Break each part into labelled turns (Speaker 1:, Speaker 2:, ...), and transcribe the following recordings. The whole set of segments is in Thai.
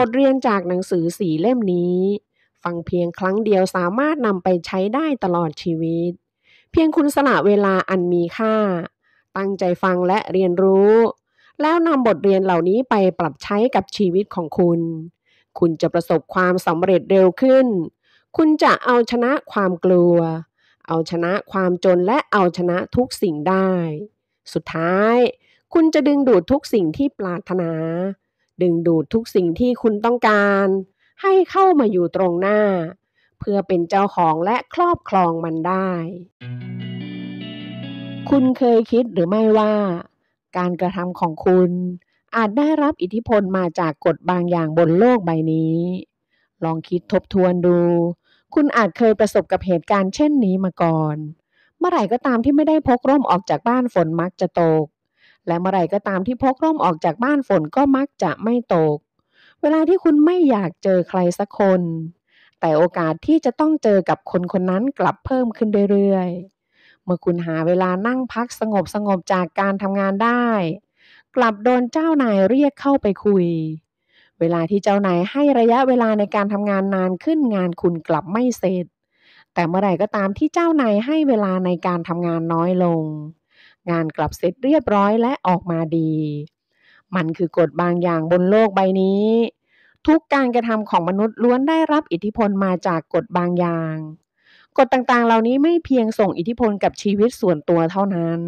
Speaker 1: บทเรียนจากหนังสือสีเล่มนี้ ฟังเพียงครั้งเดียวสามารถนำไปใช้ได้ตลอดชีวิต เพียงคุณสละเวลาอันมีค่า ตั้งใจฟังและเรียนรู้ แล้วนำบทเรียนเหล่านี้ไปปรับใช้กับชีวิตของคุณ คุณจะประสบความสำเร็จเร็วขึ้น คุณจะเอาชนะความกลัว เอาชนะความจนและเอาชนะทุกสิ่งได้ สุดท้าย คุณจะดึงดูดทุกสิ่งที่ปรารถนาดึงดูดทุกสิ่งที่คุณต้องการ ให้เข้ามาอยู่ตรงหน้า เพื่อเป็นเจ้าของและครอบ ครองมันได้ คุณเคยคิดหรือไม่ว่า การกระทำของคุณ อาจได้รับอิทธิพลมาจากกฎบางอย่างบนโลกใบนี้ ลองคิดทบทวนดู คุณอาจเคยประสบกับเหตุการณ์เช่นนี้มาก่อน เมื่อไหร่ก็ตามที่ไม่ได้พกร่มออกจากบ้านฝนมักจะตกและเมื่อไรก็ตามที่พกร่มออกจากบ้านฝนก็มักจะไม่ตก เวลาที่คุณไม่อยากเจอใครสักคน แต่โอกาสที่จะต้องเจอกับคนคนนั้นกลับเพิ่มขึ้นเรื่อยๆ เมื่อคุณหาเวลานั่งพักสงบสงบจากการทำงานได้ กลับโดนเจ้านายเรียกเข้าไปคุย เวลาที่เจ้านายให้ระยะเวลาในการทำงานนานขึ้นงานคุณกลับไม่เสร็จ แต่เมื่อไรก็ตามที่เจ้านายให้เวลาในการทำงานน้อยลงงานกลับเสร็จเรียบร้อยและออกมาดี มันคือกฎบางอย่างบนโลกใบนี้ ทุกการกระทำของมนุษย์ล้วนได้รับอิทธิพลมาจากกฎบางอย่างกฎต่างๆ เหล่านี้ไม่เพียงส่งอิทธิพล กับชีวิตส่วนตัวเท่านั้น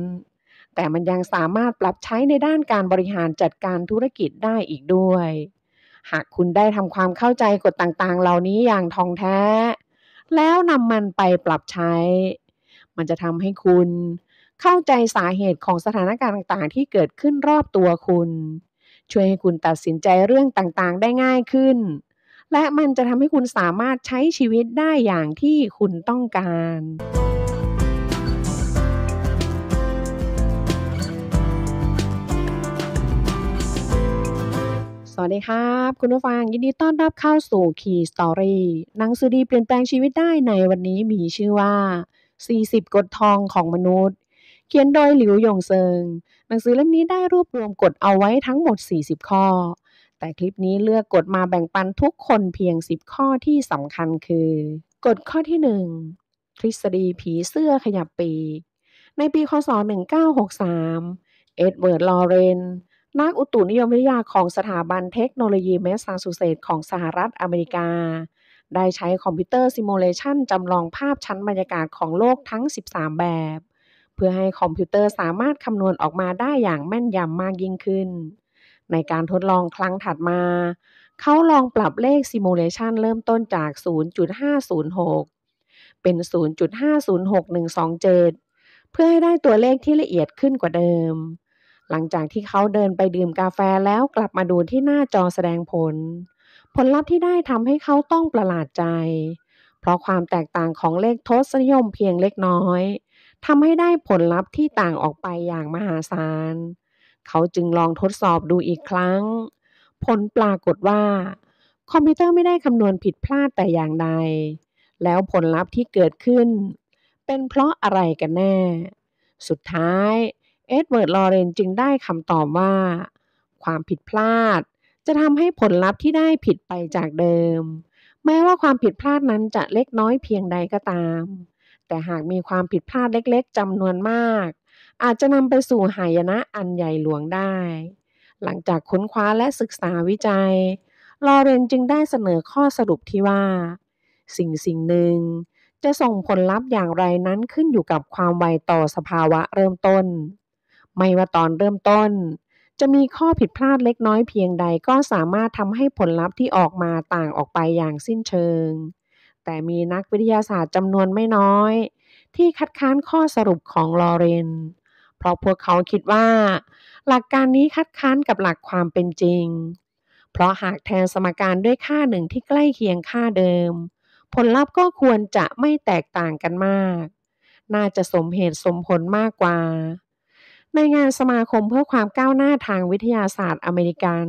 Speaker 1: แต่มันยังสามารถปรับใช้ในด้านการบริหารจัดการธุรกิจได้อีกด้วย หากคุณได้ทำความเข้าใจกฎต่างๆ เหล่านี้อย่างทองแท้ แล้วนำมันไปปรับใช้ มันจะทำให้คุณเข้าใจสาเหตุของสถานการณ์ต่างๆ ที่เกิดขึ้นรอบตัวคุณ ช่วยให้คุณตัดสินใจเรื่องต่างๆ ได้ง่ายขึ้น และมันจะทำให้คุณสามารถใช้ชีวิตได้อย่างที่คุณต้องการ สวัสดีครับ คุณผู้ฟังยินดีต้อนรับเข้าสู่ Key Story หนังสือดีเปลี่ยนแปลงชีวิตได้ในวันนี้มีชื่อว่า 40กฎทองของมนุษย์เขียนโดยหลิวหยงเซิง หนังสือเล่มนี้ได้รวบรวมกฎเอาไว้ทั้งหมด 40 ข้อ แต่คลิปนี้เลือกกฎมาแบ่งปันทุกคนเพียง 10 ข้อที่สำคัญคือ กฎข้อที่ 1 ทฤษฎีผีเสื้อขยับปีกในปี คศ 1963 เอ็ดเวิร์ด ลอเรน นักอุตุนิยมวิทยาของสถาบันเทคโนโลยีแมสซาชูเซตส์ของสหรัฐอเมริกา ได้ใช้คอมพิวเตอร์ซิมูเลชันจำลองภาพชั้นบรรยากาศของโลกทั้ง 13 แบบเพื่อให้คอมพิวเตอร์สามารถคำนวณออกมาได้อย่างแม่นยำมากยิ่งขึ้น ในการทดลองครั้งถัดมา เขาลองปรับเลขซิมูเลชันเริ่มต้นจาก 0.506 เป็น 0.506127 เพื่อให้ได้ตัวเลขที่ละเอียดขึ้นกว่าเดิม หลังจากที่เขาเดินไปดื่มกาแฟแล้วกลับมาดูที่หน้าจอแสดงผล ผลลัพธ์ที่ได้ทำให้เขาต้องประหลาดใจ เพราะความแตกต่างของเลขทศนิยมเพียงเล็กน้อยทำให้ได้ผลลัพธ์ที่ต่างออกไปอย่างมหาศาล เขาจึงลองทดสอบดูอีกครั้ง ผลปรากฏว่า คอมพิวเตอร์ไม่ได้คำนวณผิดพลาดแต่อย่างใด แล้วผลลัพธ์ที่เกิดขึ้น เป็นเพราะอะไรกันแน่ สุดท้ายเอ็ดเวิร์ด ลอเรนจึงได้คำตอบว่า ความผิดพลาด จะทำให้ผลลัพธ์ที่ได้ผิดไปจากเดิม แม้ว่าความผิดพลาดนั้นจะเล็กน้อยเพียงใดก็ตามแต่หากมีความผิดพลาดเล็กๆจำนวนมาก อาจจะนำไปสู่หายนะอันใหญ่หลวงได้ หลังจากค้นคว้าและศึกษาวิจัย ลอเรนจึงได้เสนอข้อสรุปที่ว่า สิ่งสิ่งหนึ่ง จะส่งผลลัพธ์อย่างไรนั้นขึ้นอยู่กับความไวต่อสภาวะเริ่มต้น ไม่ว่าตอนเริ่มต้น จะมีข้อผิดพลาดเล็กน้อยเพียงใดก็สามารถทำให้ผลลัพธ์ที่ออกมาต่างออกไปอย่างสิ้นเชิงแต่มีนักวิทยาศาสตร์จำนวนไม่น้อย ที่คัดค้านข้อสรุปของลอเรน เพราะพวกเขาคิดว่า หลักการนี้คัดค้านกับหลักความเป็นจริง เพราะหากแทนสมการด้วยค่าหนึ่งที่ใกล้เคียงค่าเดิม ผลลัพธ์ก็ควรจะไม่แตกต่างกันมาก น่าจะสมเหตุสมผลมากกว่า ในงานสมาคมเพื่อความก้าวหน้าทางวิทยาศาสตร์อเมริกัน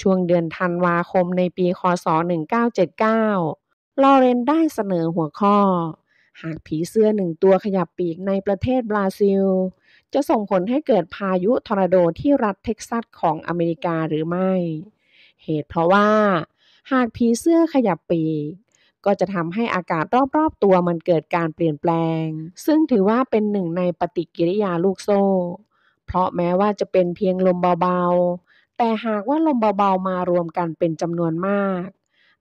Speaker 1: ช่วงเดือนธันวาคมในปี คศ 1979ลอเรนได้เสนอหัวข้อ หากผีเสื้อหนึ่งตัวขยับปีกในประเทศบราซิล จะส่งผลให้เกิดพายุทอร์นาโดที่รัฐเท็กซัสของอเมริกาหรือไม่ เหตุเพราะว่า หากผีเสื้อขยับปีก ก็จะทำให้อากาศรอบๆ ตัวมันเกิดการเปลี่ยนแปลง ซึ่งถือว่าเป็นหนึ่งในปฏิกิริยาลูกโซ่ เพราะแม้ว่าจะเป็นเพียงลมเบาๆ แต่หากว่าลมเบาๆมารวมกันเป็นจำนวนมาก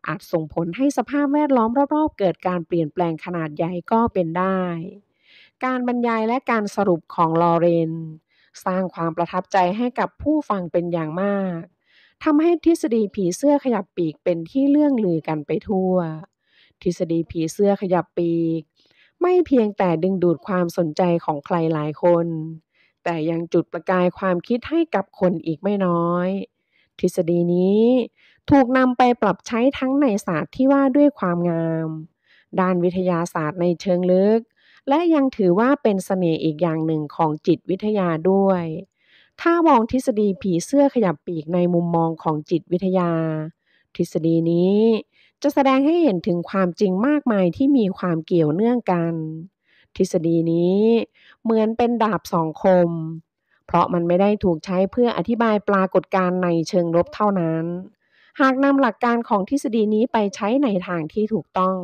Speaker 1: อาจส่งผลให้สภาพแวดล้อมรอบๆเกิดการเปลี่ยนแปลงขนาดใหญ่ก็เป็นได้ การบรรยายและการสรุปของลอเรน สร้างความประทับใจให้กับผู้ฟังเป็นอย่างมากทำให้ทฤษฎีผีเสื้อขยับปีกเป็นที่เรื่องลือกันไปทั่ว ทฤษฎีผีเสื้อขยับปีก ไม่เพียงแต่ดึงดูดความสนใจของใครหลายคน แต่ยังจุดประกายความคิดให้กับคนอีกไม่น้อย ทฤษฎีนี้ถูกนำไปปรับใช้ทั้งในศาสตร์ที่ว่าด้วยความงาม ด้านวิทยาศาสตร์ในเชิงลึก และยังถือว่าเป็นสเสน่ห์อีกอย่างหนึ่งของจิตวิทยาด้วย ถ้ามองทฤษฎีผีเสื้อขยับปีกในมุมมองของจิตวิทยา ทฤษฎีนี้จะแสดงให้เห็นถึงความจริงมากมายที่มีความเกี่ยวเนื่องกัน ทฤษฎีนี้เหมือนเป็นดาบสองคม เพราะมันไม่ได้ถูกใช้เพื่ออธิบายปรากฏการณ์ในเชิงลบเท่านั้นหากนำหลักการของทฤษฎีนี้ไปใช้ในทางที่ถูกต้อง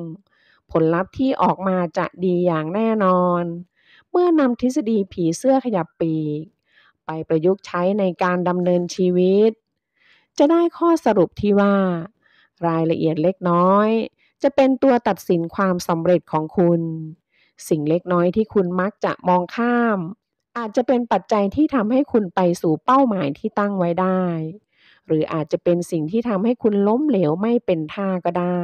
Speaker 1: ผลลัพธ์ที่ออกมาจะดีอย่างแน่นอน เมื่อนำทฤษฎีผีเสื้อขยับปีก ไปประยุกต์ใช้ในการดำเนินชีวิต จะได้ข้อสรุปที่ว่า รายละเอียดเล็กน้อย จะเป็นตัวตัดสินความสำเร็จของคุณ สิ่งเล็กน้อยที่คุณมักจะมองข้าม อาจจะเป็นปัจจัยที่ทำให้คุณไปสู่เป้าหมายที่ตั้งไว้ได้หรืออาจจะเป็นสิ่งที่ทำให้คุณล้มเหลวไม่เป็นท่าก็ได้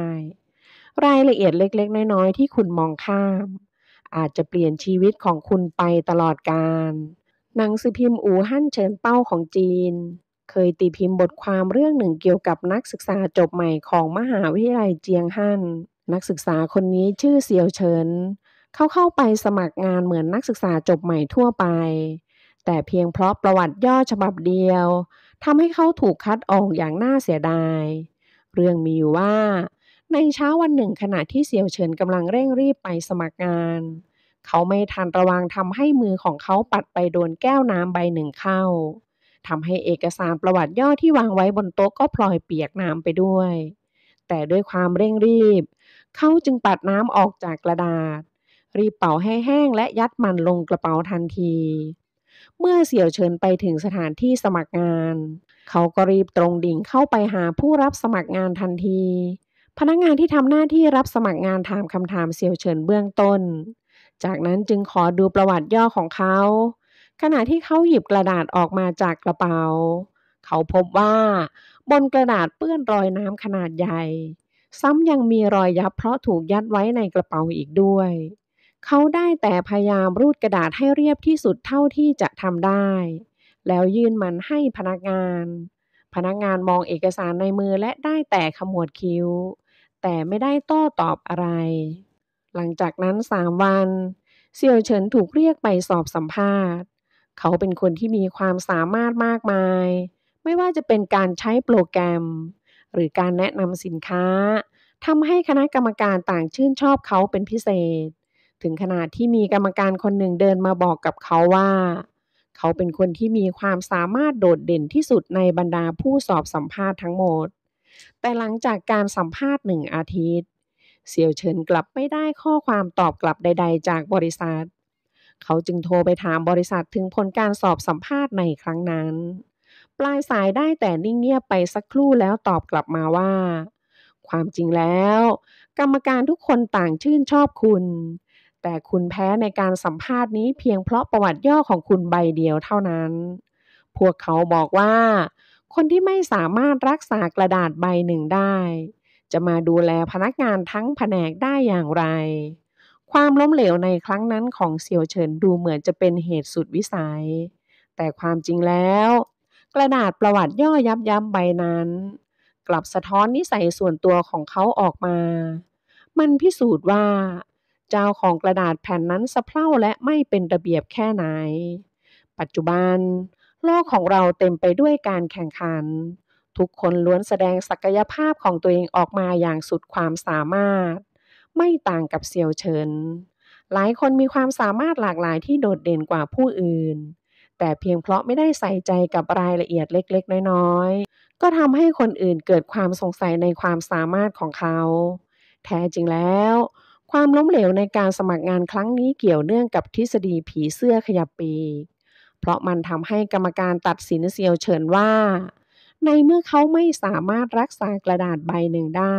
Speaker 1: รายละเอียดเล็ก ๆ น้อยๆที่คุณมองข้าม อาจจะเปลี่ยนชีวิตของคุณไปตลอดกาลหนังสือพิมพ์อูฮั่นเฉินเป้าของจีน เคยตีพิมพ์บทความเรื่องหนึ่งเกี่ยวกับนักศึกษาจบใหม่ของมหาวิทยาลัยเจียงฮั่นนักศึกษาคนนี้ชื่อเซียวเฉินเขาเข้าไปสมัครงานเหมือนนักศึกษาจบใหม่ทั่วไป แต่เพียงเพราะประวัติย่อฉบับเดียวทำให้เขา ถูกคัดออกอย่าง น่าเสียดาย เรื่องมีอยู่ว่า ในเช้าวันหนึ่งขณะที่เสี่ยวเฉินกำลังเร่งรีบไปสมัครงานเขาไม่ทันระวังทำให้มือของเขาปัดไปโดนแก้วน้ำใบหนึ่งเข้าทำให้เอกสารประวัติย่อที่วางไว้บนโต๊ะก็พลอยเปียกน้ำไปด้วย แต่ด้วยความเร่งรีบ เขาจึงปัดน้ำออกจากกระดาษ รีบเป่าให้แห้งและยัดมันลงกระเป๋าทันทีเมื่อเสี่ยวเฉินไปถึงสถานที่สมัครงาน เขาก็รีบตรงดิ่งเข้าไปหาผู้รับสมัครงานทันที พนักงานที่ทำหน้าที่รับสมัครงานถามคำถามเสี่ยวเฉินเบื้องต้น จากนั้นจึงขอดูประวัติย่อของเขา ขณะที่เขาหยิบกระดาษออกมาจากกระเป๋า เขาพบว่าบนกระดาษเปื้อนรอยน้ำขนาดใหญ่ ซ้ำยังมีรอยยับเพราะถูกยัดไว้ในกระเป๋าอีกด้วยเขาได้แต่พยายามรูดกระดาษให้เรียบที่สุดเท่าที่จะทำได้ แล้วยื่นมันให้พนักงาน พนักงานมองเอกสารในมือและได้แต่ขมวดคิ้ว แต่ไม่ได้โต้ตอบอะไร หลังจากนั้นสามวัน เซียวเฉินถูกเรียกไปสอบสัมภาษณ์ เขาเป็นคนที่มีความสามารถมากมาย ไม่ว่าจะเป็นการใช้โปรแกรม หรือการแนะนำสินค้า ทำให้คณะกรรมการต่างชื่นชอบเขาเป็นพิเศษถึงขนาดที่มีกรรมการคนหนึ่งเดินมาบอกกับเขาว่า เขาเป็นคนที่มีความสามารถโดดเด่นที่สุดในบรรดาผู้สอบสัมภาษณ์ทั้งหมด แต่หลังจากการสัมภาษณ์หนึ่งอาทิตย์เสี่ยวเฉินกลับไม่ได้ข้อความตอบกลับใด ๆ จากบริษัท เขาจึงโทรไปถามบริษัทถึงผลการสอบสัมภาษณ์ในครั้งนั้น ปลายสายได้แต่นิ่งเงียบไปสักครู่แล้วตอบกลับมาว่า ความจริงแล้ว กรรมการทุกคนต่างชื่นชอบคุณแต่คุณแพ้ในการสัมภาษณ์นี้เพียงเพราะประวัติย่อของคุณใบเดียวเท่านั้น พวกเขาบอกว่า คนที่ไม่สามารถรักษากระดาษใบหนึ่งได้ จะมาดูแลพนักงานทั้งแผนกได้อย่างไร ความล้มเหลวในครั้งนั้นของเซียวเฉินดูเหมือนจะเป็นเหตุสุดวิสัย แต่ความจริงแล้ว กระดาษประวัติย่อยับยับใบนั้น กลับสะท้อนนิสัยส่วนตัวของเขาออกมา มันพิสูจน์ว่าเจ้าของกระดาษแผ่นนั้นสะเพร่าและไม่เป็นระเบียบแค่ไหน ปัจจุบัน โลกของเราเต็มไปด้วยการแข่งขัน ทุกคนล้วนแสดงศักยภาพของตัวเองออกมาอย่างสุดความสามารถ ไม่ต่างกับเซียวเฉิน หลายคนมีความสามารถหลากหลายที่โดดเด่นกว่าผู้อื่น แต่เพียงเพราะไม่ได้ใส่ใจกับรายละเอียดเล็กๆ น้อยๆ ก็ทำให้คนอื่นเกิดความสงสัยในความสามารถของเขา แท้จริงแล้วความล้มเหลวในการสมัครงานครั้งนี้เกี่ยวเนื่องกับทฤษฎีผีเสื้อขยับปีก เพราะมันทำให้กรรมการตัดสินเซียวเฉินว่า ในเมื่อเขาไม่สามารถรักษากระดาษใบหนึ่งได้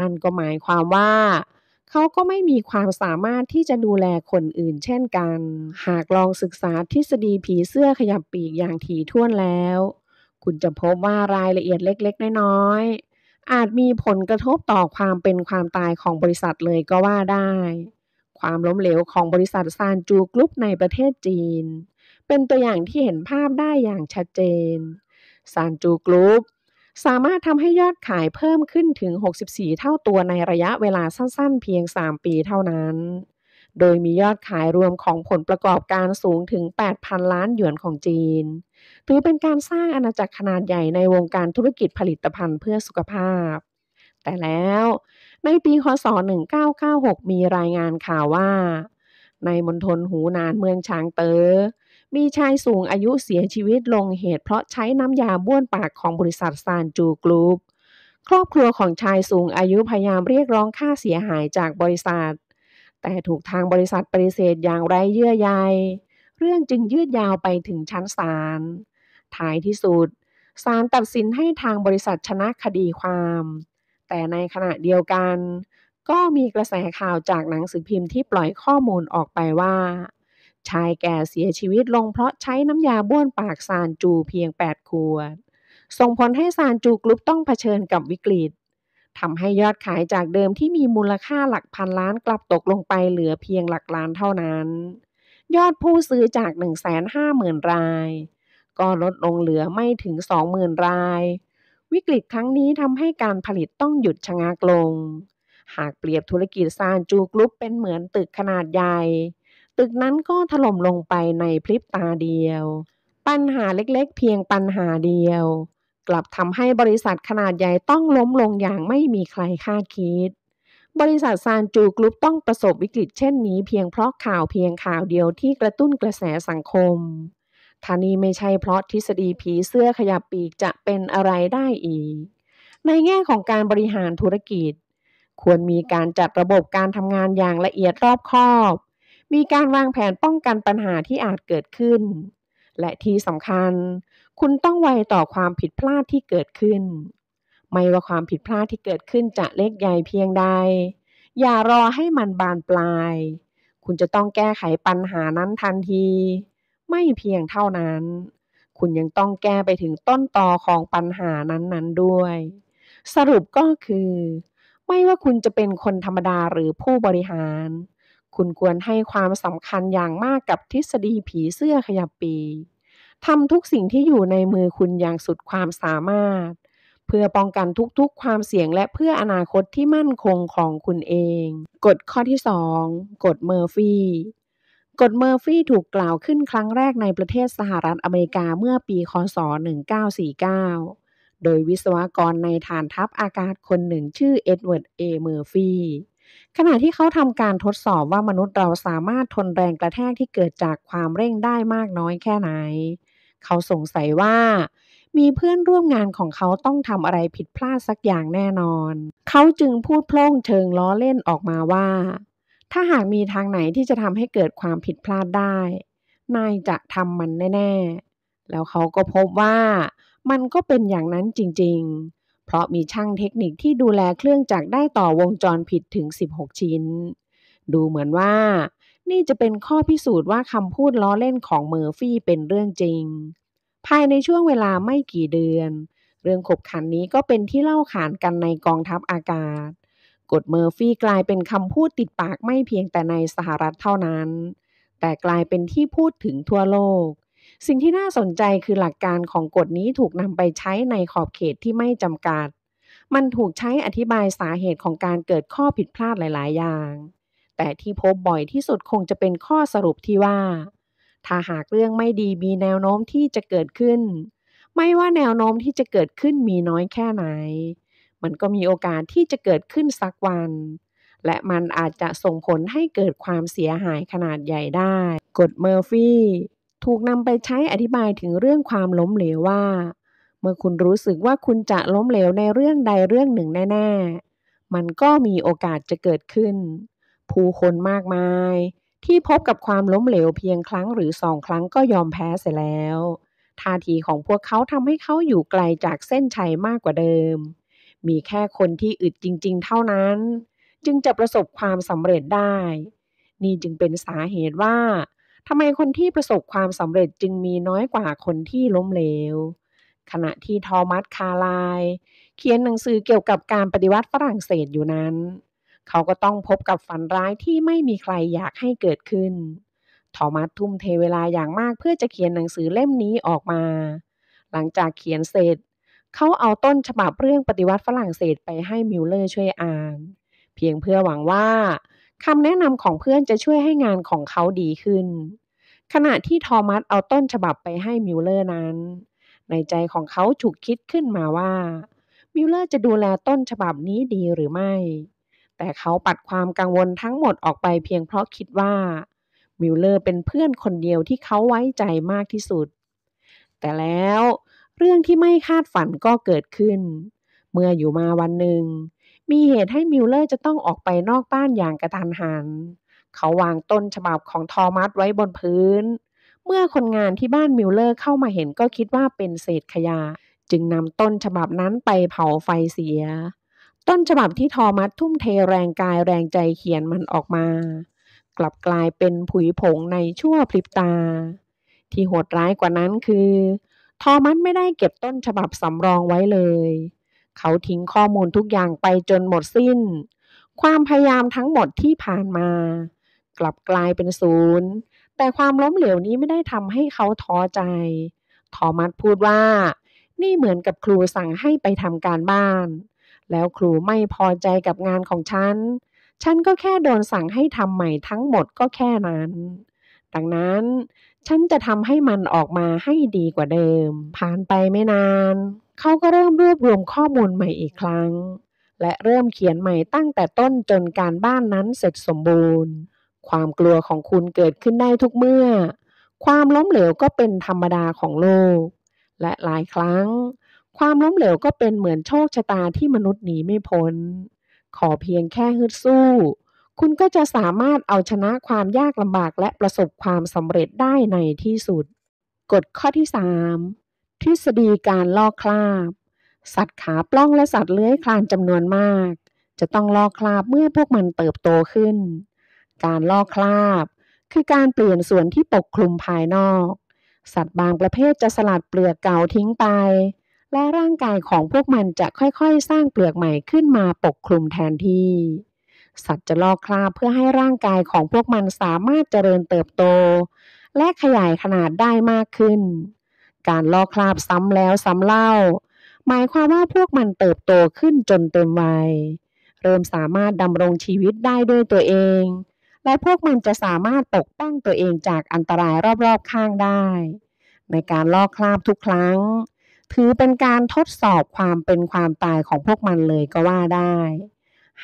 Speaker 1: นั่นก็หมายความว่า เขาก็ไม่มีความสามารถที่จะดูแลคนอื่นเช่นกัน หากลองศึกษาทฤษฎีผีเสื้อขยับปีกอย่างถี่ถ้วนแล้ว คุณจะพบว่ารายละเอียดเล็กๆน้อยอาจมีผลกระทบต่อความเป็นความตายของบริษัทเลยก็ว่าได้ ความล้มเหลวของบริษัทซานจูกรุ๊ปในประเทศจีน เป็นตัวอย่างที่เห็นภาพได้อย่างชัดเจน ซานจูกรุ๊ปสามารถทำให้ยอดขายเพิ่มขึ้นถึง 64 เท่าตัวในระยะเวลาสั้น ๆ เพียง 3 ปีเท่านั้น โดยมียอดขายรวมของผลประกอบการสูงถึง 8,000 ล้านหยวนของจีนถือเป็นการสร้างอาณาจักรขนาดใหญ่ในวงการธุรกิจผลิตภัณฑ์เพื่อสุขภาพ แต่แล้วในปีคศ1996 มีรายงานข่าวว่า ในมณฑลหูนานเมืองชางเตอ๋อมีชายสูงอายุเสียชีวิตลงเหตุเพราะใช้น้ำยาบ้วนปากของบริษัทซานจูกรุ๊ปครอบครัวของชายสูงอายุพยายามเรียกร้องค่าเสียหายจากบริษัท แต่ถูกทางบริษัทปฏิเสธอย่างไร้เยื่อใยเรื่องจึงยืดยาวไปถึงชั้นศาลท้ายที่สุด ศาลตัดสินให้ทางบริษัทชนะคดีความ แต่ในขณะเดียวกัน ก็มีกระแสข่าวจากหนังสือพิมพ์ที่ปล่อยข้อมูลออกไปว่า ชายแก่เสียชีวิตลงเพราะใช้น้ำยาบ้วนปากซานจูเพียง8ขวดส่งผลให้ซานจูกรุ๊ปต้องเผชิญกับวิกฤตทำให้ยอดขายจากเดิมที่มีมูลค่าหลักพันล้านกลับตกลงไปเหลือเพียงหลักล้านเท่านั้นยอดผู้ซื้อจาก 150,000 ราย ก็ลดลงเหลือไม่ถึง 20,000 ราย วิกฤตครั้งนี้ทำให้การผลิตต้องหยุดชะงักลง หากเปรียบธุรกิจซานจูกรุ๊ปเป็นเหมือนตึกขนาดใหญ่ ตึกนั้นก็ถล่มลงไปในพริบตาเดียว ปัญหาเล็กๆเพียงปัญหาเดียว กลับทำให้บริษัทขนาดใหญ่ต้องล้มลงอย่างไม่มีใครคาดคิดบริษัทซานจูกรุ๊ปต้องประสบวิกฤตเช่นนี้ เพียงเพราะข่าวเพียงข่าวเดียวที่กระตุ้นกระแสสังคมท่านี้ไม่ใช่เพราะทฤษฎีผีเสื้อขยับปีกจะเป็นอะไรได้อีก ในแง่ของการบริหารธุรกิจ ควรมีการจัดระบบการทำงานอย่างละเอียดรอบคอบ มีการวางแผนป้องกันปัญหาที่อาจเกิดขึ้น และที่สำคัญ คุณต้องไวต่อความผิดพลาดที่เกิดขึ้นไม่ว่าความผิดพลาดที่เกิดขึ้นจะเล็กใหญ่เพียงใด อย่ารอให้มันบานปลาย คุณจะต้องแก้ไขปัญหานั้นทันที ไม่เพียงเท่านั้น คุณยังต้องแก้ไปถึงต้นตอของปัญหานั้นๆด้วย สรุปก็คือ ไม่ว่าคุณจะเป็นคนธรรมดาหรือผู้บริหาร คุณควรให้ความสำคัญอย่างมากกับทฤษฎีผีเสื้อขยับปี ทำทุกสิ่งที่อยู่ในมือคุณอย่างสุดความสามารถเพื่อป้องกันทุก ๆความเสี่ยงและเพื่ออนาคตที่มั่นคงของคุณเอง กฎข้อที่ 2กฎเมอร์ฟี่กฎเมอร์ฟี่ถูกกล่าวขึ้นครั้งแรกในประเทศสหรัฐอเมริกาเมื่อปีคศ 1949 โดยวิศวกรในฐานทัพอากาศคนหนึ่ง ชื่อเอ็ดเวิร์ดเอ เมอร์ฟีขณะที่เขาทำการทดสอบว่ามนุษย์เราสามารถทนแรงกระแทกที่เกิดจากความเร่งได้มากน้อยแค่ไหน เขาสงสัยว่ามีเพื่อนร่วมงานของเขาต้องทำอะไรผิดพลาดสักอย่างแน่นอน เขาจึงพูดพล่งเชิงล้อเล่นออกมาว่า ถ้าหากมีทางไหนที่จะทำให้เกิดความผิดพลาดได้ นายจะทำมันแน่ ๆ แล้วเขาก็พบว่ามันก็เป็นอย่างนั้นจริงๆ เพราะมีช่างเทคนิคที่ดูแลเครื่องจักรได้ต่อวงจรผิดถึง 16 ชิ้น ดูเหมือนว่า นี่จะเป็นข้อพิสูจน์ว่าคำพูดล้อเล่นของเมอร์ฟี่เป็นเรื่องจริงภายในช่วงเวลาไม่กี่เดือน เรื่องขบขันนี้ก็เป็นที่เล่าขานกันในกองทัพอากาศ กฎเมอร์ฟี่กลายเป็นคำพูดติดปากไม่เพียงแต่ในสหรัฐเท่านั้น แต่กลายเป็นที่พูดถึงทั่วโลก สิ่งที่น่าสนใจคือหลักการของกฎนี้ถูกนำไปใช้ในขอบเขตที่ไม่จำกัด มันถูกใช้อธิบายสาเหตุของการเกิดข้อผิดพลาดหลาย ๆ อย่าง แต่ที่พบบ่อยที่สุดคงจะเป็นข้อสรุปที่ว่าถ้าหากเรื่องไม่ดี มีแนวโน้มที่จะเกิดขึ้น ไม่ว่าแนวโน้มที่จะเกิดขึ้นมีน้อยแค่ไหน มันก็มีโอกาสที่จะเกิดขึ้นสักวัน และมันอาจจะส่งผลให้เกิดความเสียหายขนาดใหญ่ได้กฎเมอร์ฟี่ถูกนำไปใช้อธิบายถึงเรื่องความล้มเหลวว่า เมื่อคุณรู้สึกว่าคุณจะล้มเหลวในเรื่องใดเรื่องหนึ่งแน่ๆ มันก็มีโอกาสจะเกิดขึ้น ผู้คนมากมายที่พบกับความล้มเหลวเพียงครั้งหรือสองครั้งก็ยอมแพ้เสียแล้วท่าทีของพวกเขาทำให้เขาอยู่ไกลจากเส้นชัยมากกว่าเดิม มีแค่คนที่อึดจริง ๆ เท่านั้น จึงจะประสบความสำเร็จได้ นี่จึงเป็นสาเหตุว่าทำไมคนที่ประสบความสำเร็จจึงมีน้อยกว่าคนที่ล้มเหลว ขณะที่ทอมัสคาลาย เขียนหนังสือเกี่ยวกับการปฏิวัติฝรั่งเศสอยู่นั้นเขาก็ต้องพบกับฝันร้ายที่ไม่มีใครอยากให้เกิดขึ้น ทอมัสทุ่มเทเวลาอย่างมากเพื่อจะเขียนหนังสือเล่มนี้ออกมา หลังจากเขียนเสร็จ เขาเอาต้นฉบับเรื่องปฏิวัติฝรั่งเศสไปให้มิลเลอร์ช่วยอ่าน เพียงเพื่อหวังว่าคำแนะนำของเพื่อนจะช่วยให้งานของเขาดีขึ้น ขณะที่ทอมัสเอาต้นฉบับไปให้มิลเลอร์นั้น ในใจของเขาฉุกคิดขึ้นมาว่า มิลเลอร์จะดูแลต้นฉบับนี้ดีหรือไม่แต่เขาปัดความกังวลทั้งหมดออกไปเพียงเพราะคิดว่ามิลเลอร์เป็นเพื่อนคนเดียวที่เขาไว้ใจมากที่สุดแต่แล้วเรื่องที่ไม่คาดฝันก็เกิดขึ้น เมื่ออยู่มาวันหนึ่งมีเหตุให้มิลเลอร์จะต้องออกไปนอกบ้านอย่างกระทันหันเขาวางต้นฉบับของทอมัสไว้บนพื้นเมื่อคนงานที่บ้านมิลเลอร์เข้ามาเห็นก็คิดว่าเป็นเศษขยะจึงนำต้นฉบับนั้นไปเผาไฟเสียต้นฉบับที่ทอมัสทุ่มเทแรงกายแรงใจเขียนมันออกมา กลับกลายเป็นผุยผงในชั่วพริบตา ที่โหดร้ายกว่านั้นคือทอมัสไม่ได้เก็บต้นฉบับสำรองไว้เลย เขาทิ้งข้อมูลทุกอย่างไปจนหมดสิ้น ความพยายามทั้งหมดที่ผ่านมา กลับกลายเป็นศูนย์ แต่ความล้มเหลวนี้ไม่ได้ทำให้เขาท้อใจทอมัสพูดว่า นี่เหมือนกับครูสั่งให้ไปทำการบ้านแล้วครูไม่พอใจกับงานของฉัน ฉันก็แค่โดนสั่งให้ทำใหม่ทั้งหมดก็แค่นั้น ดังนั้น ฉันจะทำให้มันออกมาให้ดีกว่าเดิม ผ่านไปไม่นาน เขาก็เริ่มรวบรวมข้อมูลใหม่อีกครั้ง และเริ่มเขียนใหม่ตั้งแต่ต้นจนการบ้านนั้นเสร็จสมบูรณ์ ความกลัวของคุณเกิดขึ้นได้ทุกเมื่อ ความล้มเหลวก็เป็นธรรมดาของโลก และหลายครั้งความล้มเหลวก็เป็นเหมือนโชคชะตาที่มนุษย์หนีไม่พ้น ขอเพียงแค่ฮึดสู้ คุณก็จะสามารถเอาชนะความยากลำบากและประสบความสำเร็จได้ในที่สุด กฎข้อที่ 3 ทฤษฎีการลอกคราบ สัตว์ขาปล้องและสัตว์เลื้อยคลานจำนวนมาก จะต้องลอกคราบเมื่อพวกมันเติบโตขึ้น การลอกคราบ คือการเปลี่ยนส่วนที่ปกคลุมภายนอก สัตว์บางประเภทจะสลัดเปลือกเก่าทิ้งไปและร่างกายของพวกมันจะค่อยๆสร้างเปลือกใหม่ขึ้นมาปกคลุมแทนที่ สัตว์จะลอกคราบเพื่อให้ร่างกายของพวกมันสามารถเจริญเติบโต และขยายขนาดได้มากขึ้น การลอกคราบซ้ำแล้วซ้ำเล่า หมายความว่าพวกมันเติบโตขึ้นจนเต็มวัย เริ่มสามารถดำรงชีวิตได้ด้วยตัวเอง และพวกมันจะสามารถปกป้องตัวเองจากอันตรายรอบๆข้างได้ ในการลอกคราบทุกครั้งถือเป็นการทดสอบความเป็นความตายของพวกมันเลยก็ว่าได้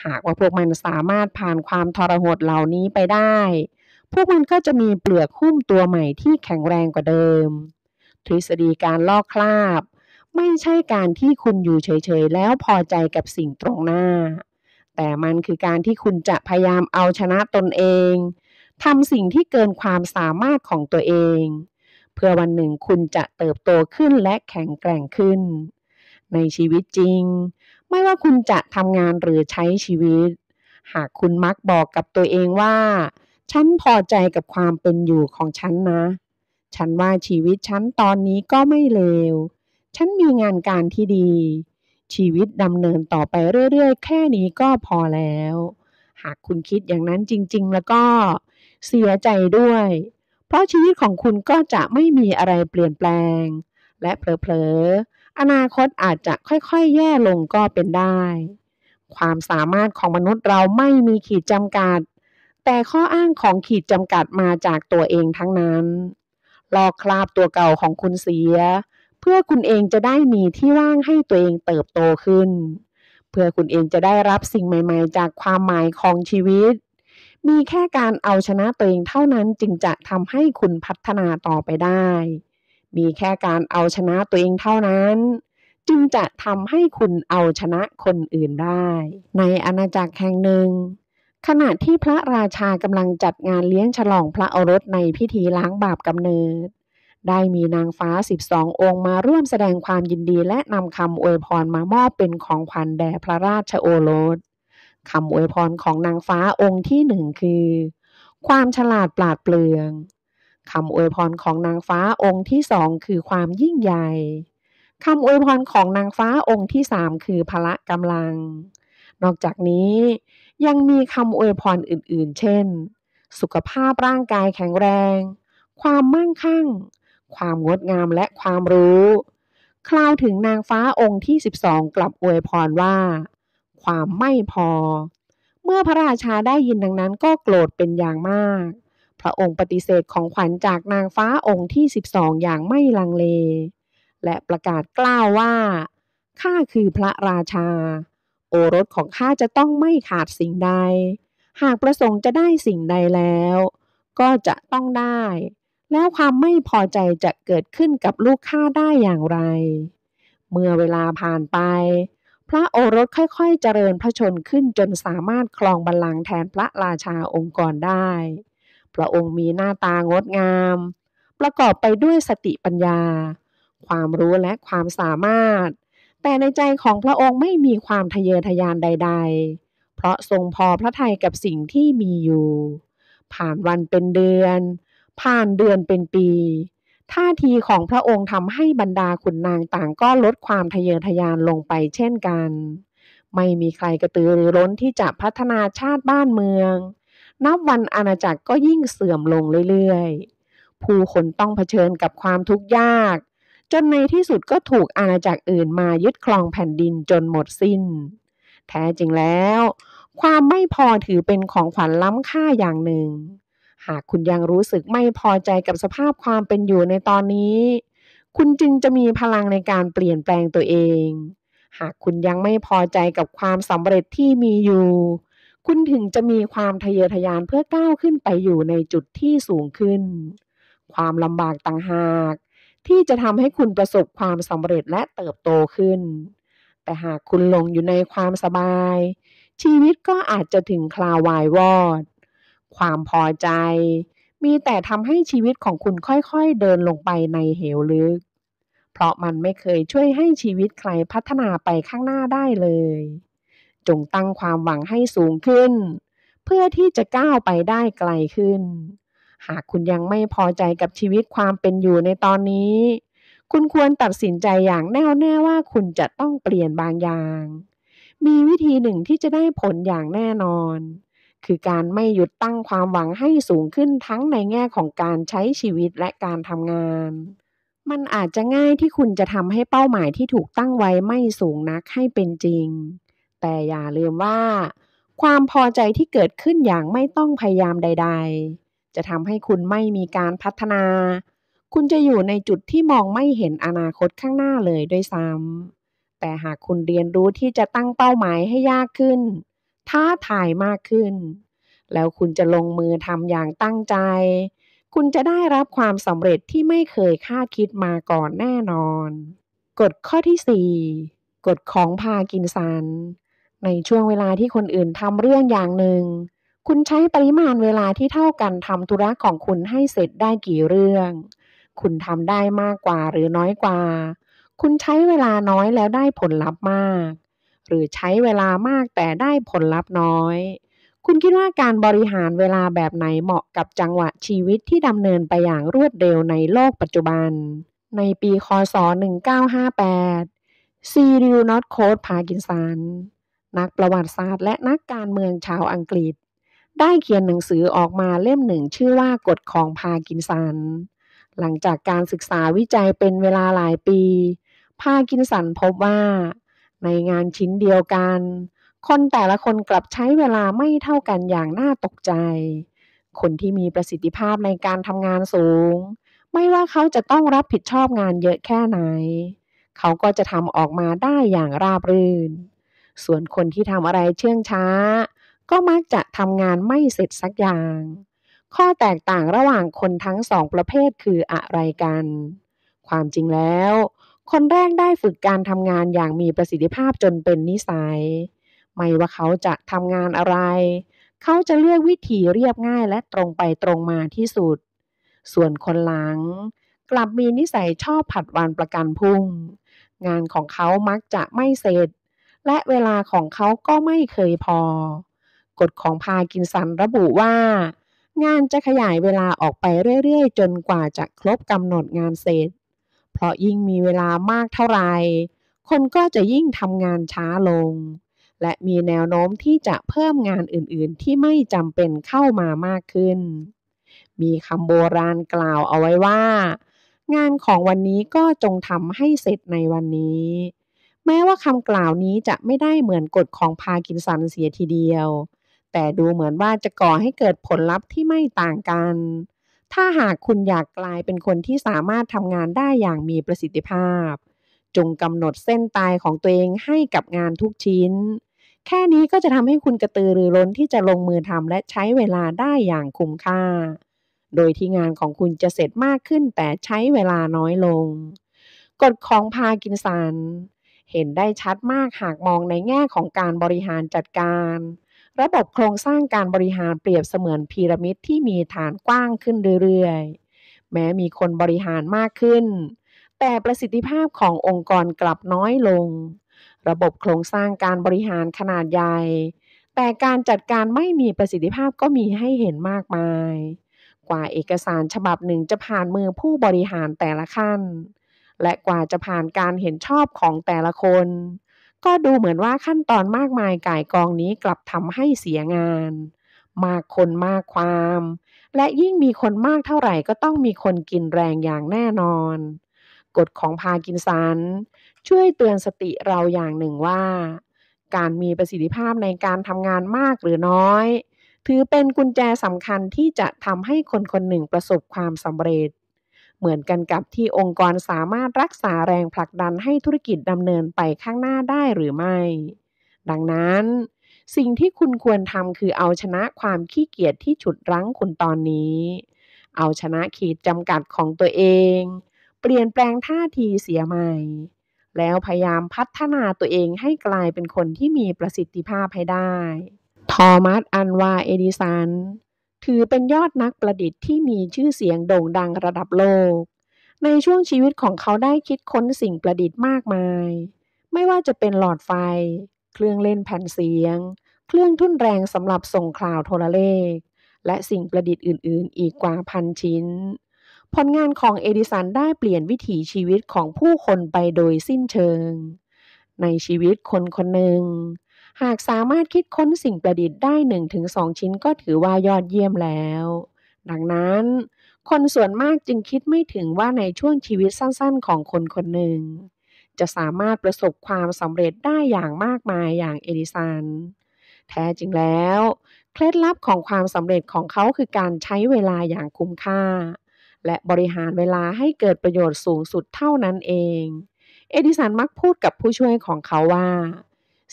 Speaker 1: หากว่าพวกมันสามารถผ่านความทรหดเหล่านี้ไปได้ พวกมันก็จะมีเปลือกหุ้มตัวใหม่ที่แข็งแรงกว่าเดิม ทฤษฎีการลอกคราบ ไม่ใช่การที่คุณอยู่เฉยๆแล้วพอใจกับสิ่งตรงหน้า แต่มันคือการที่คุณจะพยายามเอาชนะตนเอง ทำสิ่งที่เกินความสามารถของตัวเองเพื่อวันหนึ่งคุณจะเติบโตขึ้นและแข็งแกร่งขึ้น ในชีวิตจริง ไม่ว่าคุณจะทำงานหรือใช้ชีวิต หากคุณมักบอกกับตัวเองว่า ฉันพอใจกับความเป็นอยู่ของฉันนะ ฉันว่าชีวิตฉันตอนนี้ก็ไม่เลวฉันมีงานการที่ดี ชีวิตดำเนินต่อไปเรื่อย ๆ แค่นี้ก็พอแล้ว หากคุณคิดอย่างนั้นจริงๆ แล้วก็เสียใจด้วยเพราะชีวิตของคุณก็จะไม่มีอะไรเปลี่ยนแปลง และเผลอๆ อนาคตอาจจะค่อยๆ แย่ลงก็เป็นได้ ความสามารถของมนุษย์เราไม่มีขีดจำกัด แต่ข้ออ้างของขีดจำกัดมาจากตัวเองทั้งนั้น ลอกคราบตัวเก่าของคุณเสีย เพื่อคุณเองจะได้มีที่ว่างให้ตัวเองเติบโตขึ้น เพื่อคุณเองจะได้รับสิ่งใหม่ ๆ จากความหมายของชีวิตมีแค่การเอาชนะตัวเองเท่านั้น จึงจะทำให้คุณพัฒนาต่อไปได้ มีแค่การเอาชนะตัวเองเท่านั้น จึงจะทำให้คุณเอาชนะคนอื่นได้ ในอาณาจักรแห่งหนึ่ง ขณะที่พระราชากำลังจัดงานเลี้ยงฉลองพระโอรสในพิธีล้างบาปกำเนิด ได้มีนางฟ้า12องค์มาร่วมแสดงความยินดีและนำคำอวยพรมามอบเป็นของขวัญแด่พระราชโอรสคำอวยพรของนางฟ้าองค์ที่หนึ่งคือ ความฉลาดปราดเปลือง คำอวยพรของนางฟ้าองค์ที่สองคือความยิ่งใหญ่ คำอวยพรของนางฟ้าองค์ที่สามคือพละ กำลัง นอกจากนี้ยังมีคำอวยพรอื่นๆ เช่น สุขภาพร่างกายแข็งแรง ความมั่งคั่ง ความงดงามและความรู้คราวถึงนางฟ้าองค์ที่ 12 กลับอวยพรว่าความไม่พอ เมื่อพระราชาได้ยินดังนั้นก็โกรธเป็นอย่างมาก พระองค์ปฏิเสธของขวัญจากนางฟ้าองค์ที่ 12 อย่างไม่ลังเล และประกาศกล่าวว่า ข้าคือพระราชา โอรสของข้าจะต้องไม่ขาดสิ่งใด หากประสงค์จะได้สิ่งใดแล้ว ก็จะต้องได้ แล้วความไม่พอใจจะเกิดขึ้นกับลูกข้าได้อย่างไร เมื่อเวลาผ่านไปพระโอรสค่อยๆ เจริญพระชนขึ้นจนสามารถคลองบัลลังก์แทนพระราชาองค์กรได้ พระองค์มีหน้าตางดงาม ประกอบไปด้วยสติปัญญา ความรู้และความสามารถ แต่ในใจของพระองค์ไม่มีความทะเยอทะยานใด ๆ เพราะทรงพอพระทัยกับสิ่งที่มีอยู่ ผ่านวันเป็นเดือน ผ่านเดือนเป็นปีท่าทีของพระองค์ทำให้บรรดาขุนนางต่างก็ลดความทะเยอทะยานลงไปเช่นกัน ไม่มีใครกระตือรือร้นที่จะพัฒนาชาติบ้านเมือง นับวันอาณาจักรก็ยิ่งเสื่อมลงเรื่อยๆ ผู้คนต้องเผชิญกับความทุกข์ยาก จนในที่สุดก็ถูกอาณาจักรอื่นมายึดครองแผ่นดินจนหมดสิน้น แท้จริงแล้ว ความไม่พอถือเป็นของขวัญล้ำค่าอย่างหนึ่งหากคุณยังรู้สึกไม่พอใจกับสภาพความเป็นอยู่ในตอนนี้ คุณจึงจะมีพลังในการเปลี่ยนแปลงตัวเอง หากคุณยังไม่พอใจกับความสำเร็จที่มีอยู่ คุณถึงจะมีความทะเยอทะยานเพื่อก้าวขึ้นไปอยู่ในจุดที่สูงขึ้น ความลำบากต่างหาก ที่จะทำให้คุณประสบความสำเร็จและเติบโตขึ้น แต่หากคุณลงอยู่ในความสบาย ชีวิตก็อาจจะถึงคลาวายวอดความพอใจ มีแต่ทำให้ชีวิตของคุณค่อยๆเดินลงไปในเหวลึก เพราะมันไม่เคยช่วยให้ชีวิตใครพัฒนาไปข้างหน้าได้เลย จงตั้งความหวังให้สูงขึ้น เพื่อที่จะก้าวไปได้ไกลขึ้น หากคุณยังไม่พอใจกับชีวิตความเป็นอยู่ในตอนนี้ คุณควรตัดสินใจอย่างแน่วแน่ว่าคุณจะต้องเปลี่ยนบางอย่าง มีวิธีหนึ่งที่จะได้ผลอย่างแน่นอนคือการไม่หยุดตั้งความหวังให้สูงขึ้นทั้งในแง่ของการใช้ชีวิตและการทำงาน มันอาจจะง่ายที่คุณจะทำให้เป้าหมายที่ถูกตั้งไว้ไม่สูงนักให้เป็นจริง แต่อย่าลืมว่า ความพอใจที่เกิดขึ้นอย่างไม่ต้องพยายามใด ๆ จะทำให้คุณไม่มีการพัฒนา คุณจะอยู่ในจุดที่มองไม่เห็นอนาคตข้างหน้าเลยด้วยซ้ำแต่หากคุณเรียนรู้ที่จะตั้งเป้าหมายให้ยากขึ้นท้าทายมากขึ้น แล้วคุณจะลงมือทำอย่างตั้งใจ คุณจะได้รับความสำเร็จที่ไม่เคยคาดคิดมาก่อนแน่นอนกฎข้อที่ 4กฎของพากินสัน ในช่วงเวลาที่คนอื่นทำเรื่องอย่างหนึ่ง คุณใช้ปริมาณเวลาที่เท่ากันทำธุระของคุณให้เสร็จได้กี่เรื่อง คุณทำได้มากกว่าหรือน้อยกว่า คุณใช้เวลาน้อยแล้วได้ผลลัพธ์มากหรือใช้เวลามากแต่ได้ผลลัพธ์น้อย คุณคิดว่าการบริหารเวลาแบบไหนเหมาะกับจังหวะ ชีวิตที่ดำเนินไปอย่างรวดเร็วในโลกปัจจุบัน ในปี คศ 1958 ซีริวนอตโคดพากินสัน นักประวัติศาสตร์และนักการเมืองชาวอังกฤษ ได้เขียนหนังสือออกมาเล่มหนึ่งชื่อว่ากฎของพากินสัน หลังจากการศึกษาวิจัยเป็นเวลาหลายปี พากินสันพบว่าในงานชิ้นเดียวกัน คนแต่ละคนกลับใช้เวลาไม่เท่ากันอย่างน่าตกใจ คนที่มีประสิทธิภาพในการทำงานสูง ไม่ว่าเขาจะต้องรับผิดชอบงานเยอะแค่ไหน เขาก็จะทำออกมาได้อย่างราบรื่น ส่วนคนที่ทำอะไรเชื่องช้า ก็มักจะทำงานไม่เสร็จสักอย่าง ข้อแตกต่างระหว่างคนทั้งสองประเภทคืออะไรกัน ความจริงแล้วคนแรกได้ฝึกการทำงานอย่างมีประสิทธิภาพจนเป็นนิสัย ไม่ว่าเขาจะทำงานอะไร เขาจะเลือกวิธีเรียบง่ายและตรงไปตรงมาที่สุด ส่วนคนหลังกลับมีนิสัยชอบผัดวันประกันพุ่ง งานของเขามักจะไม่เสร็จ และเวลาของเขาก็ไม่เคยพอ กฎของพากินสันระบุว่า งานจะขยายเวลาออกไปเรื่อยๆ จนกว่าจะครบกำหนดงานเสร็จเพราะยิ่งมีเวลามากเท่าไหร่คนก็จะยิ่งทำงานช้าลง และมีแนวโน้มที่จะเพิ่มงานอื่นๆที่ไม่จำเป็นเข้ามามากขึ้น มีคำโบราณกล่าวเอาไว้ว่า งานของวันนี้ก็จงทำให้เสร็จในวันนี้ แม้ว่าคำกล่าวนี้จะไม่ได้เหมือนกฎของพากินสันเสียทีเดียว แต่ดูเหมือนว่าจะก่อให้เกิดผลลัพธ์ที่ไม่ต่างกันถ้าหากคุณอยากกลายเป็นคนที่สามารถทำงานได้อย่างมีประสิทธิภาพ จงกำหนดเส้นตายของตัวเองให้กับงานทุกชิ้น แค่นี้ก็จะทำให้คุณกระตือรือร้นที่จะลงมือทำและใช้เวลาได้อย่างคุ้มค่า โดยที่งานของคุณจะเสร็จมากขึ้นแต่ใช้เวลาน้อยลงกฎของพากินสัน เห็นได้ชัดมากหากมองในแง่ของการบริหารจัดการระบบโครงสร้างการบริหารเปรียบเสมือนพีระมิดที่มีฐานกว้างขึ้นเรื่อยๆ แม้มีคนบริหารมากขึ้น แต่ประสิทธิภาพขององค์กรกลับน้อยลง ระบบโครงสร้างการบริหารขนาดใหญ่ แต่การจัดการไม่มีประสิทธิภาพก็มีให้เห็นมากมาย กว่าเอกสารฉบับหนึ่งจะผ่านมือผู้บริหารแต่ละขั้น และกว่าจะผ่านการเห็นชอบของแต่ละคนก็ดูเหมือนว่าขั้นตอนมากมายก่ายกองนี้กลับทำให้เสียงาน มากคนมากความ และยิ่งมีคนมากเท่าไหร่ก็ต้องมีคนกินแรงอย่างแน่นอน กฎของพากินสัน ช่วยเตือนสติเราอย่างหนึ่งว่า การมีประสิทธิภาพในการทำงานมากหรือน้อย ถือเป็นกุญแจสำคัญที่จะทำให้คนคนหนึ่งประสบความสำเร็จเหมือนกันกับที่องค์กรสามารถรักษาแรงผลักดันให้ธุรกิจดำเนินไปข้างหน้าได้หรือไม่ ดังนั้น สิ่งที่คุณควรทำคือเอาชนะความขี้เกียจที่ฉุดรั้งคุณตอนนี้ เอาชนะขีดจำกัดของตัวเอง เปลี่ยนแปลงท่าทีเสียใหม่ แล้วพยายามพัฒนาตัวเองให้กลายเป็นคนที่มีประสิทธิภาพให้ได้ทอมัส อันวา เอดิสันถือเป็นยอดนักประดิษฐ์ที่มีชื่อเสียงโด่งดังระดับโลก ในช่วงชีวิตของเขาได้คิดค้นสิ่งประดิษฐ์มากมาย ไม่ว่าจะเป็นหลอดไฟ เครื่องเล่นแผ่นเสียง เครื่องทุ่นแรงสำหรับส่งข่าวโทรเลข และสิ่งประดิษฐ์อื่น ๆ อีกกว่าพันชิ้น ผลงานของเอดิสันได้เปลี่ยนวิถีชีวิตของผู้คนไปโดยสิ้นเชิง ในชีวิตคนคนหนึ่งหากสามารถคิดค้นสิ่งประดิษฐ์ได้ 1-2 ชิ้นก็ถือว่ายอดเยี่ยมแล้ว ดังนั้น คนส่วนมากจึงคิดไม่ถึงว่าในช่วงชีวิตสั้น ๆ ของคนคนหนึ่ง จะสามารถประสบความสำเร็จได้อย่างมากมายอย่างเอดิสัน แท้จริงแล้ว เคล็ดลับของความสำเร็จของเขาคือการใช้เวลาอย่างคุ้มค่า และบริหารเวลาให้เกิดประโยชน์สูงสุดเท่านั้นเอง เอดิสันมักพูดกับผู้ช่วยของเขาว่า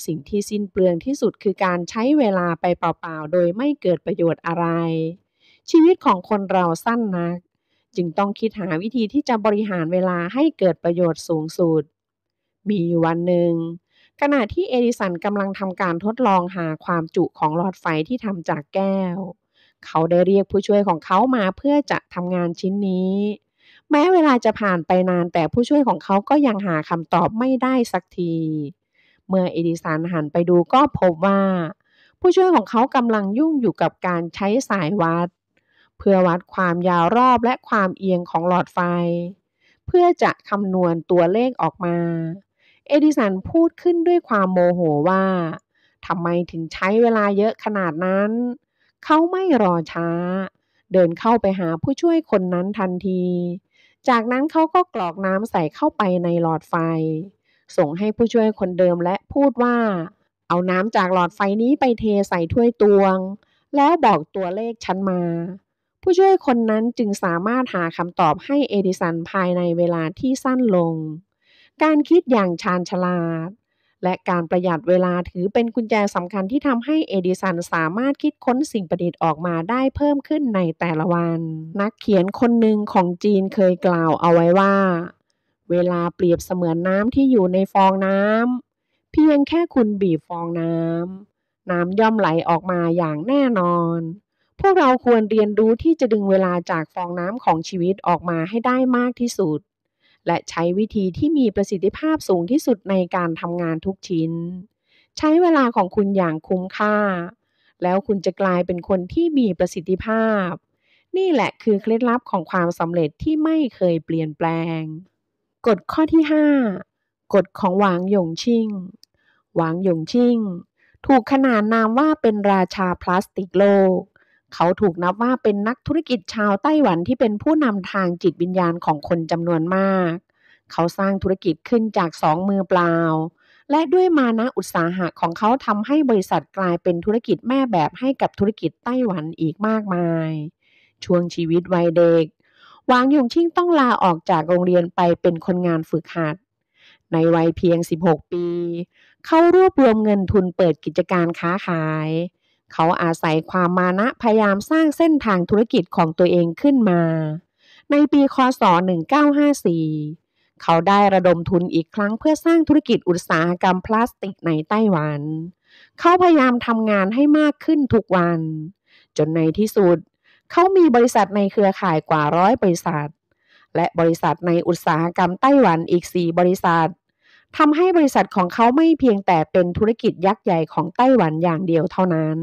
Speaker 1: สิ่งที่สิ้นเปลืองที่สุดคือการใช้เวลาไปเปล่าๆ โดยไม่เกิดประโยชน์อะไร ชีวิตของคนเราสั้นนะจึงต้องคิดหาวิธีที่จะบริหารเวลาให้เกิดประโยชน์สูงสุด มีวันหนึ่ง ขณะที่เอดิสันกำลังทำการทดลองหาความจุของหลอดไฟที่ทำจากแก้ว เขาได้เรียกผู้ช่วยของเขามาเพื่อจะทำงานชิ้นนี้ แม้เวลาจะผ่านไปนานแต่ผู้ช่วยของเขาก็ยังหาคำตอบไม่ได้สักทีเมื่อเอดิสันหันไปดูก็พบว่า ผู้ช่วยของเขากำลังยุ่งอยู่กับการใช้สายวัด เพื่อวัดความยาวรอบและความเอียงของหลอดไฟ เพื่อจะคำนวณตัวเลขออกมา เอดิสันพูดขึ้นด้วยความโมโหว่าทำไมถึงใช้เวลาเยอะขนาดนั้น เขาไม่รอช้า เดินเข้าไปหาผู้ช่วยคนนั้นทันที จากนั้นเขาก็กรอกน้ำใส่เข้าไปในหลอดไฟส่งให้ผู้ช่วยคนเดิมและพูดว่า เอาน้ำจากหลอดไฟนี้ไปเทใส่ถ้วยตวง แล้วบอกตัวเลขฉันมา ผู้ช่วยคนนั้นจึงสามารถหาคำตอบให้เอดิสันภายในเวลาที่สั้นลง การคิดอย่างชาญฉลาด และการประหยัดเวลาถือเป็นกุญแจสำคัญที่ทำให้เอดิสันสามารถคิดค้นสิ่งประดิษฐ์ออกมาได้เพิ่มขึ้นในแต่ละวันนักเขียนคนหนึ่งของจีนเคยกล่าวเอาไว้ว่าเวลาเปรียบเสมือนน้ำที่อยู่ในฟองน้ำ เพียงแค่คุณบีบฟองน้ำ น้ำย่อมไหลออกมาอย่างแน่นอน พวกเราควรเรียนรู้ที่จะดึงเวลาจากฟองน้ำของชีวิตออกมาให้ได้มากที่สุด และใช้วิธีที่มีประสิทธิภาพสูงที่สุดในการทำงานทุกชิ้น ใช้เวลาของคุณอย่างคุ้มค่า แล้วคุณจะกลายเป็นคนที่มีประสิทธิภาพ นี่แหละคือเคล็ดลับของความสำเร็จที่ไม่เคยเปลี่ยนแปลงกฎข้อที่ 5 กฎของหวางหยงชิงหวางหยงชิงถูกขนานนามว่าเป็นราชาพลาสติกโลก เขาถูกนับว่าเป็นนักธุรกิจชาวไต้หวันที่เป็นผู้นำทางจิตวิญญาณของคนจำนวนมาก เขาสร้างธุรกิจขึ้นจากสองมือเปล่า และด้วยมานะอุตสาหะของเขาทำให้บริษัทกลายเป็นธุรกิจแม่แบบให้กับธุรกิจไต้หวันอีกมากมาย ช่วงชีวิตวัยเด็กหวางหยงชิ่งต้องลาออกจากโรงเรียนไปเป็นคนงานฝึกหัด ในวัยเพียง 16 ปี เขารวบรวมเงินทุนเปิดกิจการค้าขาย เขาอาศัยความมานะพยายามสร้างเส้นทางธุรกิจของตัวเองขึ้นมา ในปีคศ1954 เขาได้ระดมทุนอีกครั้งเพื่อสร้างธุรกิจอุตสาหกรรมพลาสติกในไต้หวัน เขาพยายามทำงานให้มากขึ้นทุกวัน จนในที่สุดเขามีบริษัทในเครือข่ายกว่าร้อยบริษัท และบริษัทในอุตสาหกรรมไต้หวันอีก4 บริษัททำให้บริษัทของเขาไม่เพียงแต่เป็นธุรกิจยักษ์ใหญ่ของไต้หวันอย่างเดียวเท่านั้น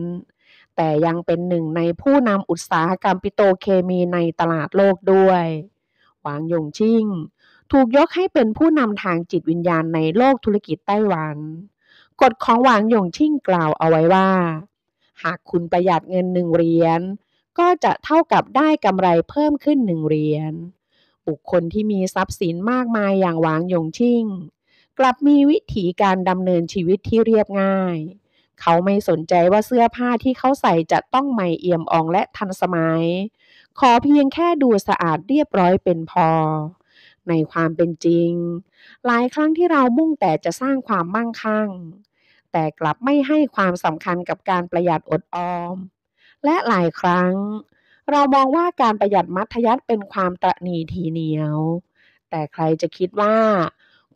Speaker 1: แต่ยังเป็นหนึ่งในผู้นำอุตสาหกรรมปิโตเคมีในตลาดโลกด้วย หวางหยงชิงถูกยกให้เป็นผู้นำทางจิตวิญญาณในโลกธุรกิจไต้หวันกฎของหวางหยงชิงกล่าวเอาไว้ว่า หากคุณประหยัดเงินหนึ่งเหรียญก็จะเท่ากับได้กำไรเพิ่มขึ้นหนึ่งเหรียญ บุคคลที่มีทรัพย์สินมากมายอย่างหวางหยงชิ่ง กลับมีวิถีการดำเนินชีวิตที่เรียบง่าย เขาไม่สนใจว่าเสื้อผ้าที่เขาใส่จะต้องใหม่เอี่ยม อ่องและทันสมัย ขอเพียงแค่ดูสะอาดเรียบร้อยเป็นพอ ในความเป็นจริง หลายครั้งที่เรามุ่งแต่จะสร้างความมั่งคั่ง แต่กลับไม่ให้ความสำคัญกับการประหยัดอดออมและหลายครั้ง เรามองว่าการประหยัดมัธยัติเป็นความตระนีทีเหนียว แต่ใครจะคิดว่า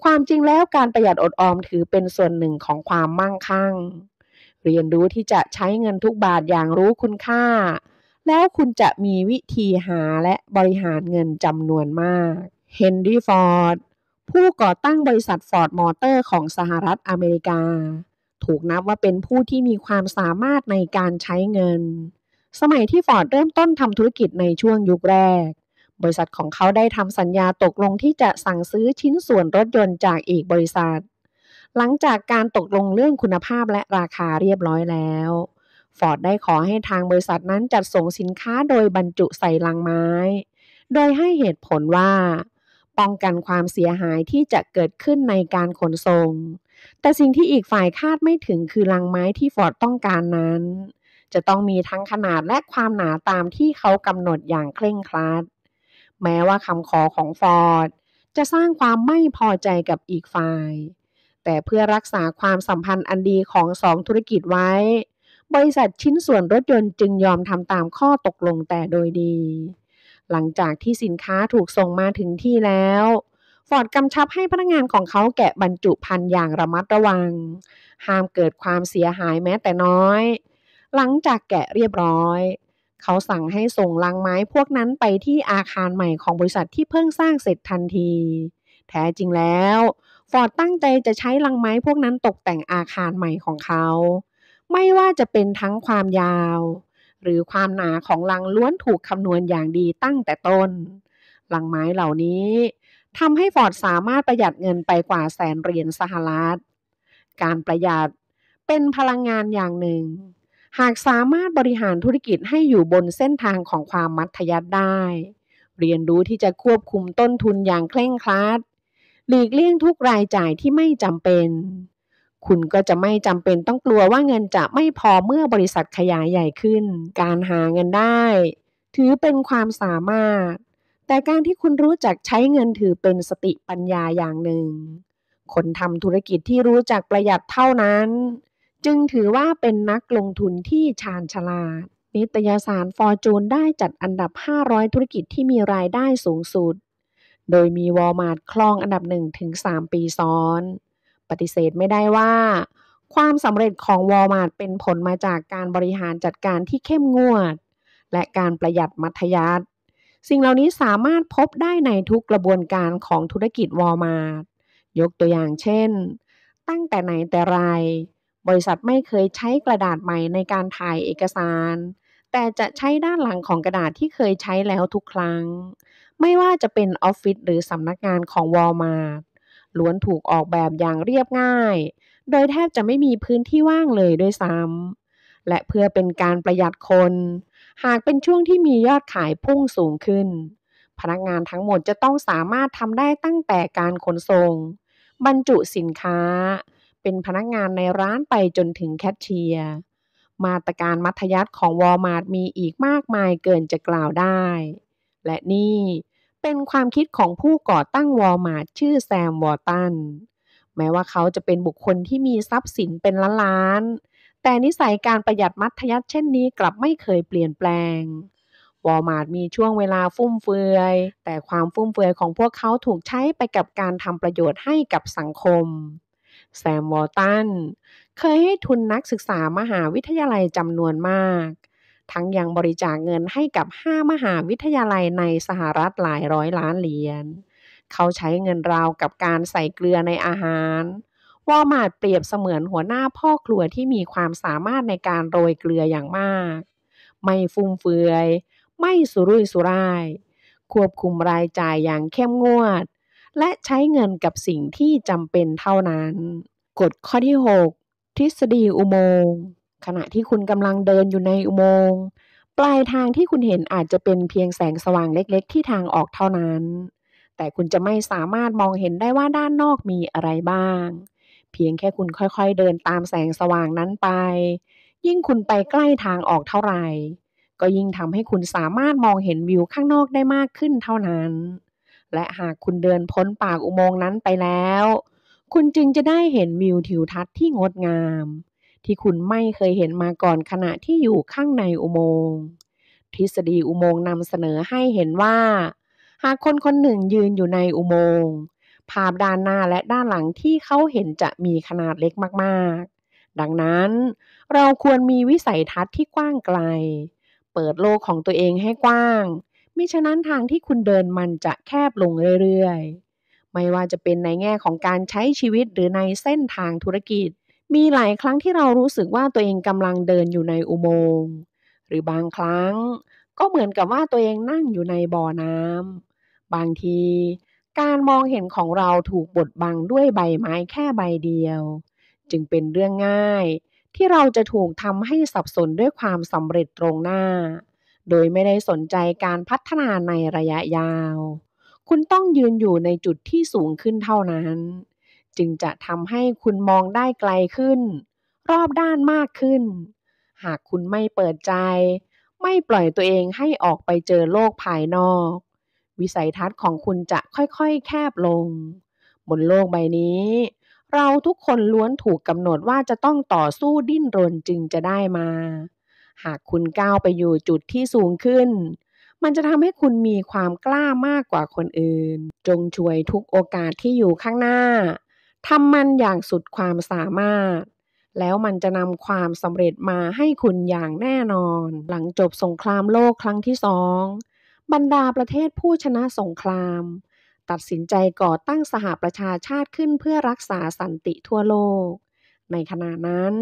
Speaker 1: ความจริงแล้วการประหยัดอดออมถือเป็นส่วนหนึ่งของความมั่งคั่ง เรียนรู้ที่จะใช้เงินทุกบาทอย่างรู้คุณค่า แล้วคุณจะมีวิธีหาและบริหารเงินจำนวนมาก เฮนรี่ ฟอร์ด ผู้ก่อตั้งบริษัทฟอร์ดมอเตอร์ของสหรัฐอเมริกา ถูกนับว่าเป็นผู้ที่มีความสามารถในการใช้เงินสมัยที่ฟอร์ดเริ่มต้นทำธุรกิจในช่วงยุคแรก บริษัทของเขาได้ทำสัญญาตกลงที่จะสั่งซื้อชิ้นส่วนรถยนต์จากอีกบริษัท หลังจากการตกลงเรื่องคุณภาพและราคาเรียบร้อยแล้ว ฟอร์ดได้ขอให้ทางบริษัทนั้นจัดส่งสินค้าโดยบรรจุใส่ลังไม้ โดยให้เหตุผลว่า ป้องกันความเสียหายที่จะเกิดขึ้นในการขนส่ง แต่สิ่งที่อีกฝ่ายคาดไม่ถึงคือลังไม้ที่ฟอร์ดต้องการนั้นจะต้องมีทั้งขนาดและความหนาตามที่เขากำหนดอย่างเคร่งครัด แม้ว่าคำขอของฟอร์ดจะสร้างความไม่พอใจกับอีกฝ่าย แต่เพื่อรักษาความสัมพันธ์อันดีของสองธุรกิจไว้ บริษัทชิ้นส่วนรถยนต์จึงยอมทำตามข้อตกลงแต่โดยดี หลังจากที่สินค้าถูกส่งมาถึงที่แล้ว ฟอร์ดกำชับให้พนักงานของเขาแกะบรรจุภัณฑ์อย่างระมัดระวัง ห้ามเกิดความเสียหายแม้แต่น้อยหลังจากแกะเรียบร้อย เขาสั่งให้ส่งลังไม้พวกนั้นไปที่อาคารใหม่ของบริษัทที่เพิ่งสร้างเสร็จทันทีแท้จริงแล้ว ฟอร์ดตั้งใจจะใช้ลังไม้พวกนั้นตกแต่งอาคารใหม่ของเขา ไม่ว่าจะเป็นทั้งความยาว หรือความหนาของลังล้วนถูกคำนวณอย่างดีตั้งแต่ต้นลังไม้เหล่านี้ทำให้ฟอร์ดสามารถประหยัดเงินไปกว่าแสนเหรียญสหรัฐการประหยัดเป็นพลังงานอย่างหนึ่งหากสามารถบริหารธุรกิจให้อยู่บนเส้นทางของความมัธยัติได้ เรียนรู้ที่จะควบคุมต้นทุนอย่างเคร่งครัด หลีกเลี่ยงทุกรายจ่ายที่ไม่จำเป็น คุณก็จะไม่จำเป็นต้องกลัวว่าเงินจะไม่พอเมื่อบริษัทขยายใหญ่ขึ้น การหาเงินได้ ถือเป็นความสามารถ แต่การที่คุณรู้จักใช้เงินถือเป็นสติปัญญาอย่างหนึ่ง คนทำธุรกิจที่รู้จักประหยัดเท่านั้นจึงถือว่าเป็นนักลงทุนที่ชาญฉลาด นิตยสารฟอร์จูนได้จัดอันดับ 500 ธุรกิจที่มีรายได้สูงสุด โดยมีวอลมาร์ทคลองอันดับ 1 ถึง 3 ปีซ้อน ปฏิเสธไม่ได้ว่า ความสำเร็จของวอลมาร์ทเป็นผลมาจากการบริหารจัดการที่เข้มงวด และการประหยัดมัธยัติสิ่งเหล่านี้สามารถพบได้ในทุกกระบวนการของธุรกิจวอลมาร์ทยกตัวอย่างเช่น ตั้งแต่ไหนแต่ไรบริษัทไม่เคยใช้กระดาษใหม่ในการถ่ายเอกสาร แต่จะใช้ด้านหลังของกระดาษที่เคยใช้แล้วทุกครั้ง ไม่ว่าจะเป็นออฟฟิศหรือสำนักงานของวอลมาร์ทล้วนถูกออกแบบอย่างเรียบง่าย โดยแทบจะไม่มีพื้นที่ว่างเลยด้วยซ้ำ และเพื่อเป็นการประหยัดคน หากเป็นช่วงที่มียอดขายพุ่งสูงขึ้น พนักงานทั้งหมดจะต้องสามารถทำได้ตั้งแต่การขนส่งบรรจุสินค้าเป็นพนักงานในร้านไปจนถึงแคชเชียร์ มาตรการมัธยัติของวอลมาร์ทมีอีกมากมายเกินจะกล่าวได้ และนี่เป็นความคิดของผู้ก่อตั้งวอลมาร์ทชื่อแซมวอร์ตัน แม้ว่าเขาจะเป็นบุคคลที่มีทรัพย์สินเป็นล้านล้าน แต่นิสัยการประหยัดมัธยัติเช่นนี้กลับไม่เคยเปลี่ยนแปลง วอลมาร์ทมีช่วงเวลาฟุ่มเฟือย แต่ความฟุ่มเฟือยของพวกเขาถูกใช้ไปกับการทำประโยชน์ให้กับสังคมแซมวอลตันเคยให้ทุนนักศึกษามหาวิทยาลัยจำนวนมาก ทั้งยังบริจาคเงินให้กับ 5 มหาวิทยาลัยในสหรัฐหลายร้อยล้านเหรียญ เขาใช้เงินราวกับการใส่เกลือในอาหารวอลมาร์เปรียบเสมือนหัวหน้าพ่อครัวที่มีความสามารถในการโรยเกลืออย่างมาก ไม่ฟุ่มเฟือย ไม่สุรุ่ยสุร่าย ควบคุมรายจ่ายอย่างเข้มงวดและใช้เงินกับสิ่งที่จำเป็นเท่านั้น กฎข้อที่ 6 ทฤษฎีอุโมงค์ ขณะที่คุณกำลังเดินอยู่ในอุโมงค์ ปลายทางที่คุณเห็นอาจจะเป็นเพียงแสงสว่างเล็ก ๆ ที่ทางออกเท่านั้น แต่คุณจะไม่สามารถมองเห็นได้ว่าด้านนอกมีอะไรบ้าง เพียงแค่คุณค่อย ๆ เดินตามแสงสว่างนั้นไป ยิ่งคุณไปใกล้ทางออกเท่าไหร่ ก็ยิ่งทำให้คุณสามารถมองเห็นวิวข้างนอกได้มากขึ้นเท่านั้นและหากคุณเดินพ้นปากอุโมงค์นั้นไปแล้ว คุณจึงจะได้เห็นวิวทิวทัศน์ที่งดงาม ที่คุณไม่เคยเห็นมาก่อนขณะที่อยู่ข้างในอุโมงค์ทฤษฎีอุโมงค์นำเสนอให้เห็นว่า หากคนคนหนึ่งยืนอยู่ในอุโมงค์ภาพด้านหน้าและด้านหลังที่เขาเห็นจะมีขนาดเล็กมากๆ ดังนั้น เราควรมีวิสัยทัศน์ที่กว้างไกล เปิดโลกของตัวเองให้กว้างิฉะนั้นทางที่คุณเดินมันจะแคบลงเรื่อยๆ ไม่ว่าจะเป็นในแง่ของการใช้ชีวิตหรือในเส้นทางธุรกิจ มีหลายครั้งที่เรารู้สึกว่าตัวเองกำลังเดินอยู่ในอุโมงค์ หรือบางครั้ง ก็เหมือนกับว่าตัวเองนั่งอยู่ในบ่อน้ำบางที การมองเห็นของเราถูกบดบังด้วยใบไม้แค่ใบเดียว จึงเป็นเรื่องง่ายที่เราจะถูกทำให้สับสนด้วยความสำเร็จตรงหน้าโดยไม่ได้สนใจการพัฒนาในระยะยาว คุณต้องยืนอยู่ในจุดที่สูงขึ้นเท่านั้น จึงจะทำให้คุณมองได้ไกลขึ้น รอบด้านมากขึ้น หากคุณไม่เปิดใจ ไม่ปล่อยตัวเองให้ออกไปเจอโลกภายนอก วิสัยทัศน์ของคุณจะค่อยๆแคบลง บนโลกใบนี้ เราทุกคนล้วนถูกกำหนดว่าจะต้องต่อสู้ดิ้นรนจึงจะได้มาหากคุณก้าวไปอยู่จุดที่สูงขึ้น มันจะทำให้คุณมีความกล้ามากกว่าคนอื่น จงช่วยทุกโอกาสที่อยู่ข้างหน้า ทำมันอย่างสุดความสามารถ แล้วมันจะนำความสำเร็จมาให้คุณอย่างแน่นอน หลังจบสงครามโลกครั้งที่สอง บรรดาประเทศผู้ชนะสงคราม ตัดสินใจก่อตั้งสหประชาชาติขึ้นเพื่อรักษาสันติทั่วโลก ในขณะนั้น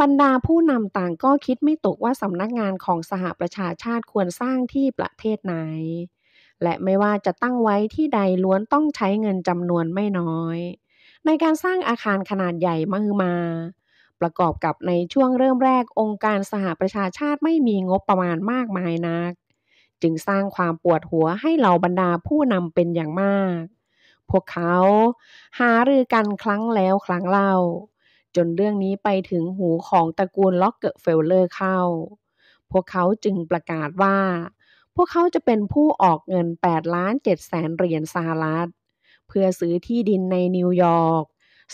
Speaker 1: บรรดาผู้นำต่างก็คิดไม่ตกว่าสำนักงานของสหประชาชาติควรสร้างที่ประเทศไหน และไม่ว่าจะตั้งไว้ที่ใดล้วนต้องใช้เงินจำนวนไม่น้อย ในการสร้างอาคารขนาดใหญ่มหึมา ประกอบกับในช่วงเริ่มแรกองค์การสหประชาชาติไม่มีงบประมาณมากมายนัก จึงสร้างความปวดหัวให้เหล่าบรรดาผู้นำเป็นอย่างมาก พวกเขา หารือกันครั้งแล้วครั้งเล่าจนเรื่องนี้ไปถึงหูของตระกูลล็อกเกอร์เฟลเลอร์เข้า พวกเขาจึงประกาศว่า พวกเขาจะเป็นผู้ออกเงิน8ล้าน7แสนเหรียญสหรัฐ เพื่อซื้อที่ดินในนิวยอร์ก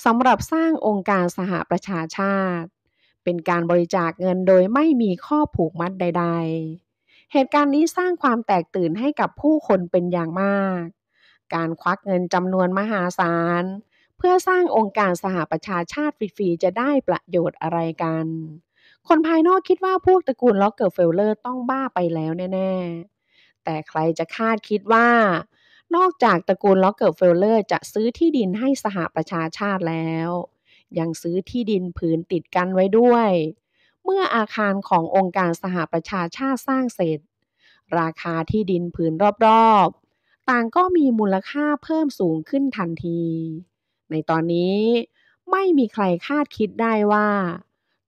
Speaker 1: สำหรับสร้างองค์การสหประชาชาติ เป็นการบริจาคเงินโดยไม่มีข้อผูกมัดใดๆ เหตุการณ์นี้สร้างความแตกตื่นให้กับผู้คนเป็นอย่างมาก การควักเงินจำนวนมหาศาลเพื่อสร้างองค์การสหประชาชาติฟรีๆจะได้ประโยชน์อะไรกัน คนภายนอกคิดว่าพวกตระกูลล็อกเกอร์เฟลเลอร์ต้องบ้าไปแล้วแน่ ๆ แต่ใครจะคาดคิดว่านอกจากตระกูลล็อกเกอร์เฟลเลอร์จะซื้อที่ดินให้สหประชาชาติแล้ว ยังซื้อที่ดินผืนติดกันไว้ด้วย เมื่ออาคารขององค์การสหประชาชาติสร้างเสร็จ ราคาที่ดินผืนรอบๆ ต่างก็มีมูลค่าเพิ่มสูงขึ้นทันทีในตอนนี้ไม่มีใครคาดคิดได้ว่า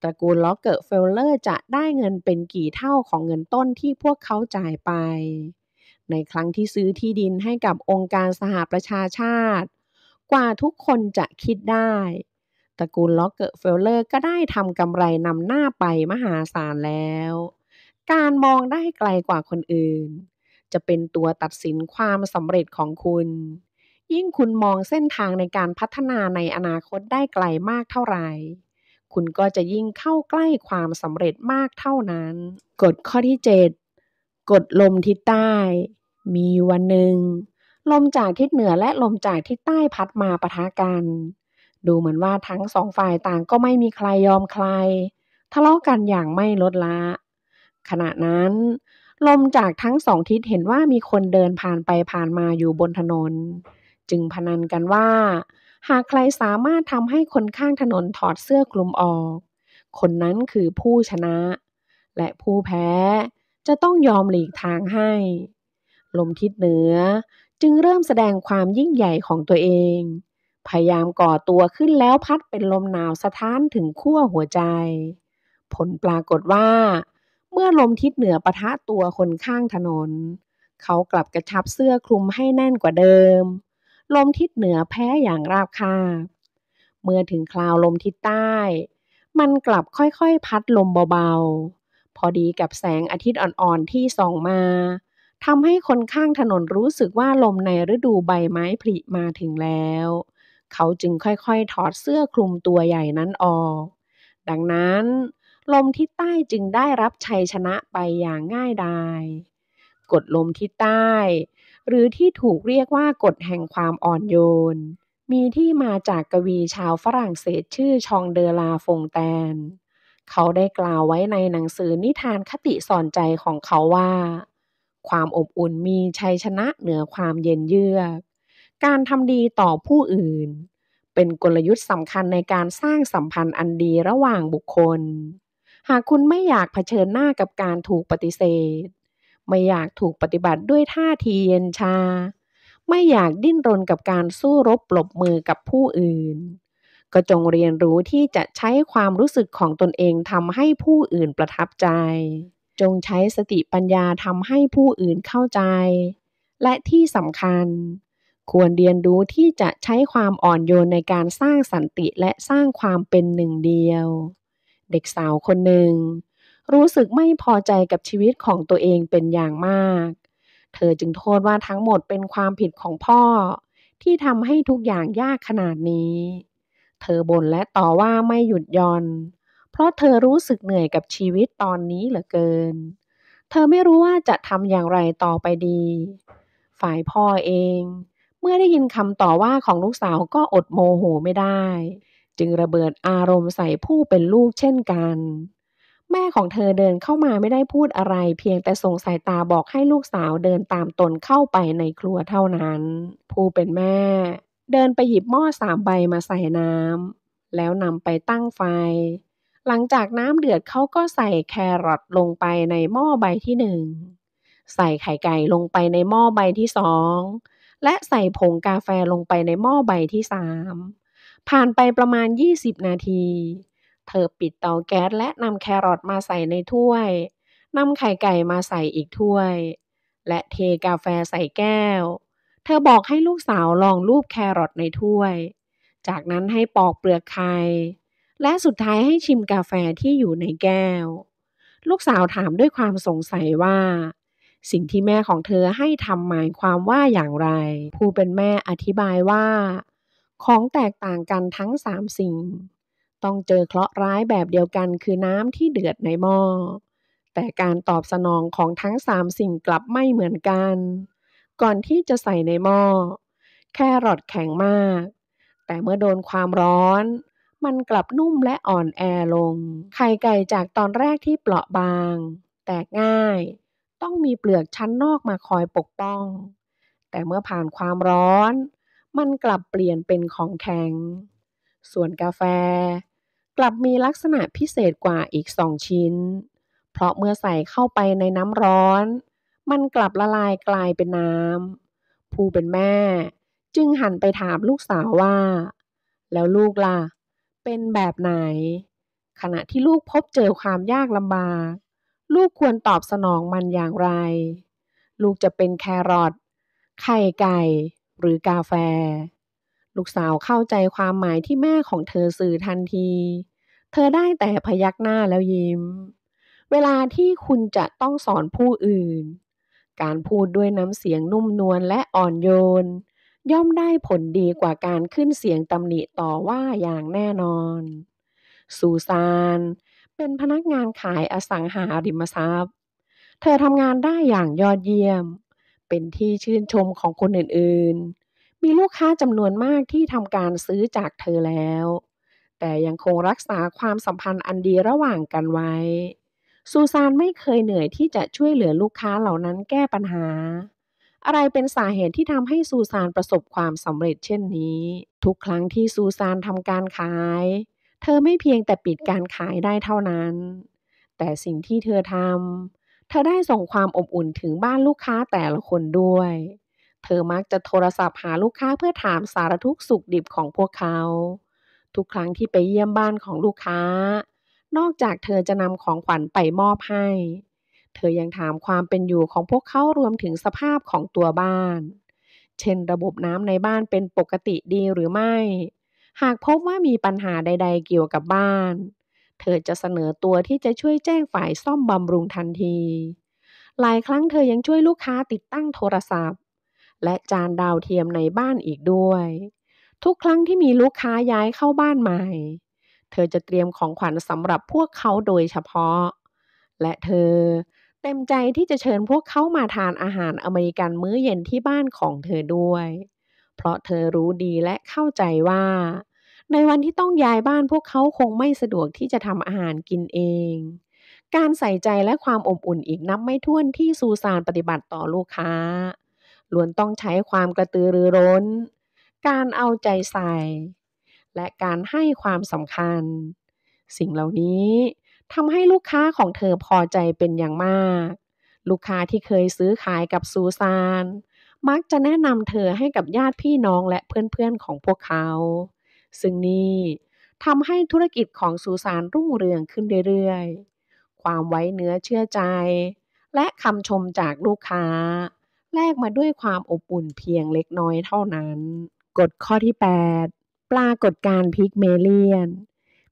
Speaker 1: ตระกูลล็อกเกอร์เฟลเลอร์จะได้เงินเป็นกี่เท่าของเงินต้นที่พวกเขาจ่ายไป ในครั้งที่ซื้อที่ดินให้กับองค์การสหประชาชาติ กว่าทุกคนจะคิดได้ตระกูลล็อกเกอร์เฟลเลอร์ก็ได้ทำกำไรนำหน้าไปมหาศาลแล้ว การมองได้ไกลกว่าคนอื่น จะเป็นตัวตัดสินความสำเร็จของคุณยิ่งคุณมองเส้นทางในการพัฒนาในอนาคตได้ไกลมากเท่าไหร่ คุณก็จะยิ่งเข้าใกล้ความสำเร็จมากเท่านั้น กฎข้อที่ 7กฎลมทิศใต้ มีวันหนึ่ง ลมจากทิศเหนือและลมจากทิศใต้พัดมาปะทะกัน ดูเหมือนว่าทั้งสองฝ่ายต่างก็ไม่มีใครยอมใคร ทะเลาะกันอย่างไม่ลดละ ขณะนั้น ลมจากทั้งสองทิศเห็นว่ามีคนเดินผ่านไปผ่านมาอยู่บนถนนจึงพนันกันว่า หากใครสามารถทำให้คนข้างถนนถอดเสื้อกลุ่มออก คนนั้นคือผู้ชนะ และผู้แพ้จะต้องยอมหลีกทางให้ ลมทิศเหนือจึงเริ่มแสดงความยิ่งใหญ่ของตัวเอง พยายามก่อตัวขึ้นแล้วพัดเป็นลมหนาวสะท้านถึงขั้วหัวใจ ผลปรากฏว่า เมื่อลมทิศเหนือปะทะตัวคนข้างถนน เขากลับกระชับเสื้อคลุมให้แน่นกว่าเดิมลมทิศเหนือแพ้อย่างราบคา เมื่อถึงคราวลมทิศใต้ มันกลับค่อย ๆ พัดลมเบา ๆ พอดีกับแสงอาทิตย์อ่อน ๆ ที่ส่องมา ทำให้คนข้างถนนรู้สึกว่าลมในฤดูใบไม้ผลิมาถึงแล้ว เขาจึงค่อย ๆ ถอดเสื้อคลุมตัวใหญ่นั้นออก ดังนั้น ลมทิศใต้จึงได้รับชัยชนะไปอย่างง่ายดาย กดลมทิศใต้หรือที่ถูกเรียกว่ากฎแห่งความอ่อนโยน มีที่มาจากกวีชาวฝรั่งเศสชื่อชองเดอลาฟงแตน เขาได้กล่าวไว้ในหนังสือนิทานคติสอนใจของเขาว่า ความอบอุ่นมีชัยชนะเหนือความเย็นเยือก การทำดีต่อผู้อื่น เป็นกลยุทธ์สำคัญในการสร้างสัมพันธ์อันดีระหว่างบุคคล หากคุณไม่อยากเผชิญหน้ากับการถูกปฏิเสธไม่อยากถูกปฏิบัติด้วยท่าทีเย็นชา ไม่อยากดิ้นรนกับการสู้รบปลบมือกับผู้อื่น ก็จงเรียนรู้ที่จะใช้ความรู้สึกของตนเองทำให้ผู้อื่นประทับใจ จงใช้สติปัญญาทำให้ผู้อื่นเข้าใจ และที่สำคัญ ควรเรียนรู้ที่จะใช้ความอ่อนโยนในการสร้างสันติและสร้างความเป็นหนึ่งเดียว เด็กสาวคนหนึ่งรู้สึกไม่พอใจกับชีวิตของตัวเองเป็นอย่างมาก เธอจึงโทษว่าทั้งหมดเป็นความผิดของพ่อที่ทำให้ทุกอย่างยากขนาดนี้ เธอบ่นและต่อว่าไม่หยุดยอน เพราะเธอรู้สึกเหนื่อยกับชีวิตตอนนี้เหลือเกิน เธอไม่รู้ว่าจะทำอย่างไรต่อไปดี ฝ่ายพ่อเอง เมื่อได้ยินคำต่อว่าของลูกสาวก็อดโมโหไม่ได้ จึงระเบิดอารมณ์ใส่ผู้เป็นลูกเช่นกันแม่ของเธอเดินเข้ามาไม่ได้พูดอะไร เพียงแต่ส่งสายตาบอกให้ลูกสาวเดินตามตนเข้าไปในครัวเท่านั้น ผู้เป็นแม่ เดินไปหยิบหม้อสามใบมาใส่น้ำแล้วนำไปตั้งไฟ หลังจากน้ำเดือดเขาก็ใส่แครอทลงไปในหม้อใบที่หนึ่งใส่ไข่ไก่ลงไปในหม้อใบที่สองและใส่ผงกาแฟลงไปในหม้อใบที่สามผ่านไปประมาณ 20 นาทีเธอปิดเตาแก๊สและนำแครอทมาใส่ในถ้วยนำไข่ไก่มาใส่อีกถ้วย และเทกาแฟใส่แก้ว เธอบอกให้ลูกสาวลองรูปแครอทในถ้วย จากนั้นให้ปอกเปลือกไข่ และสุดท้ายให้ชิมกาแฟที่อยู่ในแก้ว ลูกสาวถามด้วยความสงสัยว่า สิ่งที่แม่ของเธอให้ทำหมายความว่าอย่างไร ผู้เป็นแม่อธิบายว่าของแตกต่างกันทั้งสามสิ่งต้องเจอเคราะห์ร้ายแบบเดียวกันคือน้ำที่เดือดในหม้อ แต่การตอบสนองของทั้งสามสิ่งกลับไม่เหมือนกัน ก่อนที่จะใส่ในหม้อ แครอทแข็งมาก แต่เมื่อโดนความร้อน มันกลับนุ่มและอ่อนแอลงไข่ไก่จากตอนแรกที่เปราะบาง แตกง่าย ต้องมีเปลือกชั้นนอกมาคอยปกป้อง แต่เมื่อผ่านความร้อน มันกลับเปลี่ยนเป็นของแข็ง ส่วนกาแฟกลับมีลักษณะพิเศษกว่าอีกสองชิ้น เพราะเมื่อใส่เข้าไปในน้ำร้อน มันกลับละลายกลายเป็นน้ำ ผู้เป็นแม่ จึงหันไปถามลูกสาวว่า แล้วลูกล่ะ เป็นแบบไหน ขณะที่ลูกพบเจอความยากลำบาก ลูกควรตอบสนองมันอย่างไร ลูกจะเป็นแครอท ไข่ไก่ หรือกาแฟลูกสาวเข้าใจความหมายที่แม่ของเธอสื่อทันที เธอได้แต่พยักหน้าแล้วยิ้ม เวลาที่คุณจะต้องสอนผู้อื่น การพูดด้วยน้ำเสียงนุ่มนวลและอ่อนโยนย่อมได้ผลดีกว่าการขึ้นเสียงตำหนิต่อว่าอย่างแน่นอนสูซานเป็นพนักงานขายอสังหาริมทรัพย์ เธอทำงานได้อย่างยอดเยี่ยม เป็นที่ชื่นชมของคนอื่น ๆมีลูกค้าจำนวนมากที่ทำการซื้อจากเธอแล้ว แต่ยังคงรักษาความสัมพันธ์อันดีระหว่างกันไว้ซูซานไม่เคยเหนื่อยที่จะช่วยเหลือลูกค้าเหล่านั้นแก้ปัญหา อะไรเป็นสาเหตุที่ทำให้ซูซานประสบความสำเร็จเช่นนี้ ทุกครั้งที่ซูซานทำการขาย เธอไม่เพียงแต่ปิดการขายได้เท่านั้น แต่สิ่งที่เธอทำเธอได้ส่งความอบอุ่นถึงบ้านลูกค้าแต่ละคนด้วยเธอมักจะโทรศัพท์หาลูกค้าเพื่อถามสารทุกสุขดิบของพวกเขา ทุกครั้งที่ไปเยี่ยมบ้านของลูกค้า นอกจากเธอจะนำของขวัญไปมอบให้ เธอยังถามความเป็นอยู่ของพวกเขารวมถึงสภาพของตัวบ้าน เช่นระบบน้ำในบ้านเป็นปกติดีหรือไม่ หากพบว่ามีปัญหาใด ๆ เกี่ยวกับบ้าน เธอจะเสนอตัวที่จะช่วยแจ้งฝ่ายซ่อมบำรุงทันที หลายครั้งเธอยังช่วยลูกค้าติดตั้งโทรศัพท์และจานดาวเทียมในบ้านอีกด้วย ทุกครั้งที่มีลูกค้าย้ายเข้าบ้านใหม่ เธอจะเตรียมของขวัญสำหรับพวกเขาโดยเฉพาะ และเธอ เต็มใจที่จะเชิญพวกเขามาทานอาหารอเมริกันมื้อเย็นที่บ้านของเธอด้วย เพราะเธอรู้ดีและเข้าใจว่า ในวันที่ต้องย้ายบ้านพวกเขาคงไม่สะดวกที่จะทำอาหารกินเอง การใส่ใจและความอบอุ่นอีกนับไม่ถ้วนที่ซูซานปฏิบัติต่อลูกค้าล้วนต้องใช้ความกระตือรือร้น การเอาใจใส่ และการให้ความสำคัญ สิ่งเหล่านี้ทำให้ลูกค้าของเธอพอใจเป็นอย่างมาก ลูกค้าที่เคยซื้อขายกับซูซานมักจะแนะนำเธอให้กับญาติพี่น้องและเพื่อนๆของพวกเขา ซึ่งนี่ทำให้ธุรกิจของซูซานรุ่งเรืองขึ้นเรื่อยๆ ความไว้เนื้อเชื่อใจ และคำชมจากลูกค้าแลกมาด้วยความอบอุ่นเพียงเล็กน้อยเท่านั้นกฎข้อที่ 8 ปรากฏการพิกเมเลียน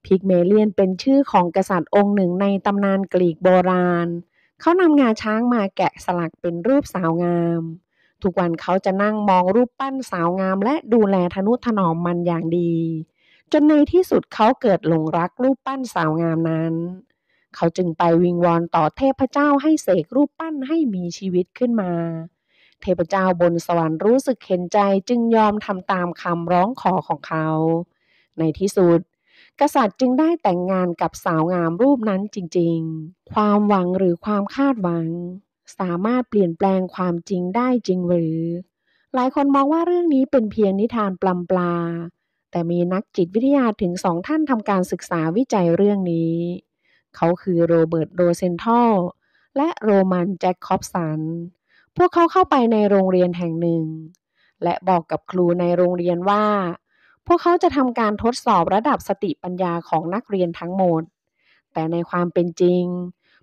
Speaker 1: พิกเมเลียนเป็นชื่อของกษัตริย์องค์หนึ่งในตำนานกรีกโบราณ เขานำงาช้างมาแกะสลักเป็นรูปสาวงาม ทุกวันเขาจะนั่งมองรูปปั้นสาวงามและดูแลทนุถนอมมันอย่างดี จนในที่สุดเขาเกิดหลงรักรูปปั้นสาวงามนั้น เขาจึงไปวิงวอนต่อเทพเจ้าให้เสกรูปปั้นให้มีชีวิตขึ้นมาเทพเจ้าบนสวรรค์รู้สึกเห็นใจจึงยอมทำตามคำร้องขอของเขา ในที่สุด กษัตริย์จึงได้แต่งงานกับสาวงามรูปนั้นจริงๆ ความหวังหรือความคาดหวัง สามารถเปลี่ยนแปลงความจริงได้จริงหรือ หลายคนมองว่าเรื่องนี้เป็นเพียงนิทานปลำปลา แต่มีนักจิตวิทยาถึงสองท่านทำการศึกษาวิจัยเรื่องนี้ เขาคือโรเบิร์ตโรเซนทอลและโรมันแจ็คคอบสันพวกเขาเข้าไปในโรงเรียนแห่งหนึ่ง และบอกกับครูในโรงเรียนว่า พวกเขาจะทำการทดสอบระดับสติปัญญาของนักเรียนทั้งหมด แต่ในความเป็นจริง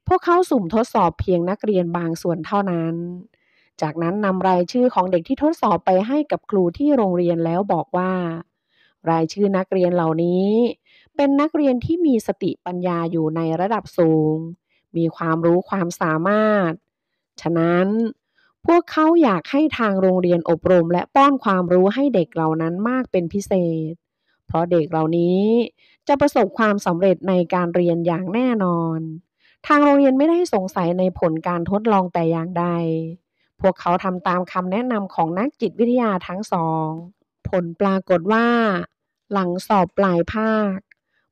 Speaker 1: พวกเขาสุ่มทดสอบเพียงนักเรียนบางส่วนเท่านั้น จากนั้นนำรายชื่อของเด็กที่ทดสอบไปให้กับครูที่โรงเรียนแล้วบอกว่า รายชื่อนักเรียนเหล่านี้ เป็นนักเรียนที่มีสติปัญญาอยู่ในระดับสูง มีความรู้ความสามารถ ฉะนั้นพวกเขาอยากให้ทางโรงเรียนอบรมและป้อนความรู้ให้เด็กเหล่านั้นมากเป็นพิเศษ เพราะเด็กเหล่านี้จะประสบความสำเร็จในการเรียนอย่างแน่นอน ทางโรงเรียนไม่ได้สงสัยในผลการทดลองแต่อย่างใด พวกเขาทำตามคำแนะนำของนักจิตวิทยาทั้งสอง ผลปรากฏว่า หลังสอบปลายภาค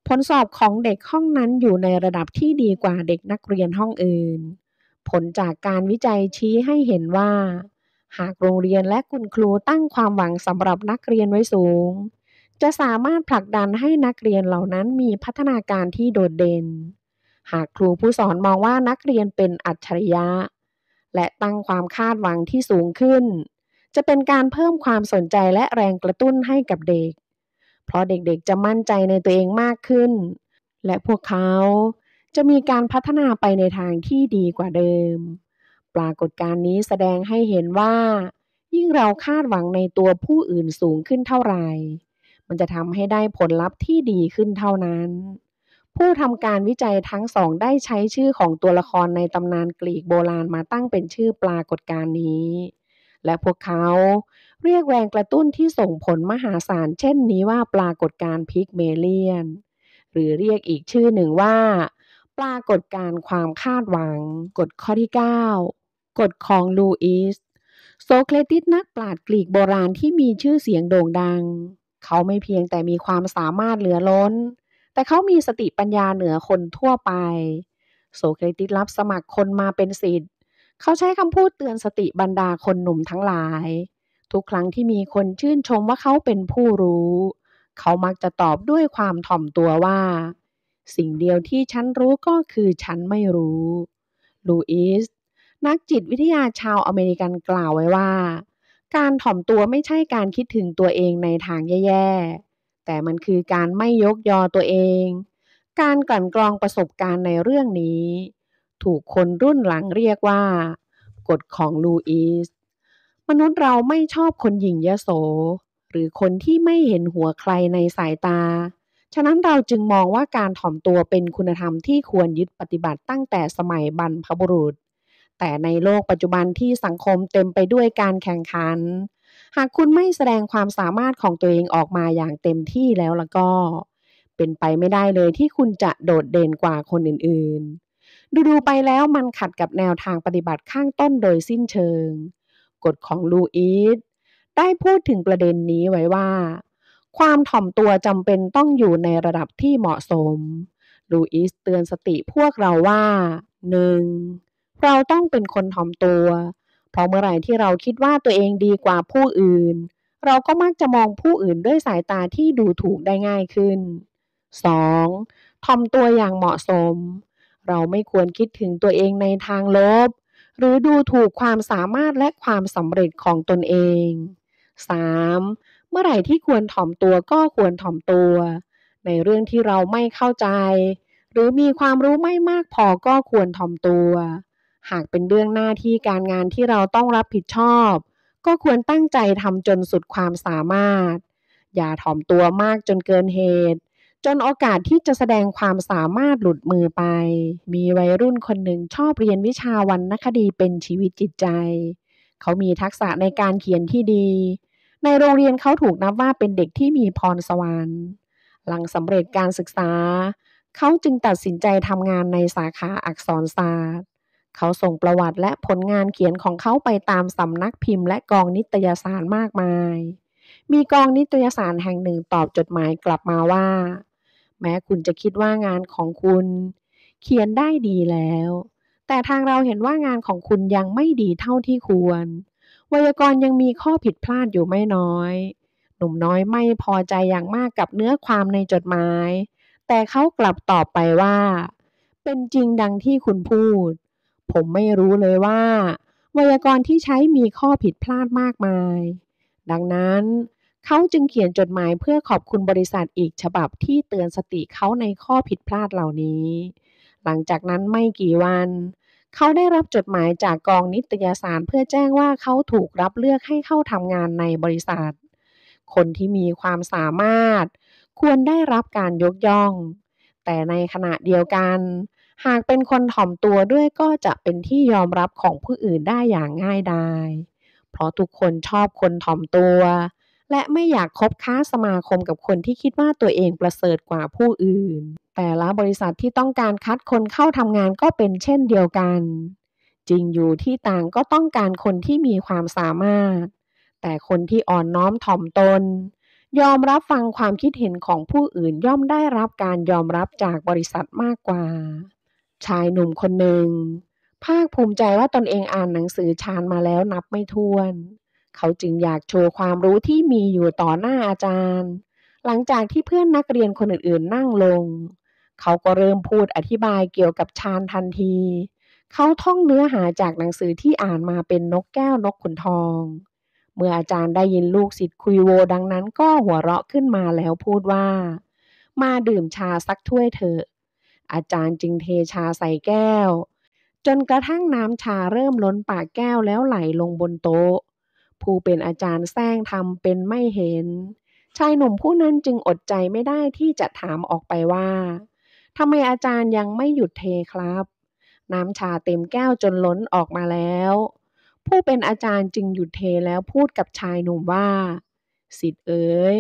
Speaker 1: ผลสอบของเด็กห้องนั้นอยู่ในระดับที่ดีกว่าเด็กนักเรียนห้องอื่นผลจากการวิจัยชี้ให้เห็นว่า หากโรงเรียนและคุณครูตั้งความหวังสำหรับนักเรียนไว้สูง จะสามารถผลักดันให้นักเรียนเหล่านั้นมีพัฒนาการที่โดดเด่น หากครูผู้สอนมองว่านักเรียนเป็นอัจฉริยะ และตั้งความคาดหวังที่สูงขึ้น จะเป็นการเพิ่มความสนใจและแรงกระตุ้นให้กับเด็ก เพราะเด็กๆจะมั่นใจในตัวเองมากขึ้น และพวกเขาจะมีการพัฒนาไปในทางที่ดีกว่าเดิม ปรากฏการณ์นี้แสดงให้เห็นว่า ยิ่งเราคาดหวังในตัวผู้อื่นสูงขึ้นเท่าไหร่มันจะทำให้ได้ผลลัพธ์ที่ดีขึ้นเท่านั้น ผู้ทำการวิจัยทั้งสองได้ใช้ชื่อของตัวละครในตำนานกรีกโบราณมาตั้งเป็นชื่อปรากฏการณ์นี้ และพวกเขาเรียกแรงกระตุ้นที่ส่งผลมหาศาลเช่นนี้ว่าปรากฏการณ์พิกเมเลียน หรือเรียกอีกชื่อหนึ่งว่าปรากฏการความคาดหวัง กฎข้อที่ 9กฎของลูอิสโซเครติสนักปราชญ์กรีกโบราณที่มีชื่อเสียงโด่งดัง เขาไม่เพียงแต่มีความสามารถเหลือล้น แต่เขามีสติปัญญาเหนือคนทั่วไป โซเครติสรับสมัครคนมาเป็นศิษย์ เขาใช้คำพูดเตือนสติบรรดาคนหนุ่มทั้งหลาย ทุกครั้งที่มีคนชื่นชมว่าเขาเป็นผู้รู้ เขามักจะตอบด้วยความถ่อมตัวว่าสิ่งเดียวที่ฉันรู้ก็คือฉันไม่รู้ ลูอิสนักจิตวิทยาชาวอเมริกันกล่าวไว้ว่า การถ่อมตัวไม่ใช่การคิดถึงตัวเองในทางแย่ๆ แต่มันคือการไม่ยกยอตัวเอง การกลั่นกรองประสบการณ์ในเรื่องนี้ ถูกคนรุ่นหลังเรียกว่า กฎของลูอิส มนุษย์เราไม่ชอบคนหยิ่งยโส หรือคนที่ไม่เห็นหัวใครในสายตาฉะนั้นเราจึงมองว่าการถ่อมตัวเป็นคุณธรรมที่ควรยึดปฏิบัติตั้งแต่สมัยบรรพบุรุษ แต่ในโลกปัจจุบันที่สังคมเต็มไปด้วยการแข่งขัน หากคุณไม่แสดงความสามารถของตัวเองออกมาอย่างเต็มที่แล้วละก็ เป็นไปไม่ได้เลยที่คุณจะโดดเด่นกว่าคนอื่นๆ ดูๆไปแล้วมันขัดกับแนวทางปฏิบัติข้างต้นโดยสิ้นเชิง กฎของลูอิสได้พูดถึงประเด็นนี้ไว้ว่าความถ่อมตัวจำเป็นต้องอยู่ในระดับที่เหมาะสมลูอิสเตือนสติพวกเราว่า 1. เราต้องเป็นคนถ่อมตัว เพราะเมื่อไหร่ที่เราคิดว่าตัวเองดีกว่าผู้อื่น เราก็มักจะมองผู้อื่นด้วยสายตาที่ดูถูกได้ง่ายขึ้น 2. ถ่อมตัวอย่างเหมาะสม เราไม่ควรคิดถึงตัวเองในทางลบ หรือดูถูกความสามารถและความสำเร็จของตนเอง 3. มื่อไหร่ที่ควรถ่อมตัวก็ควรถ่อมตัว ในเรื่องที่เราไม่เข้าใจ หรือมีความรู้ไม่มากพอก็ควรถ่อมตัว หากเป็นเรื่องหน้าที่การงานที่เราต้องรับผิดชอบ ก็ควรตั้งใจทำจนสุดความสามารถ อย่าถ่อมตัวมากจนเกินเหตุ จนโอกาสที่จะแสดงความสามารถหลุดมือไป มีวัยรุ่นคนหนึ่งชอบเรียนวิชาวรรณคดีเป็นชีวิตจิตใจ เขามีทักษะในการเขียนที่ดีในโรงเรียนเขาถูกนับว่าเป็นเด็กที่มีพรสวรรค์ หลังสำเร็จการศึกษา เขาจึงตัดสินใจทำงานในสาขาอักษรศาสตร์ เขาส่งประวัติและผลงานเขียนของเขาไปตามสำนักพิมพ์และกองนิตยสารมากมาย มีกองนิตยสารแห่งหนึ่งตอบจดหมายกลับมาว่า แม้คุณจะคิดว่างานของคุณ เขียนได้ดีแล้ว แต่ทางเราเห็นว่างานของคุณยังไม่ดีเท่าที่ควรวยากรณ์ยังมีข้อผิดพลาดอยู่ไม่น้อย หนุ่มน้อยไม่พอใจอย่างมากกับเนื้อความในจดหมาย แต่เขากลับตอบไปว่า เป็นจริงดังที่คุณพูด ผมไม่รู้เลยว่า ไวยากรณ์ที่ใช้มีข้อผิดพลาดมากมาย ดังนั้น เขาจึงเขียนจดหมายเพื่อขอบคุณบริษัทอีกฉบับที่เตือนสติเขาในข้อผิดพลาดเหล่านี้ หลังจากนั้นไม่กี่วันเขาได้รับจดหมายจากกองนิตยสารเพื่อแจ้งว่าเขาถูกรับเลือกให้เข้าทำงานในบริษัท คนที่มีความสามารถควรได้รับการยกย่อง แต่ในขณะเดียวกัน หากเป็นคนถ่อมตัวด้วยก็จะเป็นที่ยอมรับของผู้อื่นได้อย่างง่ายดาย เพราะทุกคนชอบคนถ่อมตัวและไม่อยากคบค้าสมาคมกับคนที่คิดว่าตัวเองประเสริฐกว่าผู้อื่น แต่ละบริษัทที่ต้องการคัดคนเข้าทำงานก็เป็นเช่นเดียวกัน จริงอยู่ที่ต่างก็ต้องการคนที่มีความสามารถ แต่คนที่อ่อนน้อมถ่อมตน ยอมรับฟังความคิดเห็นของผู้อื่นย่อมได้รับการยอมรับจากบริษัทมากกว่า ชายหนุ่มคนหนึ่ง ภาคภูมิใจว่าตนเองอ่านหนังสือชานมาแล้วนับไม่ถ้วนเขาจึงอยากโชว์ความรู้ที่มีอยู่ต่อหน้าอาจารย์ หลังจากที่เพื่อนนักเรียนคนอื่นๆนั่งลง เขาก็เริ่มพูดอธิบายเกี่ยวกับฌานทันที เขาท่องเนื้อหาจากหนังสือที่อ่านมาเป็นนกแก้วนกขุนทอง เมื่ออาจารย์ได้ยินลูกศิษย์คุยโวดังนั้นก็หัวเราะขึ้นมาแล้วพูดว่า มาดื่มชาสักถ้วยเถอะ อาจารย์จึงเทชาใส่แก้ว จนกระทั่งน้ำชาเริ่มล้นปากแก้วแล้วไหลลงบนโต๊ะผู้เป็นอาจารย์แซงทำเป็นไม่เห็น ชายหนุ่มผู้นั้นจึงอดใจไม่ได้ที่จะถามออกไปว่าทำไมอาจารย์ยังไม่หยุดเทครับ น้ำชาเต็มแก้วจนล้นออกมาแล้ว ผู้เป็นอาจารย์จึงหยุดเทแล้วพูดกับชายหนุ่มว่า สิทธิ์เอ๋ย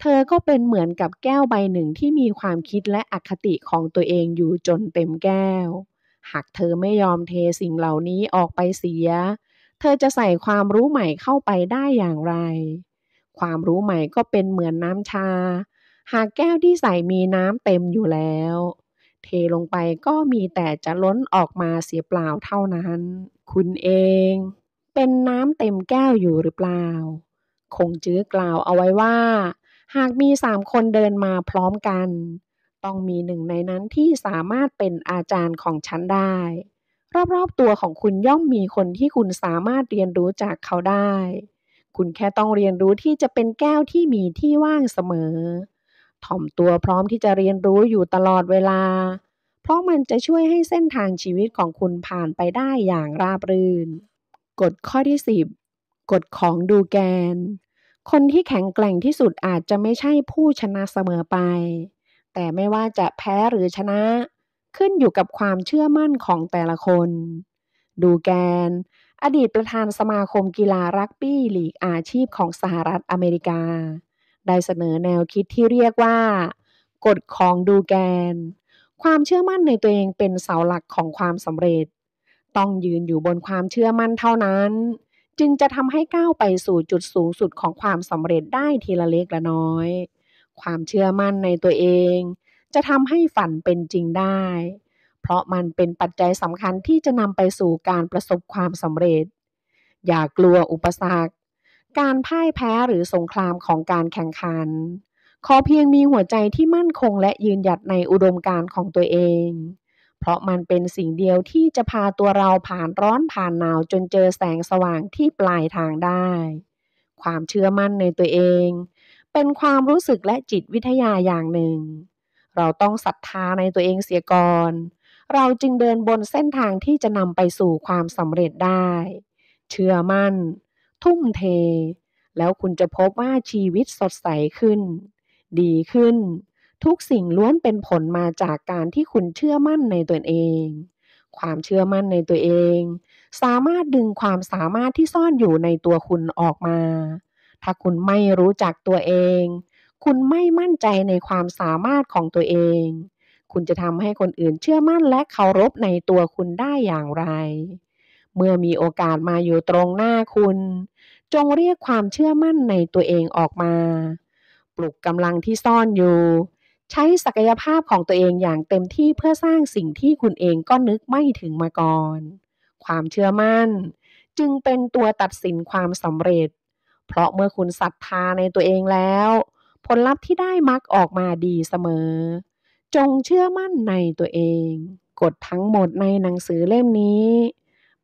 Speaker 1: เธอก็เป็นเหมือนกับแก้วใบหนึ่งที่มีความคิดและอคติของตัวเองอยู่จนเต็มแก้ว หากเธอไม่ยอมเทสิ่งเหล่านี้ออกไปเสียเธอจะใส่ความรู้ใหม่เข้าไปได้อย่างไร ความรู้ใหม่ก็เป็นเหมือนน้ำชา หากแก้วที่ใส่มีน้ำเต็มอยู่แล้ว เทลงไปก็มีแต่จะล้นออกมาเสียเปล่าเท่านั้น คุณเอง เป็นน้ำเต็มแก้วอยู่หรือเปล่า คงจื้อกล่าวเอาไว้ว่า หากมีสามคนเดินมาพร้อมกัน ต้องมีหนึ่งในนั้นที่สามารถเป็นอาจารย์ของฉันได้รอบๆตัวของคุณย่อมมีคนที่คุณสามารถเรียนรู้จากเขาได้ คุณแค่ต้องเรียนรู้ที่จะเป็นแก้วที่มีที่ว่างเสมอถ่อมตัวพร้อมที่จะเรียนรู้อยู่ตลอดเวลา เพราะมันจะช่วยให้เส้นทางชีวิตของคุณผ่านไปได้อย่างราบรื่นกฎข้อที่ 10 กฎของดูแกน คนที่แข็งแกร่งที่สุดอาจจะไม่ใช่ผู้ชนะเสมอไป แต่ไม่ว่าจะแพ้หรือชนะเขึ้นอยู่กับความเชื่อมั่นของแต่ละคน ดูแกน อดีตประธานสมาคมกีฬารักบี้ลีกอาชีพของสหรัฐอเมริกา ได้เสนอแนวคิดที่เรียกว่า กฎของดูแกน ความเชื่อมั่นในตัวเองเป็นเสาหลักของความสำเร็จ ต้องยืนอยู่บนความเชื่อมั่นเท่านั้น จึงจะทำให้ก้าวไปสู่จุดสูงสุดของความสำเร็จได้ทีละเล็กละน้อย ความเชื่อมั่นในตัวเองจะทำให้ฝันเป็นจริงได้ เพราะมันเป็นปัจจัยสำคัญที่จะนำไปสู่การประสบความสำเร็จ อย่ากลัวอุปสรรค การพ่ายแพ้หรือสงครามของการแข่งขัน ขอเพียงมีหัวใจที่มั่นคง และยืนหยัดในอุดมการณ์ของตัวเอง เพราะมันเป็นสิ่งเดียวที่จะพาตัวเราผ่านร้อนผ่านหนาวจนเจอแสงสว่างที่ปลายทางได้ ความเชื่อมั่นในตัวเอง เป็นความรู้สึกและจิตวิทยาอย่างหนึ่งเราต้องศรัทธาในตัวเองเสียก่อน เราจึงเดินบนเส้นทางที่จะนำไปสู่ความสำเร็จได้ เชื่อมั่น ทุ่มเท แล้วคุณจะพบว่าชีวิตสดใสขึ้น ดีขึ้น ทุกสิ่งล้วนเป็นผลมาจากการที่คุณเชื่อมั่นในตัวเอง ความเชื่อมั่นในตัวเอง สามารถดึงความสามารถที่ซ่อนอยู่ในตัวคุณออกมา ถ้าคุณไม่รู้จักตัวเองคุณไม่มั่นใจในความสามารถของตัวเอง คุณจะทำให้คนอื่นเชื่อมั่นและเคารพในตัวคุณได้อย่างไร เมื่อมีโอกาสมาอยู่ตรงหน้าคุณ จงเรียกความเชื่อมั่นในตัวเองออกมา ปลุกกำลังที่ซ่อนอยู่ ใช้ศักยภาพของตัวเองอย่างเต็มที่เพื่อสร้างสิ่งที่คุณเองก็นึกไม่ถึงมาก่อน ความเชื่อมั่นจึงเป็นตัวตัดสินความสำเร็จ เพราะเมื่อคุณศรัทธาในตัวเองแล้วผลลัพธ์ที่ได้มักออกมาดีเสมอ จงเชื่อมั่นในตัวเองกฎทั้งหมดในหนังสือเล่มนี้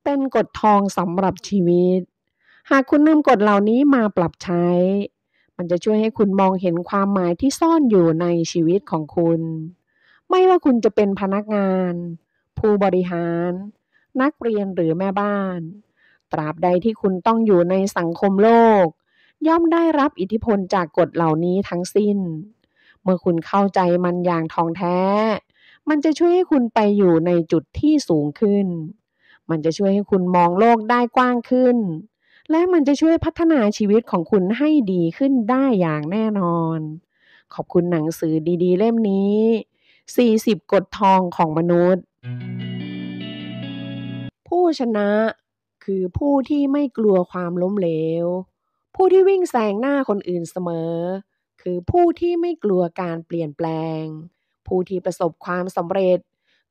Speaker 1: เป็นกฎทองสำหรับชีวิต หากคุณนำกฎเหล่านี้มาปรับใช้ มันจะช่วยให้คุณมองเห็นความหมายที่ซ่อนอยู่ในชีวิตของคุณ ไม่ว่าคุณจะเป็นพนักงาน ผู้บริหาร นักเรียนหรือแม่บ้าน ตราบใดที่คุณต้องอยู่ในสังคมโลกย่อมได้รับอิทธิพลจากกฎเหล่านี้ทั้งสิ้น เมื่อคุณเข้าใจมันอย่างทองแท้ มันจะช่วยให้คุณไปอยู่ในจุดที่สูงขึ้น มันจะช่วยให้คุณมองโลกได้กว้างขึ้น และมันจะช่วยพัฒนาชีวิตของคุณให้ดีขึ้นได้อย่างแน่นอน ขอบคุณหนังสือดี ๆ เล่มนี้ 40 กฎทองของมนุษย์ ผู้ชนะคือผู้ที่ไม่กลัวความล้มเหลวผู้ที่วิ่งแซงหน้าคนอื่นเสมอ คือผู้ที่ไม่กลัวการเปลี่ยนแปลง ผู้ที่ประสบความสำเร็จ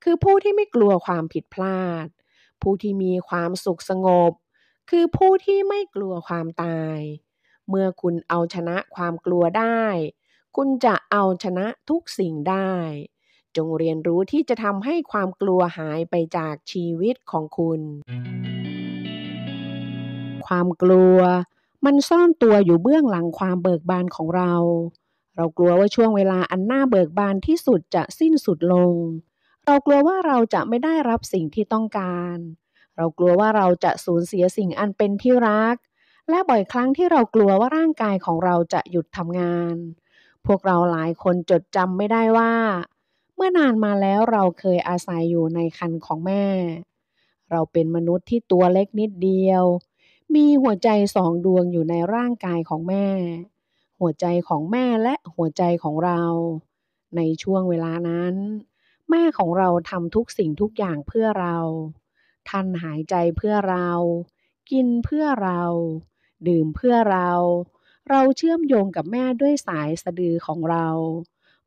Speaker 1: คือผู้ที่ไม่กลัวความผิดพลาด ผู้ที่มีความสุขสงบ คือผู้ที่ไม่กลัวความตาย เมื่อคุณเอาชนะความกลัวได้ คุณจะเอาชนะทุกสิ่งได้ จงเรียนรู้ที่จะทำให้ความกลัวหายไปจากชีวิตของคุณ ความกลัวมันซ่อนตัวอยู่เบื้องหลังความเบิกบานของเรา เรากลัวว่าช่วงเวลาอันน่าเบิกบานที่สุดจะสิ้นสุดลง เรากลัวว่าเราจะไม่ได้รับสิ่งที่ต้องการ เรากลัวว่าเราจะสูญเสียสิ่งอันเป็นที่รัก และบ่อยครั้งที่เรากลัวว่าร่างกายของเราจะหยุดทำงาน พวกเราหลายคนจดจำไม่ได้ว่า เมื่อนานมาแล้วเราเคยอาศัยอยู่ในคันของแม่ เราเป็นมนุษย์ที่ตัวเล็กนิดเดียวมีหัวใจสองดวงอยู่ในร่างกายของแม่ หัวใจของแม่และหัวใจของเรา ในช่วงเวลานั้น แม่ของเราทำทุกสิ่งทุกอย่างเพื่อเราท่านหายใจเพื่อเรา กินเพื่อเรา ดื่มเพื่อเรา เราเชื่อมโยงกับแม่ด้วยสายสะดือของเรา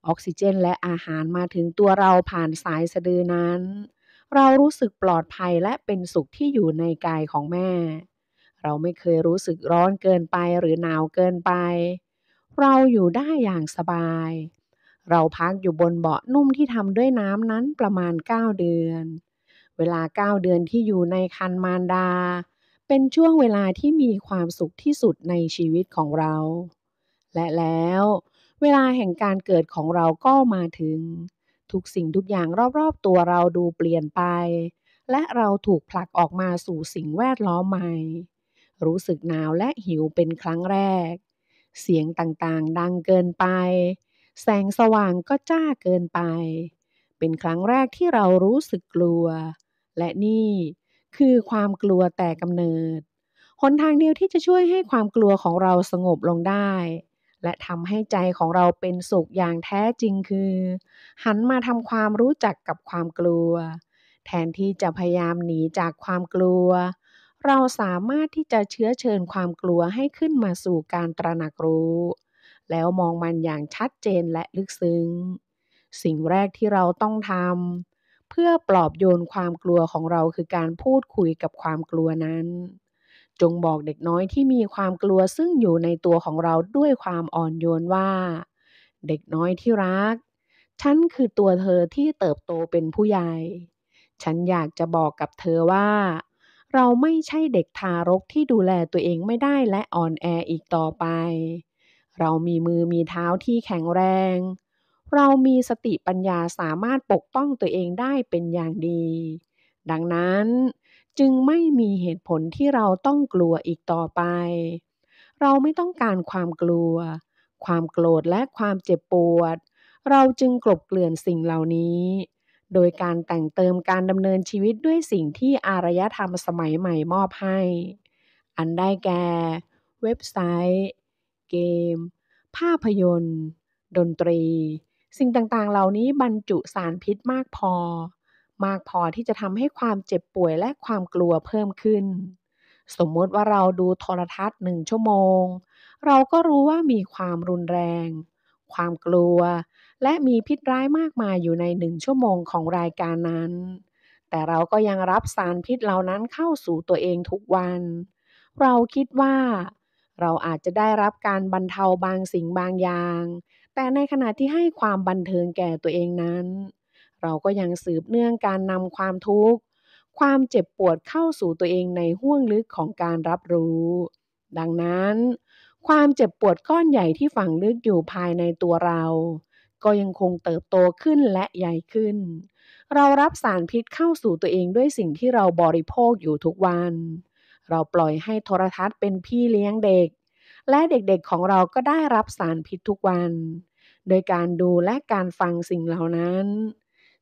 Speaker 1: ออกซิเจนและอาหารมาถึงตัวเราผ่านสายสะดือนั้น เรารู้สึกปลอดภัยและเป็นสุขที่อยู่ในกายของแม่เราไม่เคยรู้สึกร้อนเกินไปหรือหนาวเกินไป เราอยู่ได้อย่างสบาย เราพักอยู่บนเบาะนุ่มที่ทำด้วยน้ำนั้นประมาณ 9 เดือน เวลา 9 เดือนที่อยู่ในคันมารดา เป็นช่วงเวลาที่มีความสุขที่สุดในชีวิตของเรา และแล้วเวลาแห่งการเกิดของเราก็มาถึง ทุกสิ่งทุกอย่างรอบๆตัวเราดูเปลี่ยนไป และเราถูกผลักออกมาสู่สิ่งแวดล้อมใหม่รู้สึกหนาวและหิวเป็นครั้งแรก เสียงต่างๆ ดังเกินไป แสงสว่างก็จ้าเกินไป เป็นครั้งแรกที่เรารู้สึกกลัว และนี่คือความกลัวแต่กำเนิด หนทางเดียวที่จะช่วยให้ความกลัวของเราสงบลงได้ และทำให้ใจของเราเป็นสุขอย่างแท้จริงคือ หันมาทำความรู้จักกับความกลัว แทนที่จะพยายามหนีจากความกลัวเราสามารถที่จะเชื้อเชิญความกลัวให้ขึ้นมาสู่การตระหนักรู้ แล้วมองมันอย่างชัดเจนและลึกซึ้ง สิ่งแรกที่เราต้องทำเพื่อปลอบโยนความกลัวของเราคือการพูดคุยกับความกลัวนั้น จงบอกเด็กน้อยที่มีความกลัวซึ่งอยู่ในตัวของเราด้วยความอ่อนโยนว่า เด็กน้อยที่รัก ฉันคือตัวเธอที่เติบโตเป็นผู้ใหญ่ ฉันอยากจะบอกกับเธอว่าเราไม่ใช่เด็กทารกที่ดูแลตัวเองไม่ได้และอ่อนแออีกต่อไป เรามีมือมีเท้าที่แข็งแรง เรามีสติปัญญาสามารถปกป้องตัวเองได้เป็นอย่างดี ดังนั้นจึงไม่มีเหตุผลที่เราต้องกลัวอีกต่อไป เราไม่ต้องการความกลัว ความโกรธและความเจ็บปวด เราจึงกลบเกลื่อนสิ่งเหล่านี้โดยการแต่งเติมการดำเนินชีวิตด้วยสิ่งที่อารยธรรมสมัยใหม่มอบให้ อันได้แก่เว็บไซต์ เกม ภาพยนตร์ ดนตรี สิ่งต่างๆ เหล่านี้บรรจุสารพิษมากพอ มากพอที่จะทำให้ความเจ็บป่วยและความกลัวเพิ่มขึ้น สมมติว่าเราดูโทรทัศน์หนึ่งชั่วโมง เราก็รู้ว่ามีความรุนแรง ความกลัวและมีพิษร้ายมากมายอยู่ในหนึ่งชั่วโมงของรายการนั้น แต่เราก็ยังรับสารพิษเหล่านั้นเข้าสู่ตัวเองทุกวัน เราคิดว่า เราอาจจะได้รับการบรรเทาบางสิ่งบางอย่าง แต่ในขณะที่ให้ความบันเทิงแก่ตัวเองนั้น เราก็ยังสืบเนื่องการนำความทุกข์ ความเจ็บปวดเข้าสู่ตัวเองในห้วงลึกของการรับรู้ ดังนั้น ความเจ็บปวดก้อนใหญ่ที่ฝังลึกอยู่ภายในตัวเราก็ยังคงเติบโตขึ้นและใหญ่ขึ้น เรารับสารพิษเข้าสู่ตัวเองด้วยสิ่งที่เราบริโภคอยู่ทุกวัน เราปล่อยให้โทรทัศน์เป็นพี่เลี้ยงเด็ก และเด็กๆของเราก็ได้รับสารพิษทุกวัน โดยการดูและการฟังสิ่งเหล่านั้น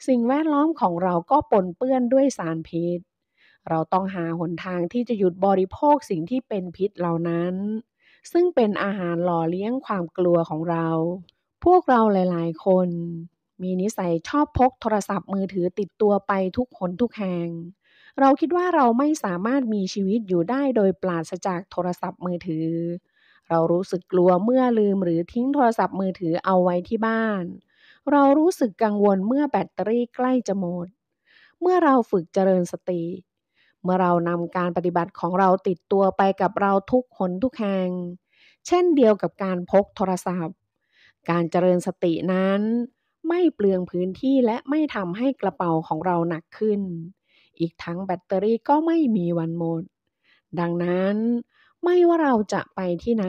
Speaker 1: สิ่งแวดล้อมของเราก็ปนเปื้อนด้วยสารพิษ เราต้องหาหนทางที่จะหยุดบริโภคสิ่งที่เป็นพิษเหล่านั้น ซึ่งเป็นอาหารหล่อเลี้ยงความกลัวของเราพวกเราหลายๆ คน มีนิสัยชอบพกโทรศัพท์มือถือติดตัวไปทุกคนทุกแห่ง เราคิดว่าเราไม่สามารถมีชีวิตอยู่ได้โดยปราศจากโทรศัพท์มือถือ เรารู้สึกกลัวเมื่อลืมหรือทิ้งโทรศัพท์มือถือเอาไว้ที่บ้าน เรารู้สึกกังวลเมื่อแบตเตอรี่ใกล้จะหมด เมื่อเราฝึกเจริญสติ เมื่อเรานำการปฏิบัติของเราติดตัวไปกับเราทุกคนทุกแห่ง เช่นเดียวกับการพกโทรศัพท์การเจริญสตินั้น ไม่เปลืองพื้นที่และไม่ทำให้กระเป๋าของเราหนักขึ้น อีกทั้งแบตเตอรี่ก็ไม่มีวันหมด ดังนั้นไม่ว่าเราจะไปที่ไหน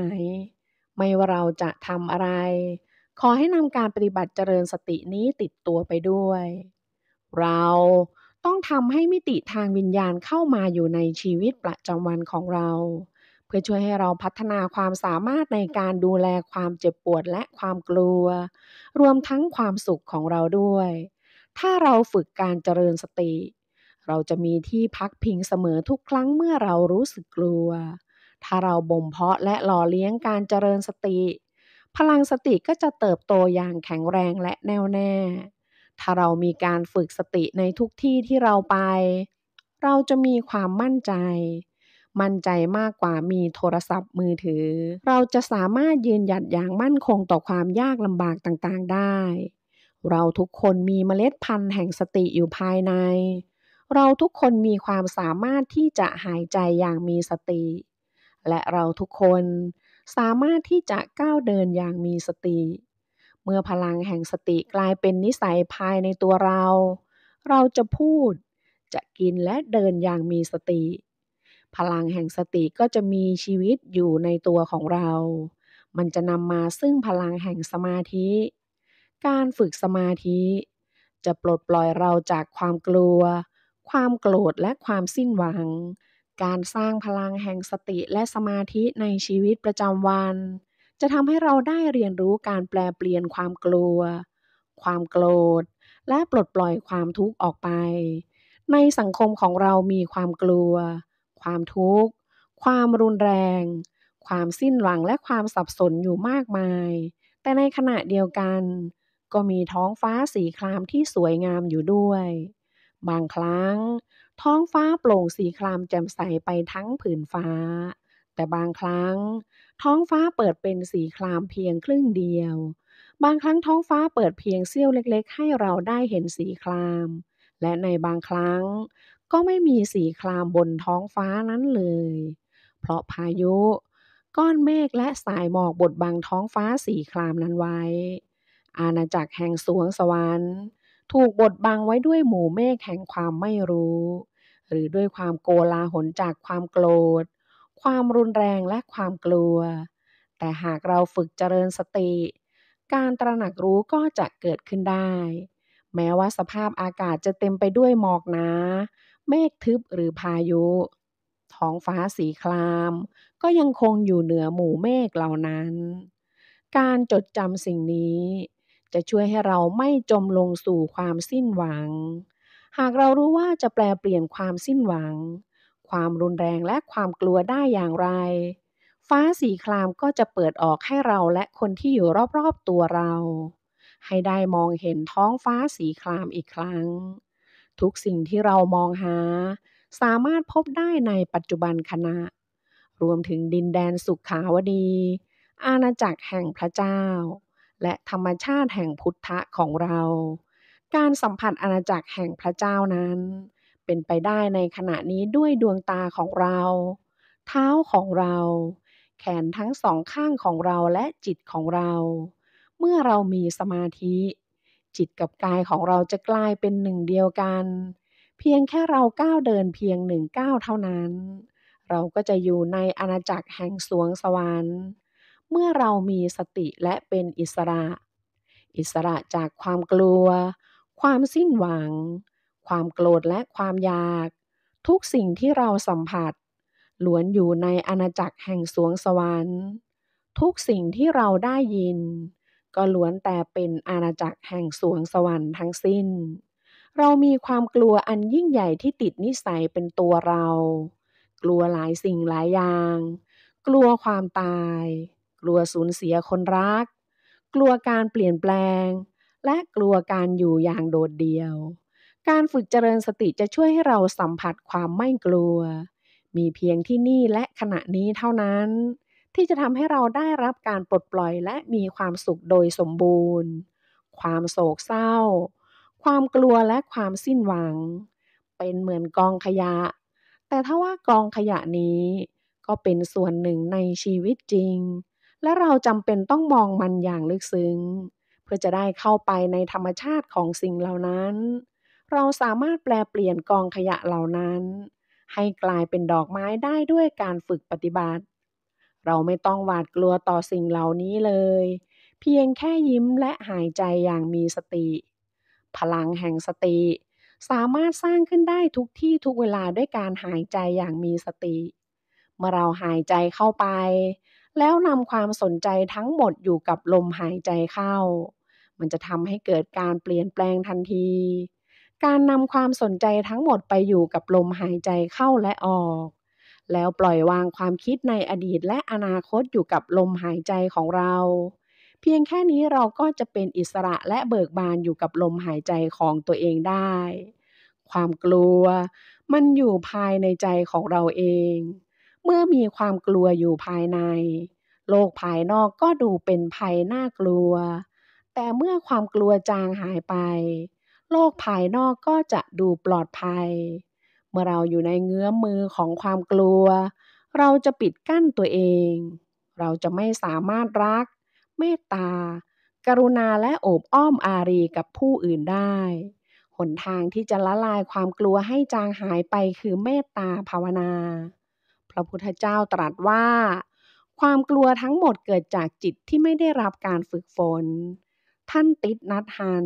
Speaker 1: ไม่ว่าเราจะทำอะไร ขอให้นำการปฏิบัติเจริญสตินี้ติดตัวไปด้วย เราต้องทำให้มิติทางวิญญาณเข้ามาอยู่ในชีวิตประจำวันของเราพื่อช่วยให้เราพัฒนาความสามารถในการดูแลความเจ็บปวดและความกลัว รวมทั้งความสุขของเราด้วย ถ้าเราฝึกการเจริญสติ เราจะมีที่พักพิงเสมอทุกครั้งเมื่อเรารู้สึกกลัว ถ้าเราบ่มเพาะและหล่อเลี้ยงการเจริญสติ พลังสติก็จะเติบโตอย่างแข็งแรงและแน่วแน่ถ้าเรามีการฝึกสติในทุกที่ที่เราไป เราจะมีความมั่นใจมั่นใจมากกว่ามีโทรศัพท์มือถือ เราจะสามารถยืนหยัดอย่างมั่นคงต่อความยากลำบากต่างๆได้ เราทุกคนมีเมล็ดพันธุ์แห่งสติอยู่ภายใน เราทุกคนมีความสามารถที่จะหายใจอย่างมีสติ และเราทุกคนสามารถที่จะก้าวเดินอย่างมีสติ เมื่อพลังแห่งสติกลายเป็นนิสัยภายในตัวเรา เราจะพูดจะกินและเดินอย่างมีสติพลังแห่งสติก็จะมีชีวิตอยู่ในตัวของเรา มันจะนำมาซึ่งพลังแห่งสมาธิ การฝึกสมาธิ จะปลดปล่อยเราจากความกลัว ความโกรธ และความสิ้นหวัง การสร้างพลังแห่งสติและสมาธิในชีวิตประจำวัน จะทำให้เราได้เรียนรู้การแปลเปลี่ยนความกลัว ความโกรธ และปลดปล่อยความทุกข์ออกไป ในสังคมของเรามีความกลัวความทุกข์ ความรุนแรง ความสิ้นหวังและความสับสนอยู่มากมาย แต่ในขณะเดียวกัน ก็มีท้องฟ้าสีครามที่สวยงามอยู่ด้วย บางครั้ง ท้องฟ้าโปร่งสีครามแจ่มใสไปทั้งผืนฟ้า แต่บางครั้งท้องฟ้าเปิดเป็นสีครามเพียงครึ่งเดียว บางครั้งท้องฟ้าเปิดเพียงเสี้ยวเล็กๆ ให้เราได้เห็นสีคราม และในบางครั้งก็ไม่มีสีคลามบนท้องฟ้านั้นเลย เพราะพายุ ก้อนเมฆและสายหมอกบดบังท้องฟ้าสีคลามนั้นไว้ อาณาจักรแห่งสวงสวรรค์ ถูกบดบังไว้ด้วยหมู่เมฆแห่งความไม่รู้ หรือด้วยความโกลาหลจากความโกรธ ความรุนแรงและความกลัว แต่หากเราฝึกเจริญสติการตระหนักรู้ก็จะเกิดขึ้นได้ แม้ว่าสภาพอากาศจะเต็มไปด้วยหมอกหนาเมฆทึบหรือพายุ ท้องฟ้าสีคลาม ก็ยังคงอยู่เหนือหมู่เมฆเหล่านั้น การจดจำสิ่งนี้ จะช่วยให้เราไม่จมลงสู่ความสิ้นหวัง หากเรารู้ว่าจะแปลเปลี่ยนความสิ้นหวัง ความรุนแรงและความกลัวได้อย่างไร ฟ้าสีคลามก็จะเปิดออกให้เราและคนที่อยู่รอบๆตัวเรา ให้ได้มองเห็นท้องฟ้าสีคลามอีกครั้งทุกสิ่งที่เรามองหา สามารถพบได้ในปัจจุบันขณะ รวมถึงดินแดนสุขขาวดี อาณาจักรแห่งพระเจ้า และธรรมชาติแห่งพุทธะของเรา การสัมผัสอาณาจักรแห่งพระเจ้านั้น เป็นไปได้ในขณะนี้ด้วยดวงตาของเรา เท้าของเรา แขนทั้งสองข้างของเราและจิตของเรา เมื่อเรามีสมาธิจิตกับกายของเราจะกลายเป็นหนึ่งเดียวกัน เพียงแค่เราก้าวเดินเพียงหนึ่งก้าวเท่านั้น เราก็จะอยู่ในอาณาจักรแห่งสวงสวรรค์ เมื่อเรามีสติและเป็นอิสระ อิสระจากความกลัว ความสิ้นหวัง ความโกรธและความอยาก ทุกสิ่งที่เราสัมผัสล้วนอยู่ในอาณาจักรแห่งสวงสวรรค์ ทุกสิ่งที่เราได้ยินก็ล้วนแต่เป็นอาณาจักรแห่งสวงสวรรค์ทั้งสิ้น เรามีความกลัวอันยิ่งใหญ่ที่ติดนิสัยเป็นตัวเรา กลัวหลายสิ่งหลายอย่าง กลัวความตาย กลัวสูญเสียคนรัก กลัวการเปลี่ยนแปลง และกลัวการอยู่อย่างโดดเดี่ยว การฝึกเจริญสติจะช่วยให้เราสัมผัสความไม่กลัว มีเพียงที่นี่และขณะนี้เท่านั้นที่จะทำให้เราได้รับการปลดปล่อย และมีความสุขโดยสมบูรณ์ ความโศกเศร้า ความกลัวและความสิ้นหวัง เป็นเหมือนกองขยะ แต่ถ้าว่ากองขยะนี้ ก็เป็นส่วนหนึ่งในชีวิตจริง และเราจำเป็นต้องมองมันอย่างลึกซึ้งเพื่อจะได้เข้าไปในธรรมชาติของสิ่งเหล่านั้น เราสามารถแปลเปลี่ยนกองขยะเหล่านั้น ให้กลายเป็นดอกไม้ได้ด้วยการฝึกปฏิบัติเราไม่ต้องหวาดกลัวต่อสิ่งเหล่านี้เลย เพียงแค่ยิ้มและหายใจอย่างมีสติ พลังแห่งสติ สามารถสร้างขึ้นได้ทุกที่ทุกเวลาด้วยการหายใจอย่างมีสติ เมื่อเราหายใจเข้าไป แล้วนำความสนใจทั้งหมดอยู่กับลมหายใจเข้า มันจะทำให้เกิดการเปลี่ยนแปลงทันที การนำความสนใจทั้งหมดไปอยู่กับลมหายใจเข้าและออกแล้วปล่อยวางความคิดในอดีตและอนาคตอยู่กับลมหายใจของเรา เพียงแค่นี้เราก็จะเป็นอิสระและเบิกบานอยู่กับลมหายใจของตัวเองได้ ความกลัวมันอยู่ภายในใจของเราเอง เมื่อมีความกลัวอยู่ภายใน โลกภายนอกก็ดูเป็นภัยน่ากลัว แต่เมื่อความกลัวจางหายไป โลกภายนอกก็จะดูปลอดภัยเมื่อเราอยู่ในเงื้อมมือของความกลัว เราจะปิดกั้นตัวเอง เราจะไม่สามารถรัก เมตตากรุณาและโอบอ้อมอารีกับผู้อื่นได้ หนทางที่จะละลายความกลัวให้จางหายไปคือเมตตาภาวนา พระพุทธเจ้าตรัสว่า ความกลัวทั้งหมดเกิดจากจิตที่ไม่ได้รับการฝึกฝน ท่านติดนัดหัน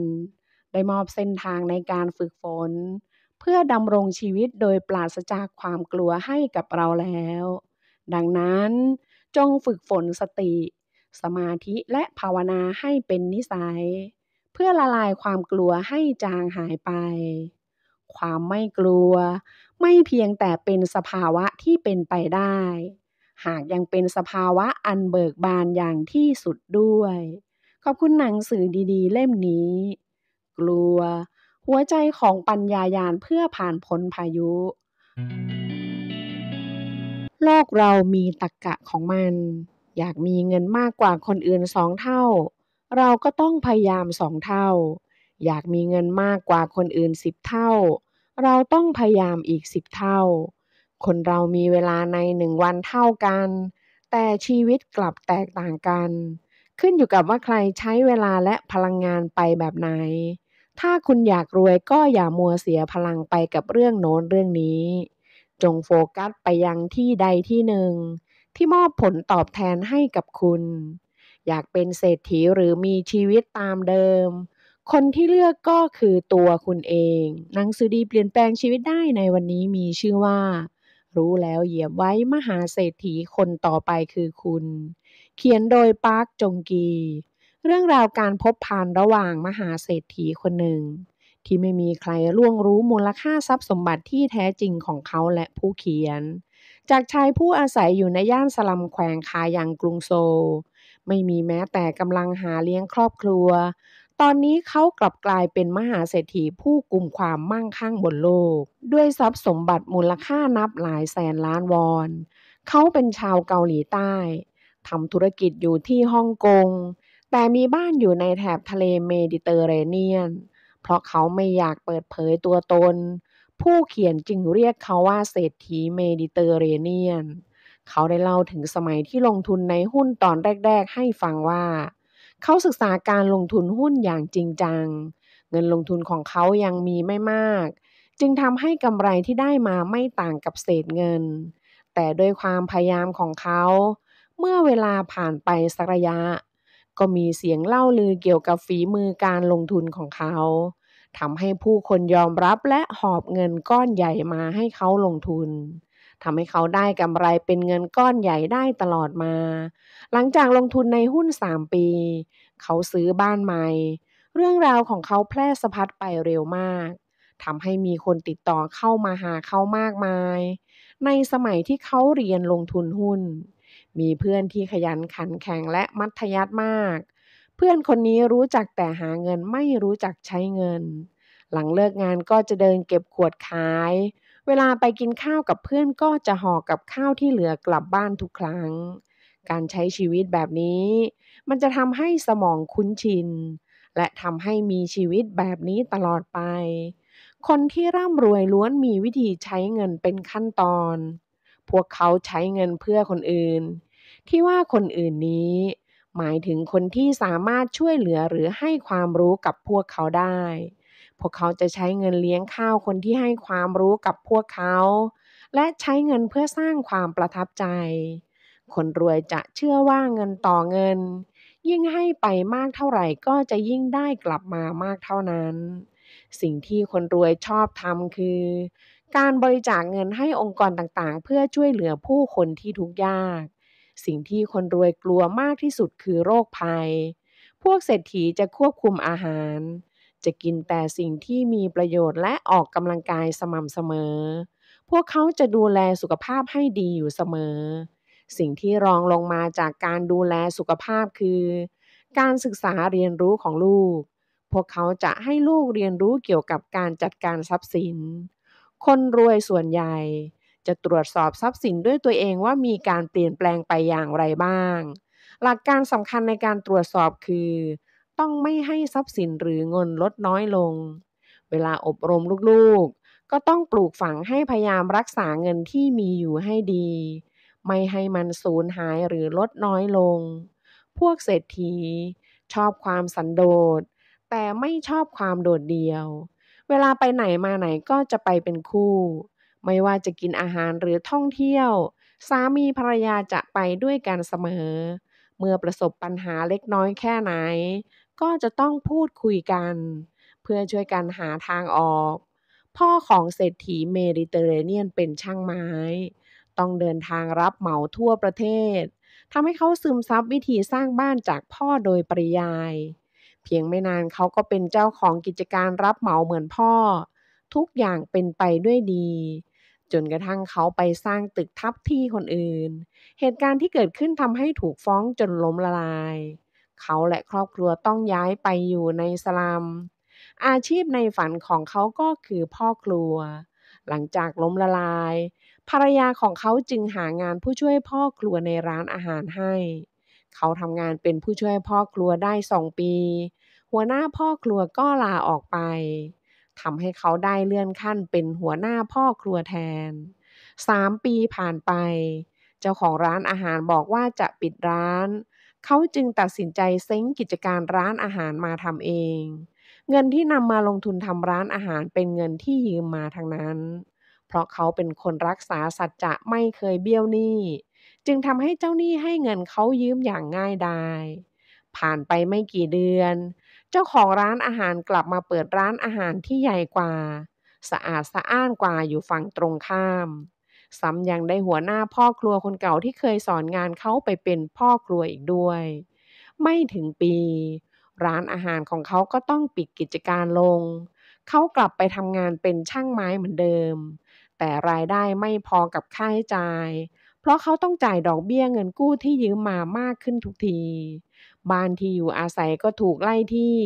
Speaker 1: ได้มอบเส้นทางในการฝึกฝนเพื่อดำรงชีวิตโดยปราศจากความกลัวให้กับเราแล้ว ดังนั้น จงฝึกฝนสติ สมาธิและภาวนาให้เป็นนิสัยเพื่อละลายความกลัวให้จางหายไป ความไม่กลัว ไม่เพียงแต่เป็นสภาวะที่เป็นไปได้ หากยังเป็นสภาวะอันเบิกบานอย่างที่สุดด้วย ขอบคุณหนังสือดีๆ เล่มนี้ กลัวหัวใจของปัญญายานเพื่อผ่านพ้นพายุ โลกเรามีตรกกะของมัน อยากมีเงินมากกว่าคนอื่นสองเท่า เราก็ต้องพยายามสองเท่า อยากมีเงินมากกว่าคนอื่นสิบเท่า เราต้องพยายามอีกสิบเท่า คนเรามีเวลาในหนึ่งวันเท่ากัน แต่ชีวิตกลับแตกต่างกัน ขึ้นอยู่กับว่าใครใช้เวลาและพลังงานไปแบบไหนถ้าคุณอยากรวยก็อย่ามัวเสียพลังไปกับเรื่องโน้นเรื่องนี้ จงโฟกัสไปยังที่ใดที่หนึ่ง ที่มอบผลตอบแทนให้กับคุณ อยากเป็นเศรษฐีหรือมีชีวิตตามเดิม คนที่เลือกก็คือตัวคุณเอง หนังสือดีเปลี่ยนแปลงชีวิตได้ในวันนี้มีชื่อว่า รู้แล้วเหยียบไว้มหาเศรษฐีคนต่อไปคือคุณ เขียนโดยปาร์คจงกีเรื่องราวการพบพานระหว่างมหาเศรษฐีคนหนึ่ง ที่ไม่มีใครล่วงรู้มูลค่าทรัพย์สมบัติที่แท้จริงของเขาและผู้เขียน จากชายผู้อาศัยอยู่ในย่านสลัมแขวงคายังกรุงโซ ไม่มีแม้แต่กำลังหาเลี้ยงครอบครัว ตอนนี้เขากลับกลายเป็นมหาเศรษฐีผู้กลุ่มความมั่งคั่งบนโลก ด้วยทรัพย์สมบัติมูลค่านับหลายแสนล้านวอน เขาเป็นชาวเกาหลีใต้ทำธุรกิจอยู่ที่ฮ่องกงแต่มีบ้านอยู่ในแถบทะเลเมดิเตอร์เรเนียน เพราะเขาไม่อยากเปิดเผยตัวตน ผู้เขียนจึงเรียกเขาว่าเศรษฐีเมดิเตอร์เรเนียน เขาได้เล่าถึงสมัยที่ลงทุนในหุ้นตอนแรกๆ ให้ฟังว่า เขาศึกษาการลงทุนหุ้นอย่างจริงจัง เงินลงทุนของเขายังมีไม่มาก จึงทำให้กำไรที่ได้มาไม่ต่างกับเศษเงิน แต่ด้วยความพยายามของเขา เมื่อเวลาผ่านไปสักระยะก็มีเสียงเล่าลือเกี่ยวกับฝีมือการลงทุนของเขาทำให้ผู้คนยอมรับและหอบเงินก้อนใหญ่มาให้เขาลงทุนทำให้เขาได้กำไรเป็นเงินก้อนใหญ่ได้ตลอดมา หลังจากลงทุนในหุ้น 3 ปี เขาซื้อบ้านใหม่ เรื่องราวของเขาแพร่สะพัดไปเร็วมากทำให้มีคนติดต่อเข้ามาหาเขามากมาย ในสมัยที่เขาเรียนลงทุนหุ้นมีเพื่อนที่ขยันขันแข็งและมัธยัติมาก เพื่อนคนนี้รู้จักแต่หาเงินไม่รู้จักใช้เงิน หลังเลิกงานก็จะเดินเก็บขวดขาย เวลาไปกินข้าวกับเพื่อนก็จะห่อกับข้าวที่เหลือกลับบ้านทุกครั้ง การใช้ชีวิตแบบนี้ มันจะทำให้สมองคุ้นชินและทำให้มีชีวิตแบบนี้ตลอดไป คนที่ร่ำรวยล้วนมีวิธีใช้เงินเป็นขั้นตอน พวกเขาใช้เงินเพื่อคนอื่นที่ว่าคนอื่นนี้หมายถึงคนที่สามารถช่วยเหลือหรือให้ความรู้กับพวกเขาได้ พวกเขาจะใช้เงินเลี้ยงข้าวคนที่ให้ความรู้กับพวกเขา และใช้เงินเพื่อสร้างความประทับใจ คนรวยจะเชื่อว่าเงินต่อเงิน ยิ่งให้ไปมากเท่าไหร่ก็จะยิ่งได้กลับมามากเท่านั้น สิ่งที่คนรวยชอบทำคือ การบริจาคเงินให้องค์กรต่างๆ เพื่อช่วยเหลือผู้คนที่ทุกข์ยากสิ่งที่คนรวยกลัวมากที่สุดคือโรคภัย พวกเศรษฐีจะควบคุมอาหาร จะกินแต่สิ่งที่มีประโยชน์และออกกำลังกายสม่ำเสมอ พวกเขาจะดูแลสุขภาพให้ดีอยู่เสมอ สิ่งที่รองลงมาจากการดูแลสุขภาพคือ การศึกษาเรียนรู้ของลูก พวกเขาจะให้ลูกเรียนรู้เกี่ยวกับการจัดการทรัพย์สิน คนรวยส่วนใหญ่จะตรวจสอบทรัพย์สินด้วยตัวเองว่ามีการเปลี่ยนแปลงไปอย่างไรบ้าง หลักการสำคัญในการตรวจสอบคือ ต้องไม่ให้ทรัพย์สินหรือเงินลดน้อยลง เวลาอบรมลูกๆ ก็ต้องปลูกฝังให้พยายามรักษาเงินที่มีอยู่ให้ดี ไม่ให้มันสูญหายหรือลดน้อยลง พวกเศรษฐีชอบความสันโดษ แต่ไม่ชอบความโดดเดี่ยว เวลาไปไหนมาไหนก็จะไปเป็นคู่ไม่ว่าจะกินอาหารหรือท่องเที่ยวสามีภรรยาจะไปด้วยกันเสมอ เมื่อประสบปัญหาเล็กน้อยแค่ไหน ก็จะต้องพูดคุยกัน เพื่อช่วยกันหาทางออก พ่อของเศรษฐีเมดิเตอร์เรเนียนเป็นช่างไม้ ต้องเดินทางรับเหมาทั่วประเทศทำให้เขาซึมซับวิธีสร้างบ้านจากพ่อโดยปริยาย เพียงไม่นานเขาก็เป็นเจ้าของกิจการรับเหมาเหมือนพ่อ ทุกอย่างเป็นไปด้วยดีจนกระทั่งเขาไปสร้างตึกทับที่คนอื่น เหตุการณ์ที่เกิดขึ้นทำให้ถูกฟ้องจนล้มละลาย เขาและครอบครัวต้องย้ายไปอยู่ในสลัม อาชีพในฝันของเขาก็คือพ่อครัว หลังจากล้มละลาย ภรรยาของเขาจึงหางานผู้ช่วยพ่อครัวในร้านอาหารให้ เขาทำงานเป็นผู้ช่วยพ่อครัวได้สองปี หัวหน้าพ่อครัวก็ลาออกไปทำให้เขาได้เลื่อนขั้นเป็นหัวหน้าพ่อครัวแทน สามปีผ่านไป เจ้าของร้านอาหารบอกว่าจะปิดร้าน เขาจึงตัดสินใจ เซ้งกิจการร้านอาหารมาทำเอง เงินที่นำมาลงทุนทำร้านอาหารเป็นเงินที่ยืมมาทั้งนั้น เพราะเขาเป็นคนรักษาสัจจะไม่เคยเบี้ยวหนี้จึงทำให้เจ้าหนี้ให้เงินเขายืมอย่างง่ายดายผ่านไปไม่กี่เดือนเจ้าของร้านอาหารกลับมาเปิดร้านอาหารที่ใหญ่กว่า สะอาดสะอ้านกว่าอยู่ฝั่งตรงข้ามซ้ำยังได้หัวหน้าพ่อครัวคนเก่าที่เคยสอนงานเขาไปเป็นพ่อครัวอีกด้วย ไม่ถึงปี ร้านอาหารของเขาก็ต้องปิดกิจการลง เขากลับไปทำงานเป็นช่างไม้เหมือนเดิม แต่รายได้ไม่พอกับค่าใช้จ่าย เพราะเขาต้องจ่ายดอกเบี้ยเงินกู้ที่ยืมมามากขึ้นทุกทีบ้านที่อยู่อาศัยก็ถูกไล่ที่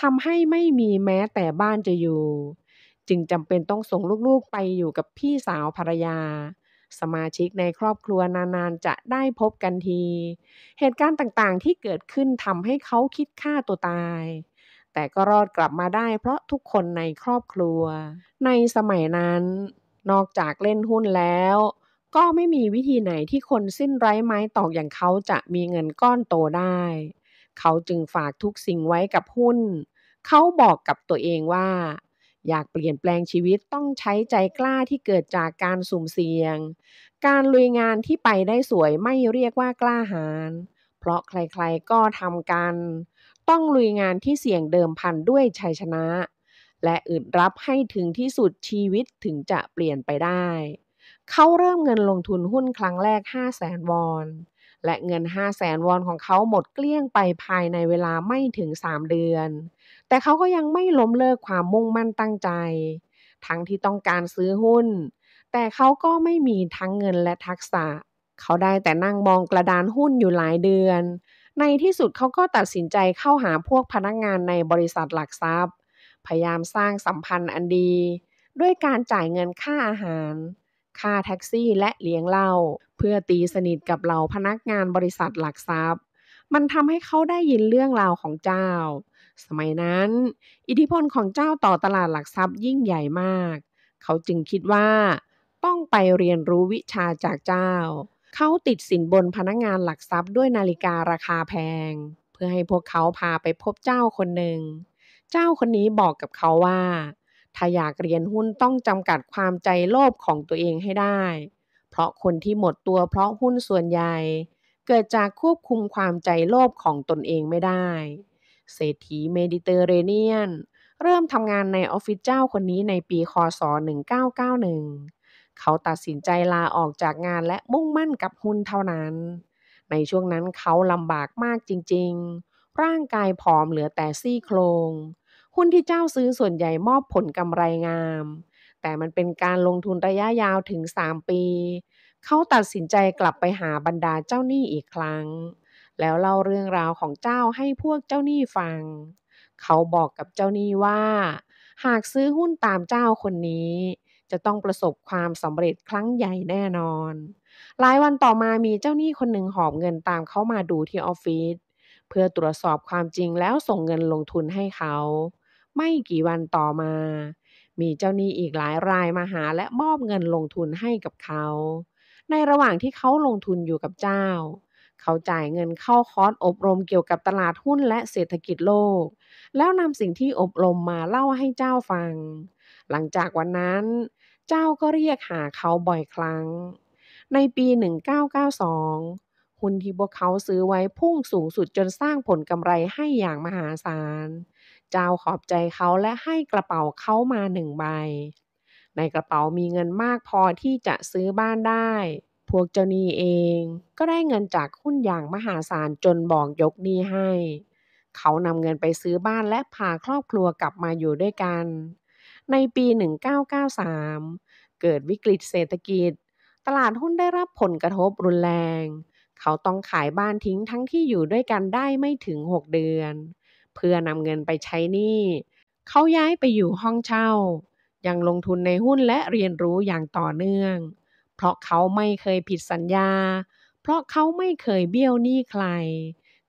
Speaker 1: ทำให้ไม่มีแม้แต่บ้านจะอยู่ จึงจำเป็นต้องส่งลูกๆไปอยู่กับพี่สาวภรรยา สมาชิกในครอบครัวนานๆจะได้พบกันที เหตุการณ์ต่างๆที่เกิดขึ้นทำให้เขาคิดฆ่าตัวตาย แต่ก็รอดกลับมาได้เพราะทุกคนในครอบครัว ในสมัยนั้นนอกจากเล่นหุ้นแล้วก็ไม่มีวิธีไหนที่คนสิ้นไร้ไม้ตอกอย่างเขาจะมีเงินก้อนโตได้ เขาจึงฝากทุกสิ่งไว้กับหุ้น เขาบอกกับตัวเองว่า อยากเปลี่ยนแปลงชีวิตต้องใช้ใจกล้าที่เกิดจากการสุ่มเสี่ยง การลุยงานที่ไปได้สวยไม่เรียกว่ากล้าหาญ เพราะใครๆก็ทำกัน ต้องลุยงานที่เสี่ยงเดิมพันด้วยชัยชนะ และอึดรับให้ถึงที่สุดชีวิตถึงจะเปลี่ยนไปได้เขาเริ่มเงินลงทุนหุ้นครั้งแรก 5 0 0แสนวอนและเงิน 5 0 0แสนวอนของเขาหมดเกลี้ยงไปภายในเวลาไม่ถึง3เดือน แต่เขาก็ยังไม่ล้มเลิกความมุ่งมั่นตั้งใจ ทั้งที่ต้องการซื้อหุ้น แต่เขาก็ไม่มีทั้งเงินและทักษะ เขาได้แต่นั่งมองกระดานหุ้นอยู่หลายเดือน ในที่สุดเขาก็ตัดสินใจเข้าหาพวกพนักงานในบริษัทหลักทรัพย์ พยายามสร้างสัมพันธ์อันดี ด้วยการจ่ายเงินค่าอาหารค่าแท็กซี่และเลี้ยงเหล้าเพื่อตีสนิทกับเหล่าพนักงานบริษัทหลักทรัพย์ มันทำให้เขาได้ยินเรื่องราวของเจ้า สมัยนั้น อิทธิพลของเจ้าต่อตลาดหลักทรัพย์ยิ่งใหญ่มาก เขาจึงคิดว่า ต้องไปเรียนรู้วิชาจากเจ้า เขาติดสินบนพนักงานหลักทรัพย์ด้วยนาฬิการาคาแพง เพื่อให้พวกเขาพาไปพบเจ้าคนหนึ่ง เจ้าคนนี้บอกกับเขาว่าถ้าอยากเรียนหุ้นต้องจำกัดความใจโลภของตัวเองให้ได้ เพราะคนที่หมดตัวเพราะหุ้นส่วนใหญ่ เกิดจากควบคุมความใจโลภของตนเองไม่ได้ เศรษฐีเมดิเตอร์เรเนียนเริ่มทำงานในออฟฟิศเจ้าคนนี้ในปีคศ 1991 เขาตัดสินใจลาออกจากงานและมุ่งมั่นกับหุ้นเท่านั้น ในช่วงนั้นเขาลำบากมากจริงๆ ร่างกายผอมเหลือแต่ซี่โครงหุ้นที่เจ้าซื้อส่วนใหญ่มอบผลกำไรงาม แต่มันเป็นการลงทุนระยะยาวถึง3ปี เขาตัดสินใจกลับไปหาบรรดาเจ้าหนี้อีกครั้ง แล้วเล่าเรื่องราวของเจ้าให้พวกเจ้าหนี้ฟัง เขาบอกกับเจ้าหนี้ว่า หากซื้อหุ้นตามเจ้าคนนี้ จะต้องประสบความสำเร็จครั้งใหญ่แน่นอน หลายวันต่อมามีเจ้าหนี้คนหนึ่งหอบเงินตามเขามาดูที่ออฟฟิศ เพื่อตรวจสอบความจริงแล้วส่งเงินลงทุนให้เขาไม่กี่วันต่อมา มีเจ้าหนี้อีกหลายรายมาหาและมอบเงินลงทุนให้กับเขาในระหว่างที่เขาลงทุนอยู่กับเจ้าเขาจ่ายเงินเข้าคอร์สอบรมเกี่ยวกับตลาดหุ้นและเศรษฐกิจโลก แล้วนำสิ่งที่อบรมมาเล่าให้เจ้าฟัง หลังจากวันนั้น เจ้าก็เรียกหาเขาบ่อยครั้ง ในปี 1992 หุ้นที่พวกเขาซื้อไว้พุ่งสูงสุดจนสร้างผลกำไรให้อย่างมหาศาลจ้าขอบใจเขาและให้กระเป๋าเขามาหนึ่งใบ ในกระเป๋ามีเงินมากพอที่จะซื้อบ้านได้ พวกเจ้านี้เองก็ได้เงินจากหุ้นอย่างมหาศาลจนบอกยกนี้ให้ เขานำเงินไปซื้อบ้านและพาครอบครัวกลับมาอยู่ด้วยกัน ในปี 1993 เกิดวิกฤตเศรษฐกิจ ตลาดหุ้นได้รับผลกระทบรุนแรง เขาต้องขายบ้านทิ้งทั้งที่อยู่ด้วยกันได้ไม่ถึง 6 เดือนเพื่อนำเงินไปใช้หนี้เขาย้ายไปอยู่ห้องเช่า ยังลงทุนในหุ้นและเรียนรู้อย่างต่อเนื่อง เพราะเขาไม่เคยผิดสัญญา เพราะเขาไม่เคยเบี้ยวหนี้ใคร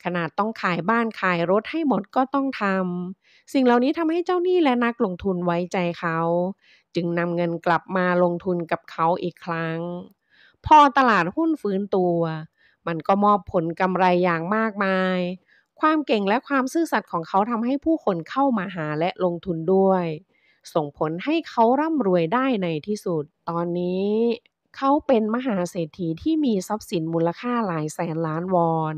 Speaker 1: ขนาดต้องขายบ้านขายรถให้หมดก็ต้องทำสิ่งเหล่านี้ทำให้เจ้าหนี้และนักลงทุนไว้ใจเขา จึงนำเงินกลับมาลงทุนกับเขาอีกครั้ง พอตลาดหุ้นฟื้นตัว มันก็มอบผลกำไรอย่างมากมายความเก่งและความซื่อสัตย์ของเขาทำให้ผู้คนเข้ามาหาและลงทุนด้วย ส่งผลให้เขาร่ำรวยได้ในที่สุด ตอนนี้เขาเป็นมหาเศรษฐีที่มีทรัพย์สินมูลค่าหลายแสนล้านวอน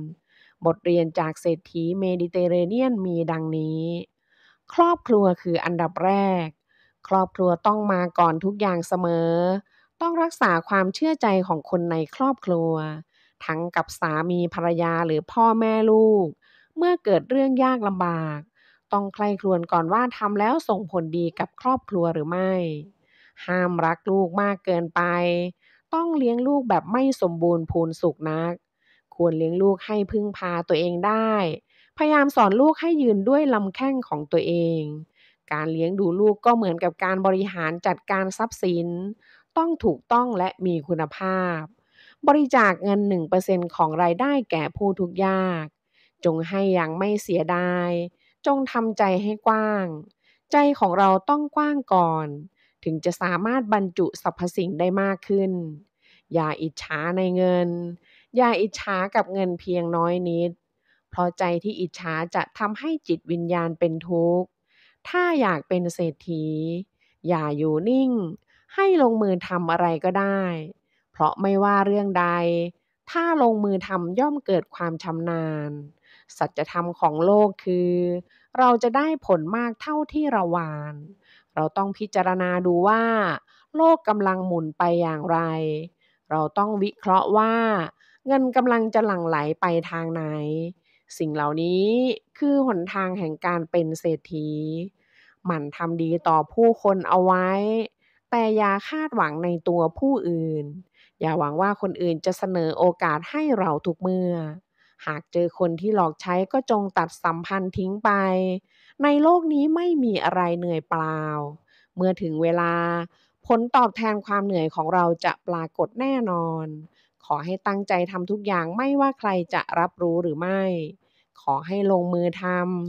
Speaker 1: บทเรียนจากเศรษฐีเมดิเตอร์เรเนียนมีดังนี้ ครอบครัวคืออันดับแรก ครอบครัวต้องมาก่อนทุกอย่างเสมอ ต้องรักษาความเชื่อใจของคนในครอบครัว ทั้งกับสามีภรรยาหรือพ่อแม่ลูกเมื่อเกิดเรื่องยากลำบาก ต้องใครครวญก่อนว่าทำแล้วส่งผลดีกับครอบครัวหรือไม่ ห้ามรักลูกมากเกินไป ต้องเลี้ยงลูกแบบไม่สมบูรณ์พูนสุขนัก ควรเลี้ยงลูกให้พึ่งพาตัวเองได้ พยายามสอนลูกให้ยืนด้วยลำแข้งของตัวเอง การเลี้ยงดูลูกก็เหมือนกับการบริหารจัดการทรัพย์สิน ต้องถูกต้องและมีคุณภาพ บริจาคเงิน1%ของรายได้แก่ผู้ทุกยากจงให้อย่างไม่เสียดาย จงทำใจให้กว้าง ใจของเราต้องกว้างก่อน ถึงจะสามารถบรรจุสรรพสิ่งได้มากขึ้น อย่าอิจฉาในเงิน อย่าอิจฉากับเงินเพียงน้อยนิด เพราะใจที่อิจฉาจะทำให้จิตวิญญาณเป็นทุกข์ ถ้าอยากเป็นเศรษฐี อย่าอยู่นิ่ง ให้ลงมือทำอะไรก็ได้ เพราะไม่ว่าเรื่องใด ถ้าลงมือทำย่อมเกิดความชำนาญสัจธรรมของโลกคือ เราจะได้ผลมากเท่าที่เราวาน เราต้องพิจารณาดูว่า โลกกำลังหมุนไปอย่างไร เราต้องวิเคราะห์ว่า เงินกำลังจะหลั่งไหลไปทางไหน สิ่งเหล่านี้คือหนทางแห่งการเป็นเศรษฐี หมั่นทำดีต่อผู้คนเอาไว้ แต่อย่าคาดหวังในตัวผู้อื่น อย่าหวังว่าคนอื่นจะเสนอโอกาสให้เราทุกเมื่อหากเจอคนที่หลอกใช้ก็จงตัดสัมพันธ์ทิ้งไป ในโลกนี้ไม่มีอะไรเหนื่อยเปล่า เมื่อถึงเวลา ผลตอบแทนความเหนื่อยของเราจะปรากฏแน่นอน ขอให้ตั้งใจทำทุกอย่างไม่ว่าใครจะรับรู้หรือไม่ ขอให้ลงมือท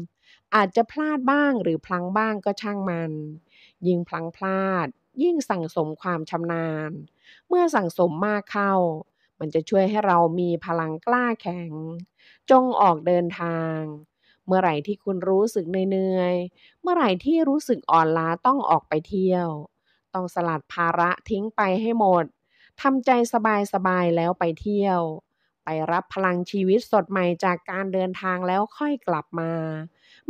Speaker 1: ำ อาจจะพลาดบ้างหรือพลังบ้างก็ช่างมัน ยิ่งพลังพลาด ยิ่งสั่งสมความชำนาญ เมื่อสั่งสมมากเข้ามันจะช่วยให้เรามีพลังกล้าแข็ง จงออกเดินทาง เมื่อไหร่ที่คุณรู้สึกเหนื่อยเมื่อไหร่ที่รู้สึกอ่อนล้าต้องออกไปเที่ยว ต้องสลัดภาระทิ้งไปให้หมดทำใจสบายสบายแล้วไปเที่ยว ไปรับพลังชีวิตสดใหม่จากการเดินทางแล้วค่อยกลับมา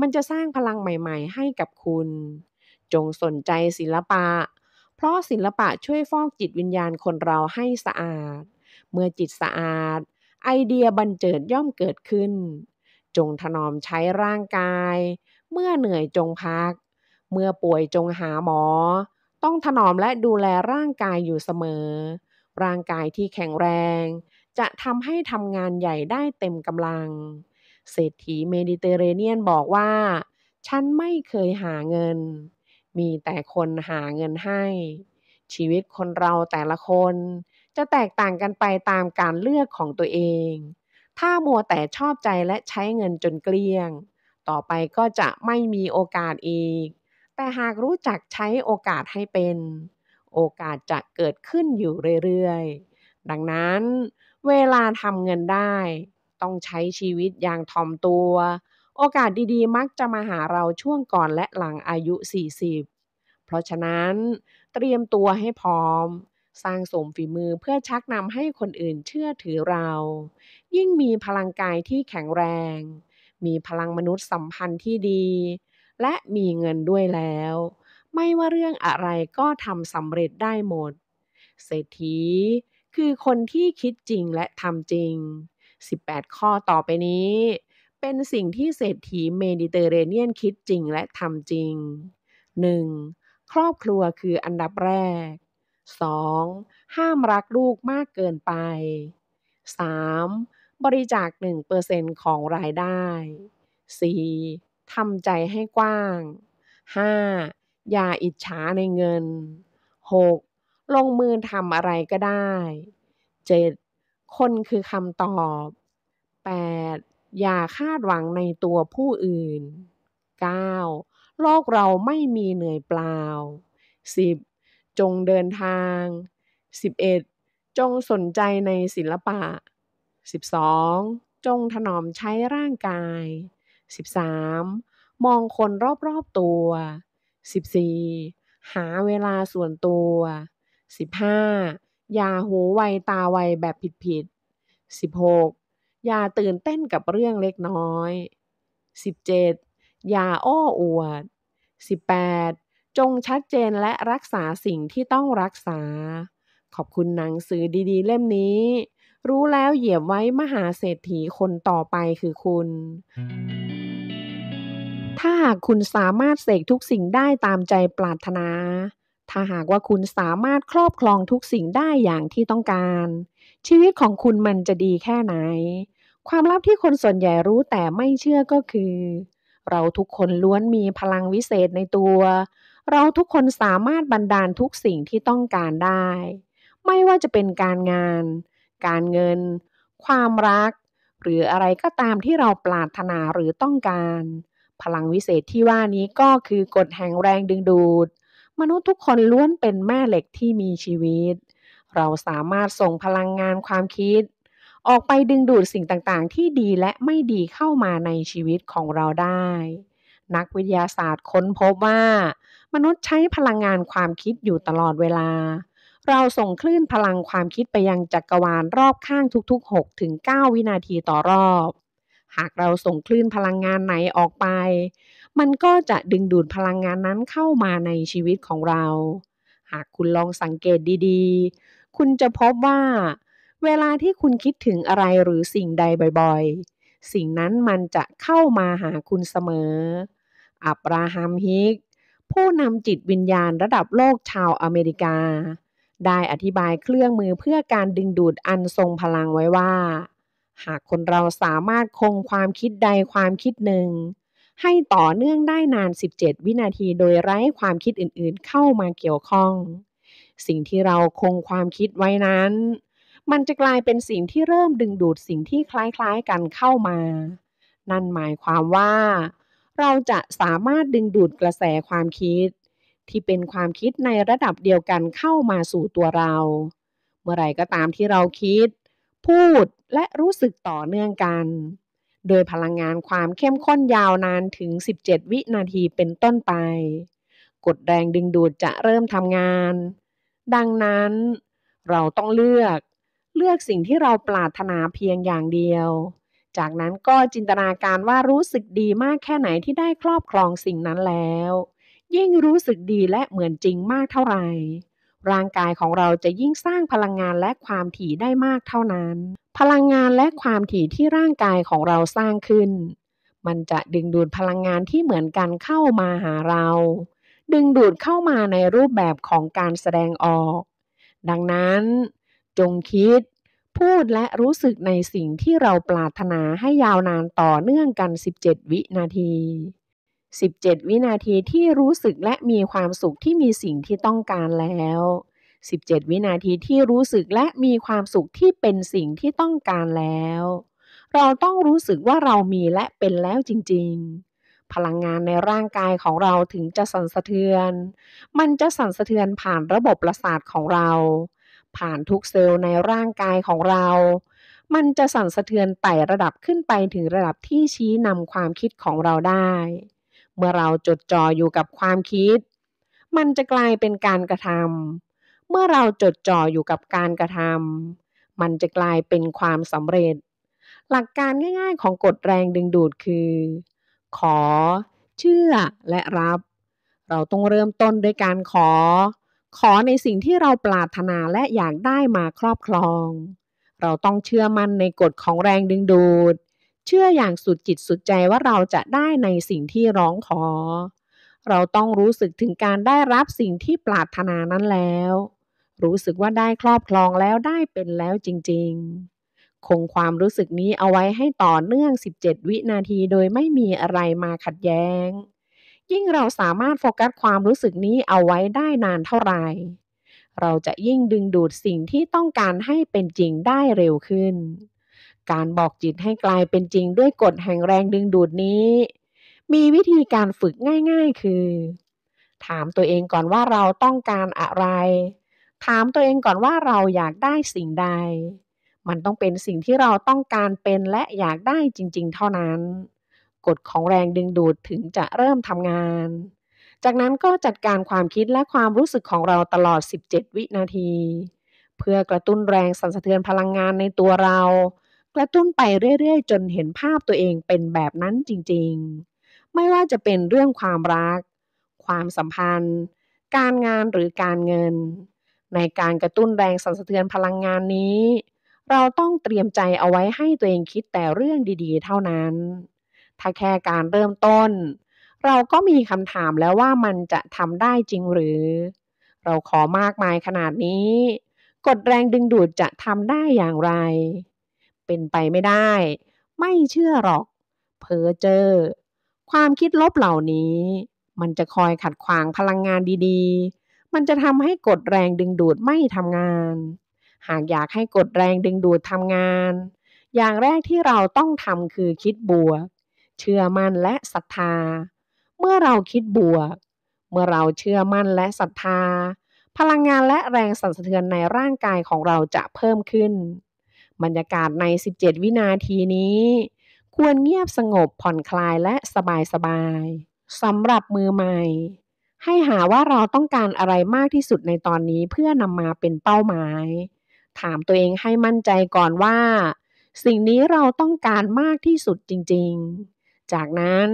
Speaker 1: มันจะสร้างพลังใหม่ๆ ให้กับคุณ จงสนใจศิลปะ เพราะศิลปะช่วยฟอกจิตวิญญาณคนเราให้สะอาดเมื่อจิตสะอาด ไอเดียบันเจิดย่อมเกิดขึ้น จงถนอมใช้ร่างกาย เมื่อเหนื่อยจงพัก เมื่อป่วยจงหาหมอต้องถนอมและดูแลร่างกายอยู่เสมอ ร่างกายที่แข็งแรง จะทำให้ทำงานใหญ่ได้เต็มกำลัง เศรษฐีเมดิเตอร์เรเนียนบอกว่า ฉันไม่เคยหาเงิน มีแต่คนหาเงินให้ ชีวิตคนเราแต่ละคนจะแตกต่างกันไปตามการเลือกของตัวเอง ถ้ามัวแต่ชอบใจและใช้เงินจนเกลี้ยง ต่อไปก็จะไม่มีโอกาสอีก แต่หากรู้จักใช้โอกาสให้เป็น โอกาสจะเกิดขึ้นอยู่เรื่อย ๆ ดังนั้นเวลาทำเงินได้ ต้องใช้ชีวิตอย่างทอมตัว โอกาสดีๆ มักจะมาหาเราช่วงก่อนและหลังอายุ 40 เพราะฉะนั้นเตรียมตัวให้พร้อมสร้างสมฝีมือเพื่อชักนำให้คนอื่นเชื่อถือเรา ยิ่งมีพลังกายที่แข็งแรง มีพลังมนุษย์สัมพันธ์ที่ดี และมีเงินด้วยแล้ว ไม่ว่าเรื่องอะไรก็ทำสำเร็จได้หมด เศรษฐี คือคนที่คิดจริงและทำจริง 18 ข้อต่อไปนี้ เป็นสิ่งที่เศรษฐีเมดิเตอร์เรเนียนคิดจริงและทำจริง 1. ครอบครัวคืออันดับแรก 2. ห้ามรักลูกมากเกินไป 3. บริจาค1%ของรายได้ 4. ทำใจให้กว้าง 5. อย่าอิจฉาในเงิน 6. ลงมือทำอะไรก็ได้ 7. คนคือคำตอบ 8. อย่าคาดหวังในตัวผู้อื่น 9. โลกเราไม่มีเหนื่อยเปล่า 10. จงเดินทาง 11. จงสนใจในศิลปะ 12. จงถนอมใช้ร่างกาย 13. มองคนรอบ ๆ ตัว 14. หาเวลาส่วนตัว 15. อย่าหูไวตาไวแบบผิด ๆ 16. อย่าตื่นเต้นกับเรื่องเล็กน้อย 17. อย่าอ้ออวด 18จงชัดเจนและรักษาสิ่งที่ต้องรักษา ขอบคุณหนังสือดีๆ เล่มนี้ รู้แล้วเหยียบไว้มหาเศรษฐีคนต่อไปคือคุณ ถ้าหากคุณสามารถเสกทุกสิ่งได้ตามใจปรารถนา ถ้าหากว่าคุณสามารถครอบครองทุกสิ่งได้อย่างที่ต้องการ ชีวิตของคุณมันจะดีแค่ไหน ความลับที่คนส่วนใหญ่รู้แต่ไม่เชื่อก็คือ เราทุกคนล้วนมีพลังวิเศษในตัวเราทุกคนสามารถบันดาลทุกสิ่งที่ต้องการได้ ไม่ว่าจะเป็นการงาน การเงิน ความรัก หรืออะไรก็ตามที่เราปรารถนาหรือต้องการ พลังวิเศษที่ว่านี้ก็คือกฎแห่งแรงดึงดูด มนุษย์ทุกคนล้วนเป็นแม่เหล็กที่มีชีวิต เราสามารถส่งพลังงานความคิด ออกไปดึงดูดสิ่งต่าง ๆ ที่ดีและไม่ดีเข้ามาในชีวิตของเราได้ นักวิทยาศาสตร์ค้นพบว่ามนุษย์ใช้พลังงานความคิดอยู่ตลอดเวลา เราส่งคลื่นพลังความคิดไปยังจักรวาลรอบข้างทุกๆ6ถึง 9 วินาทีต่อรอบ หากเราส่งคลื่นพลังงานไหนออกไป มันก็จะดึงดูดพลังงานนั้นเข้ามาในชีวิตของเรา หากคุณลองสังเกตดี ๆ คุณจะพบว่า เวลาที่คุณคิดถึงอะไรหรือสิ่งใดบ่อยๆ สิ่งนั้นมันจะเข้ามาหาคุณเสมอ อับราฮัมฮิกผู้นำจิตวิญญาณระดับโลกชาวอเมริกาได้อธิบายเครื่องมือเพื่อการดึงดูดอันทรงพลังไว้ว่า หากคนเราสามารถคงความคิดใดความคิดหนึ่ง ให้ต่อเนื่องได้นาน 17 วินาทีโดยไร้ความคิดอื่นๆเข้ามาเกี่ยวข้อง สิ่งที่เราคงความคิดไว้นั้น มันจะกลายเป็นสิ่งที่เริ่มดึงดูดสิ่งที่คล้ายๆกันเข้ามา นั่นหมายความว่าเราจะสามารถดึงดูดกระแสความคิด ที่เป็นความคิดในระดับเดียวกันเข้ามาสู่ตัวเรา เมื่อไรก็ตามที่เราคิด พูดและรู้สึกต่อเนื่องกัน โดยพลังงานความเข้มข้นยาวนานถึง 17 วินาทีเป็นต้นไป กดแรงดึงดูดจะเริ่มทำงาน ดังนั้นเราต้องเลือกเลือกสิ่งที่เราปรารถนาเพียงอย่างเดียวจากนั้นก็จินตนาการว่ารู้สึกดีมากแค่ไหนที่ได้ครอบครองสิ่งนั้นแล้ว ยิ่งรู้สึกดีและเหมือนจริงมากเท่าไหร่ ร่างกายของเราจะยิ่งสร้างพลังงานและความถี่ได้มากเท่านั้น พลังงานและความถี่ที่ร่างกายของเราสร้างขึ้น มันจะดึงดูดพลังงานที่เหมือนกันเข้ามาหาเรา ดึงดูดเข้ามาในรูปแบบของการแสดงออก ดังนั้น จงคิดพูดและรู้สึกในสิ่งที่เราปรารถนาให้ยาวนานต่อเนื่องกัน 17 วินาที 17 วินาทีที่รู้สึกและมีความสุขที่มีสิ่งที่ต้องการแล้ว 17 วินาทีที่รู้สึกและมีความสุขที่เป็นสิ่งที่ต้องการแล้ว เราต้องรู้สึกว่าเรามีและเป็นแล้วจริงๆ พลังงานในร่างกายของเราถึงจะสั่นสะเทือน มันจะสั่นสะเทือนผ่านระบบประสาทของเราผ่านทุกเซลล์ในร่างกายของเรา มันจะสั่นสะเทือนไต่ระดับขึ้นไปถึงระดับที่ชี้นำความคิดของเราได้ เมื่อเราจดจ่ออยู่กับความคิด มันจะกลายเป็นการกระทำ เมื่อเราจดจ่ออยู่กับการกระทำ มันจะกลายเป็นความสำเร็จ หลักการง่ายๆ ของกฎแรงดึงดูดคือ ขอ เชื่อ และรับ เราต้องเริ่มต้นด้วยการขอขอในสิ่งที่เราปรารถนาและอยากได้มาครอบครอง เราต้องเชื่อมั่นในกฎของแรงดึงดูด เชื่ออย่างสุดจิตสุดใจว่าเราจะได้ในสิ่งที่ร้องขอ เราต้องรู้สึกถึงการได้รับสิ่งที่ปรารถนานั้นแล้ว รู้สึกว่าได้ครอบครองแล้วได้เป็นแล้วจริงๆ คงความรู้สึกนี้เอาไว้ให้ต่อเนื่อง 17 วินาทีโดยไม่มีอะไรมาขัดแย้งยิ่งเราสามารถโฟกัสความรู้สึกนี้เอาไว้ได้นานเท่าไหร่ เราจะยิ่งดึงดูดสิ่งที่ต้องการให้เป็นจริงได้เร็วขึ้น การบอกจิตให้กลายเป็นจริงด้วยกฎแห่งแรงดึงดูดนี้ มีวิธีการฝึกง่ายๆ คือ ถามตัวเองก่อนว่าเราต้องการอะไร ถามตัวเองก่อนว่าเราอยากได้สิ่งใด มันต้องเป็นสิ่งที่เราต้องการเป็นและอยากได้จริงๆ เท่านั้นกฎของแรงดึงดูดถึงจะเริ่มทำงาน จากนั้นก็จัดการความคิดและความรู้สึกของเราตลอด 17 วินาที เพื่อกระตุ้นแรงสั่นสะเทือนพลังงานในตัวเรา กระตุ้นไปเรื่อย ๆ จนเห็นภาพตัวเองเป็นแบบนั้นจริงๆ ไม่ว่าจะเป็นเรื่องความรัก ความสัมพันธ์ การงานหรือการเงิน ในการกระตุ้นแรงสั่นสะเทือนพลังงานนี้ เราต้องเตรียมใจเอาไว้ให้ตัวเองคิดแต่เรื่องดีๆ เท่านั้นถ้าแค่การเริ่มต้น เราก็มีคำถามแล้วว่ามันจะทำได้จริงหรือ เราขอมากมายขนาดนี้ กดแรงดึงดูดจะทำได้อย่างไร เป็นไปไม่ได้ ไม่เชื่อหรอก เพ้อเจอ ความคิดลบเหล่านี้ มันจะคอยขัดขวางพลังงานดีๆ มันจะทำให้กดแรงดึงดูดไม่ทำงาน หากอยากให้กดแรงดึงดูดทำงาน อย่างแรกที่เราต้องทำคือคิดบวกเชื่อมั่นและศรัทธา เมื่อเราคิดบวก เมื่อเราเชื่อมั่นและศรัทธา พลังงานและแรงสั่นสะเทือนในร่างกายของเราจะเพิ่มขึ้น บรรยากาศใน 17 วินาทีนี้ ควรเงียบสงบผ่อนคลายและสบายสบายสำหรับมือใหม่ ให้หาว่าเราต้องการอะไรมากที่สุดในตอนนี้เพื่อนำมาเป็นเป้าหมาย ถามตัวเองให้มั่นใจก่อนว่า สิ่งนี้เราต้องการมากที่สุดจริง ๆจากนั้น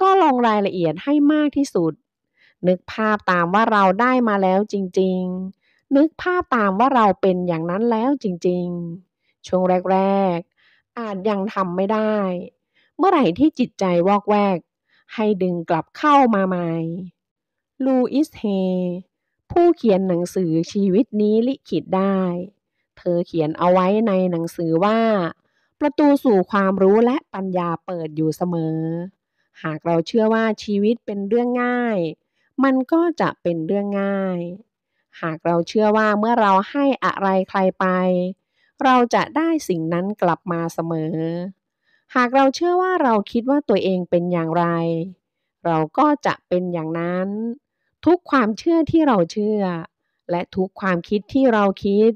Speaker 1: ก็ลงรายละเอียดให้มากที่สุด นึกภาพตามว่าเราได้มาแล้วจริง ๆ นึกภาพตามว่าเราเป็นอย่างนั้นแล้วจริง ๆ ช่วงแรกๆ อาจยังทำไม่ได้ เมื่อไหร่ที่จิตใจวอกแวก ให้ดึงกลับเข้ามาใหม่ลูอิสเฮผู้เขียนหนังสือชีวิตนี้ลิขิตได้ เธอเขียนเอาไว้ในหนังสือว่าประตูสู่ความรู้และปัญญาเปิดอยู่เสมอ หากเราเชื่อว่าชีวิตเป็นเรื่องง่าย มันก็จะเป็นเรื่องง่าย หากเราเชื่อว่าเมื่อเราให้อะไรใครไป เราจะได้สิ่งนั้นกลับมาเสมอ หากเราเชื่อว่าเราคิดว่าตัวเองเป็นอย่างไร เราก็จะเป็นอย่างนั้น ทุกความเชื่อที่เราเชื่อ และทุกความคิดที่เราคิด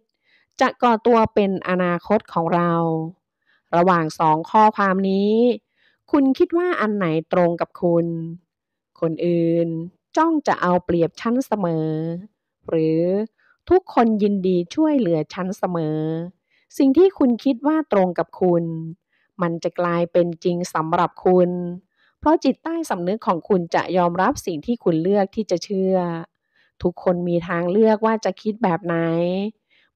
Speaker 1: จะก่อตัวเป็นอนาคตของเราระหว่างสองข้อความนี้ คุณคิดว่าอันไหนตรงกับคุณ คนอื่นจ้องจะเอาเปรียบฉันเสมอ หรือทุกคนยินดีช่วยเหลือฉันเสมอ สิ่งที่คุณคิดว่าตรงกับคุณ มันจะกลายเป็นจริงสำหรับคุณ เพราะจิตใต้สำนึกของคุณจะยอมรับสิ่งที่คุณเลือกที่จะเชื่อ ทุกคนมีทางเลือกว่าจะคิดแบบไหน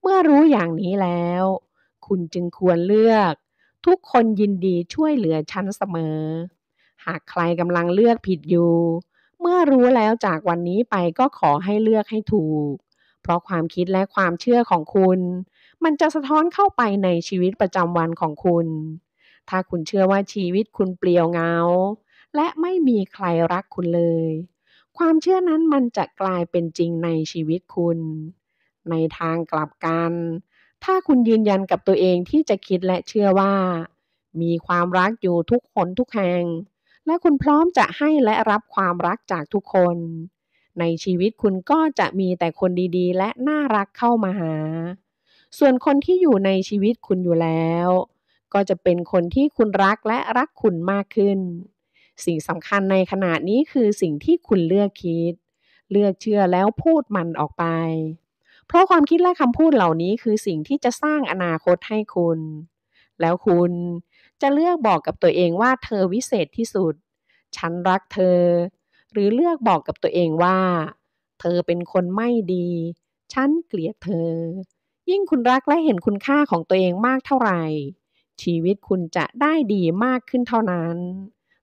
Speaker 1: เมื่อรู้อย่างนี้แล้ว คุณจึงควรเลือกทุกคนยินดีช่วยเหลือฉันเสมอ หากใครกำลังเลือกผิดอยู่ เมื่อรู้แล้วจากวันนี้ไปก็ขอให้เลือกให้ถูก เพราะความคิดและความเชื่อของคุณ มันจะสะท้อนเข้าไปในชีวิตประจำวันของคุณ ถ้าคุณเชื่อว่าชีวิตคุณเปลี่ยวเงาและไม่มีใครรักคุณเลย ความเชื่อนั้นมันจะกลายเป็นจริงในชีวิตคุณ ในทางกลับกันถ้าคุณยืนยันกับตัวเองที่จะคิดและเชื่อว่ามีความรักอยู่ทุกคนทุกแห่ง และคุณพร้อมจะให้และรับความรักจากทุกคน ในชีวิตคุณก็จะมีแต่คนดีๆ และน่ารักเข้ามาหา ส่วนคนที่อยู่ในชีวิตคุณอยู่แล้ว ก็จะเป็นคนที่คุณรักและรักคุณมากขึ้น สิ่งสำคัญในขณะนี้คือสิ่งที่คุณเลือกคิด เลือกเชื่อแล้วพูดมันออกไปเพราะความคิด และคำพูดเหล่านี้คือสิ่งที่จะสร้างอนาคตให้คุณ แล้วคุณจะเลือกบอกกับตัวเองว่าเธอวิเศษที่สุด ฉันรักเธอ หรือเลือกบอกกับตัวเองว่า เธอเป็นคนไม่ดี ฉันเกลียดเธอ ยิ่งคุณรักและเห็นคุณค่าของตัวเองมากเท่าไหร่ ชีวิตคุณจะได้ดีมากขึ้นเท่านั้น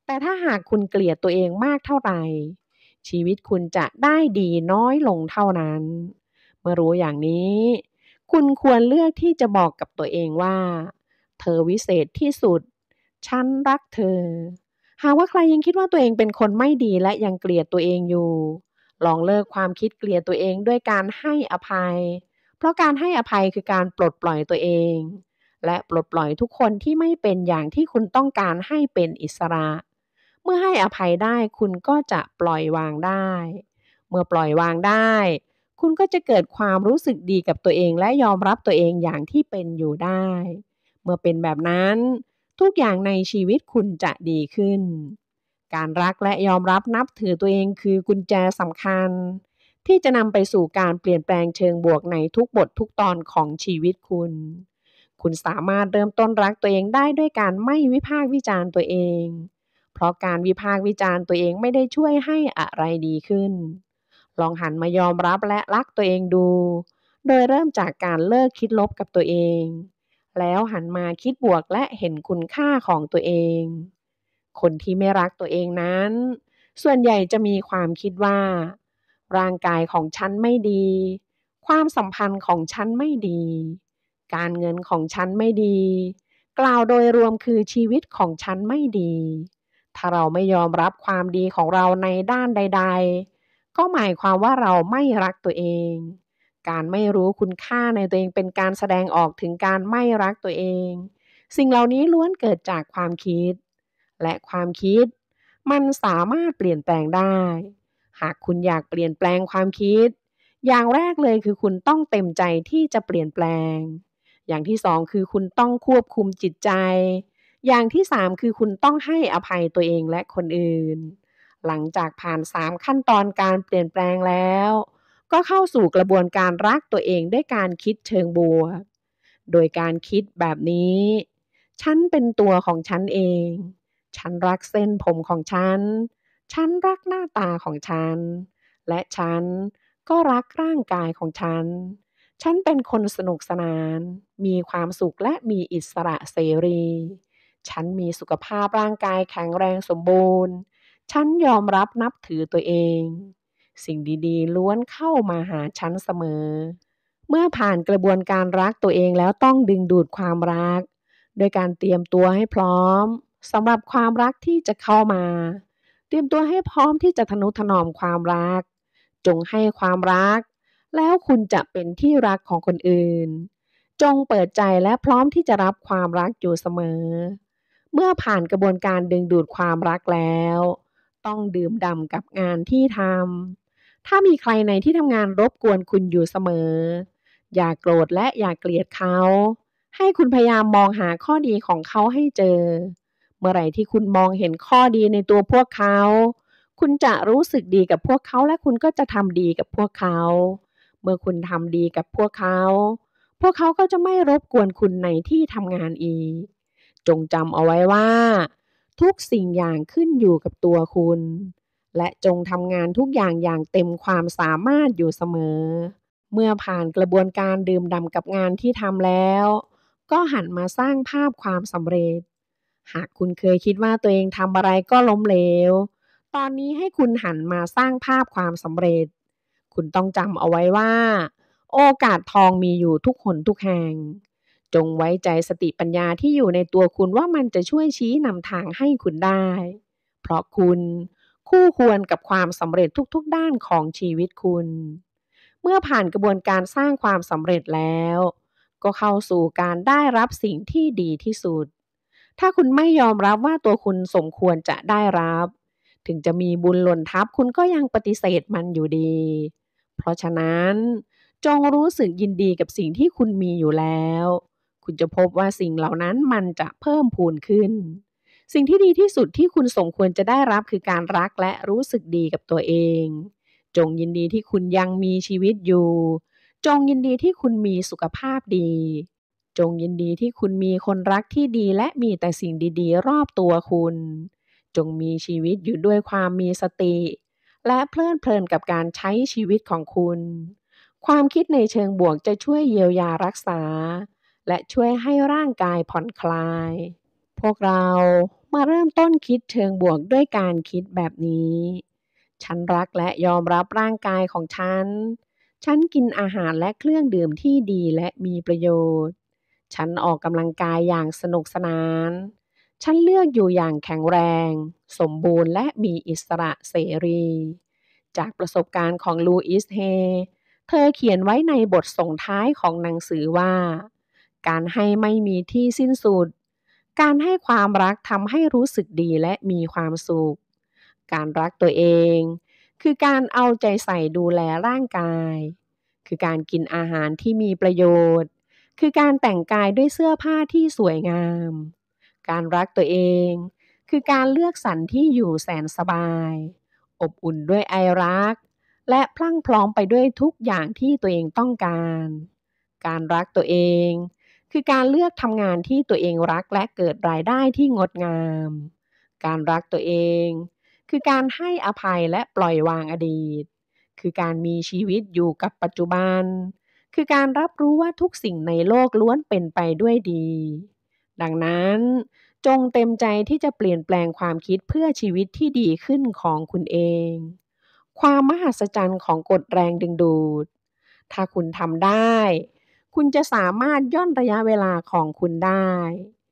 Speaker 1: แต่ถ้าหากคุณเกลียดตัวเองมากเท่าไหร่ ชีวิตคุณจะได้ดีน้อยลงเท่านั้นเมื่อรู้อย่างนี้ คุณควรเลือกที่จะบอกกับตัวเองว่า เธอวิเศษที่สุด ฉันรักเธอ หากว่าใครยังคิดว่าตัวเองเป็นคนไม่ดีและยังเกลียดตัวเองอยู่ ลองเลิกความคิดเกลียดตัวเองด้วยการให้อภัย เพราะการให้อภัยคือการปลดปล่อยตัวเอง และปลดปล่อยทุกคนที่ไม่เป็นอย่างที่คุณต้องการให้เป็นอิสระ เมื่อให้อภัยได้ คุณก็จะปล่อยวางได้ เมื่อปล่อยวางได้คุณก็จะเกิดความรู้สึกดีกับตัวเองและยอมรับตัวเองอย่างที่เป็นอยู่ได้ เมื่อเป็นแบบนั้น ทุกอย่างในชีวิตคุณจะดีขึ้น การรักและยอมรับนับถือตัวเองคือกุญแจสำคัญ ที่จะนำไปสู่การเปลี่ยนแปลงเชิงบวกในทุกบททุกตอนของชีวิตคุณ คุณสามารถเริ่มต้นรักตัวเองได้ด้วยการไม่วิพากษ์วิจารณ์ตัวเอง เพราะการวิพากษ์วิจารณ์ตัวเองไม่ได้ช่วยให้อะไรดีขึ้นลองหันมายอมรับและรักตัวเองดู โดยเริ่มจากการเลิกคิดลบกับตัวเอง แล้วหันมาคิดบวกและเห็นคุณค่าของตัวเอง คนที่ไม่รักตัวเองนั้น ส่วนใหญ่จะมีความคิดว่า ร่างกายของฉันไม่ดี ความสัมพันธ์ของฉันไม่ดี การเงินของฉันไม่ดี กล่าวโดยรวมคือชีวิตของฉันไม่ดี ถ้าเราไม่ยอมรับความดีของเราในด้านใดๆก็หมายความว่าเราไม่รักตัวเอง การไม่รู้คุณค่าในตัวเองเป็นการแสดงออกถึงการไม่รักตัวเอง สิ่งเหล่านี้ล้วนเกิดจากความคิด และความคิดมันสามารถเปลี่ยนแปลงได้ หากคุณอยากเปลี่ยนแปลงความคิด อย่างแรกเลยคือคุณต้องเต็มใจที่จะเปลี่ยนแปลง อย่างที่สองคือคุณต้องควบคุมจิตใจ อย่างที่สามคือคุณต้องให้อภัยตัวเองและคนอื่นหลังจากผ่าน 3 ขั้นตอนการเปลี่ยนแปลงแล้ว ก็เข้าสู่กระบวนการรักตัวเองด้วยการคิดเชิงบวกโดยการคิดแบบนี้ ฉันเป็นตัวของฉันเอง ฉันรักเส้นผมของฉัน ฉันรักหน้าตาของฉัน และฉันก็รักร่างกายของฉัน ฉันเป็นคนสนุกสนาน มีความสุขและมีอิสระเสรี ฉันมีสุขภาพร่างกายแข็งแรงสมบูรณ์ฉันยอมรับนับถือตัวเอง สิ่งดีๆ ล้วนเข้ามาหาฉันเสมอ เมื่อผ่านกระบวนการรักตัวเองแล้วต้องดึงดูดความรัก โดยการเตรียมตัวให้พร้อมสำหรับความรักที่จะเข้ามา เตรียมตัวให้พร้อมที่จะทนุถนอมความรัก จงให้ความรัก แล้วคุณจะเป็นที่รักของคนอื่น จงเปิดใจและพร้อมที่จะรับความรักอยู่เสมอ เมื่อผ่านกระบวนการดึงดูดความรักแล้วต้องดื่มด่ำกับงานที่ทำถ้ามีใครในที่ทำงานรบกวนคุณอยู่เสมอ อย่าโกรธและอย่าเกลียดเขา ให้คุณพยายามมองหาข้อดีของเขาให้เจอ เมื่อไหร่ที่คุณมองเห็นข้อดีในตัวพวกเขา คุณจะรู้สึกดีกับพวกเขาและคุณก็จะทำดีกับพวกเขา เมื่อคุณทำดีกับพวกเขา พวกเขาก็จะไม่รบกวนคุณในที่ทำงานอีก จงจำเอาไว้ว่าทุกสิ่งอย่างขึ้นอยู่กับตัวคุณ และจงทำงานทุกอย่างอย่างเต็มความสามารถอยู่เสมอ เมื่อผ่านกระบวนการดื่มด่ำกับงานที่ทำแล้ว ก็หันมาสร้างภาพความสำเร็จ หากคุณเคยคิดว่าตัวเองทำอะไรก็ล้มเหลวตอนนี้ให้คุณหันมาสร้างภาพความสำเร็จ คุณต้องจำเอาไว้ว่า โอกาสทองมีอยู่ทุกคนทุกแห่งจงไว้ใจสติปัญญาที่อยู่ในตัวคุณว่ามันจะช่วยชี้นำทางให้คุณได้ เพราะคุณคู่ควรกับความสำเร็จทุกๆด้านของชีวิตคุณ เมื่อผ่านกระบวนการสร้างความสำเร็จแล้ว ก็เข้าสู่การได้รับสิ่งที่ดีที่สุด ถ้าคุณไม่ยอมรับว่าตัวคุณสมควรจะได้รับ ถึงจะมีบุญหล่นทับคุณก็ยังปฏิเสธมันอยู่ดี เพราะฉะนั้นจงรู้สึกยินดีกับสิ่งที่คุณมีอยู่แล้วคุณจะพบว่าสิ่งเหล่านั้นมันจะเพิ่มพูนขึ้น สิ่งที่ดีที่สุดที่คุณสมควรจะได้รับคือการรักและรู้สึกดีกับตัวเอง จงยินดีที่คุณยังมีชีวิตอยู่ จงยินดีที่คุณมีสุขภาพดี จงยินดีที่คุณมีคนรักที่ดีและมีแต่สิ่งดีๆ รอบตัวคุณ จงมีชีวิตอยู่ด้วยความมีสติ และเพลิดเพลินกับการใช้ชีวิตของคุณ ความคิดในเชิงบวกจะช่วยเยียวยารักษาและช่วยให้ร่างกายผ่อนคลาย พวกเรามาเริ่มต้นคิดเชิงบวกด้วยการคิดแบบนี้ ฉันรักและยอมรับร่างกายของฉัน ฉันกินอาหารและเครื่องดื่มที่ดีและมีประโยชน์ ฉันออกกำลังกายอย่างสนุกสนาน ฉันเลือกอยู่อย่างแข็งแรง สมบูรณ์และมีอิสระเสรี จากประสบการณ์ของลูอิสเฮ เธอเขียนไว้ในบทส่งท้ายของหนังสือว่าการให้ไม่มีที่สิ้นสุด การให้ความรักทำให้รู้สึกดีและมีความสุข การรักตัวเอง คือการเอาใจใส่ดูแลร่างกาย คือการกินอาหารที่มีประโยชน์ คือการแต่งกายด้วยเสื้อผ้าที่สวยงาม การรักตัวเอง คือการเลือกสรรที่อยู่แสนสบาย อบอุ่นด้วยไอรัก และพลั่งพร้อมไปด้วยทุกอย่างที่ตัวเองต้องการ การรักตัวเองคือการเลือกทำงานที่ตัวเองรักและเกิดรายได้ที่งดงาม การรักตัวเอง คือการให้อภัยและปล่อยวางอดีต คือการมีชีวิตอยู่กับปัจจุบัน คือการรับรู้ว่าทุกสิ่งในโลกล้วนเป็นไปด้วยดี ดังนั้น จงเต็มใจที่จะเปลี่ยนแปลงความคิดเพื่อชีวิตที่ดีขึ้นของคุณเอง ความมหัศจรรย์ของกฎแรงดึงดูด ถ้าคุณทำได้คุณจะสามารถย่นระยะเวลาของคุณได้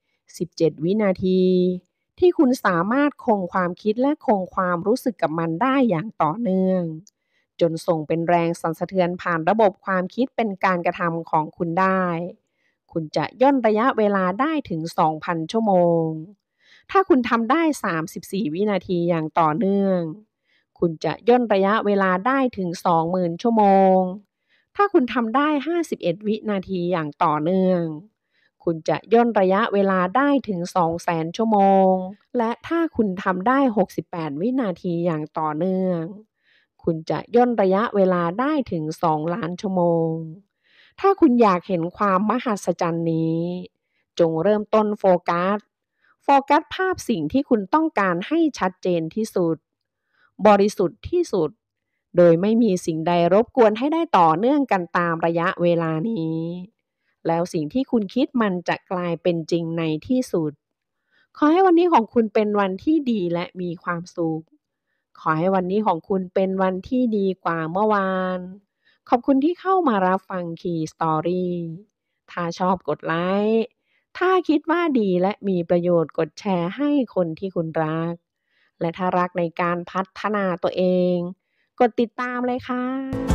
Speaker 1: 17 วินาที ที่คุณสามารถคงความคิดและคงความรู้สึกกับมันได้อย่างต่อเนื่อง จนส่งเป็นแรงสั่นสะเทือนผ่านระบบความคิดเป็นการกระทำของคุณได้ คุณจะย่นระยะเวลาได้ถึง 2,000 ชั่วโมง ถ้าคุณทำได้ 34 วินาทีอย่างต่อเนื่อง คุณจะย่นระยะเวลาได้ถึง 20,000 ชั่วโมงถ้าคุณทำได้ 51 วินาทีอย่างต่อเนื่อง คุณจะย่นระยะเวลาได้ถึง200,000ชั่วโมง และถ้าคุณทำได้ 68 วินาทีอย่างต่อเนื่อง คุณจะย่นระยะเวลาได้ถึง2ล้านชั่วโมง ถ้าคุณอยากเห็นความมหัศจรรย์นี้ จงเริ่มต้นโฟกัส โฟกัสภาพสิ่งที่คุณต้องการให้ชัดเจนที่สุด บริสุทธิ์ที่สุดโดยไม่มีสิ่งใดรบกวนให้ได้ต่อเนื่องกันตามระยะเวลานี้ แล้วสิ่งที่คุณคิดมันจะกลายเป็นจริงในที่สุด ขอให้วันนี้ของคุณเป็นวันที่ดีและมีความสุข ขอให้วันนี้ของคุณเป็นวันที่ดีกว่าเมื่อวาน ขอบคุณที่เข้ามารับฟังคีสตอรี่ ถ้าชอบกดไลค์ ถ้าคิดว่าดีและมีประโยชน์ กดแชร์ให้คนที่คุณรัก และถ้ารักในการพัฒนาตัวเองกดติดตามเลยค่ะ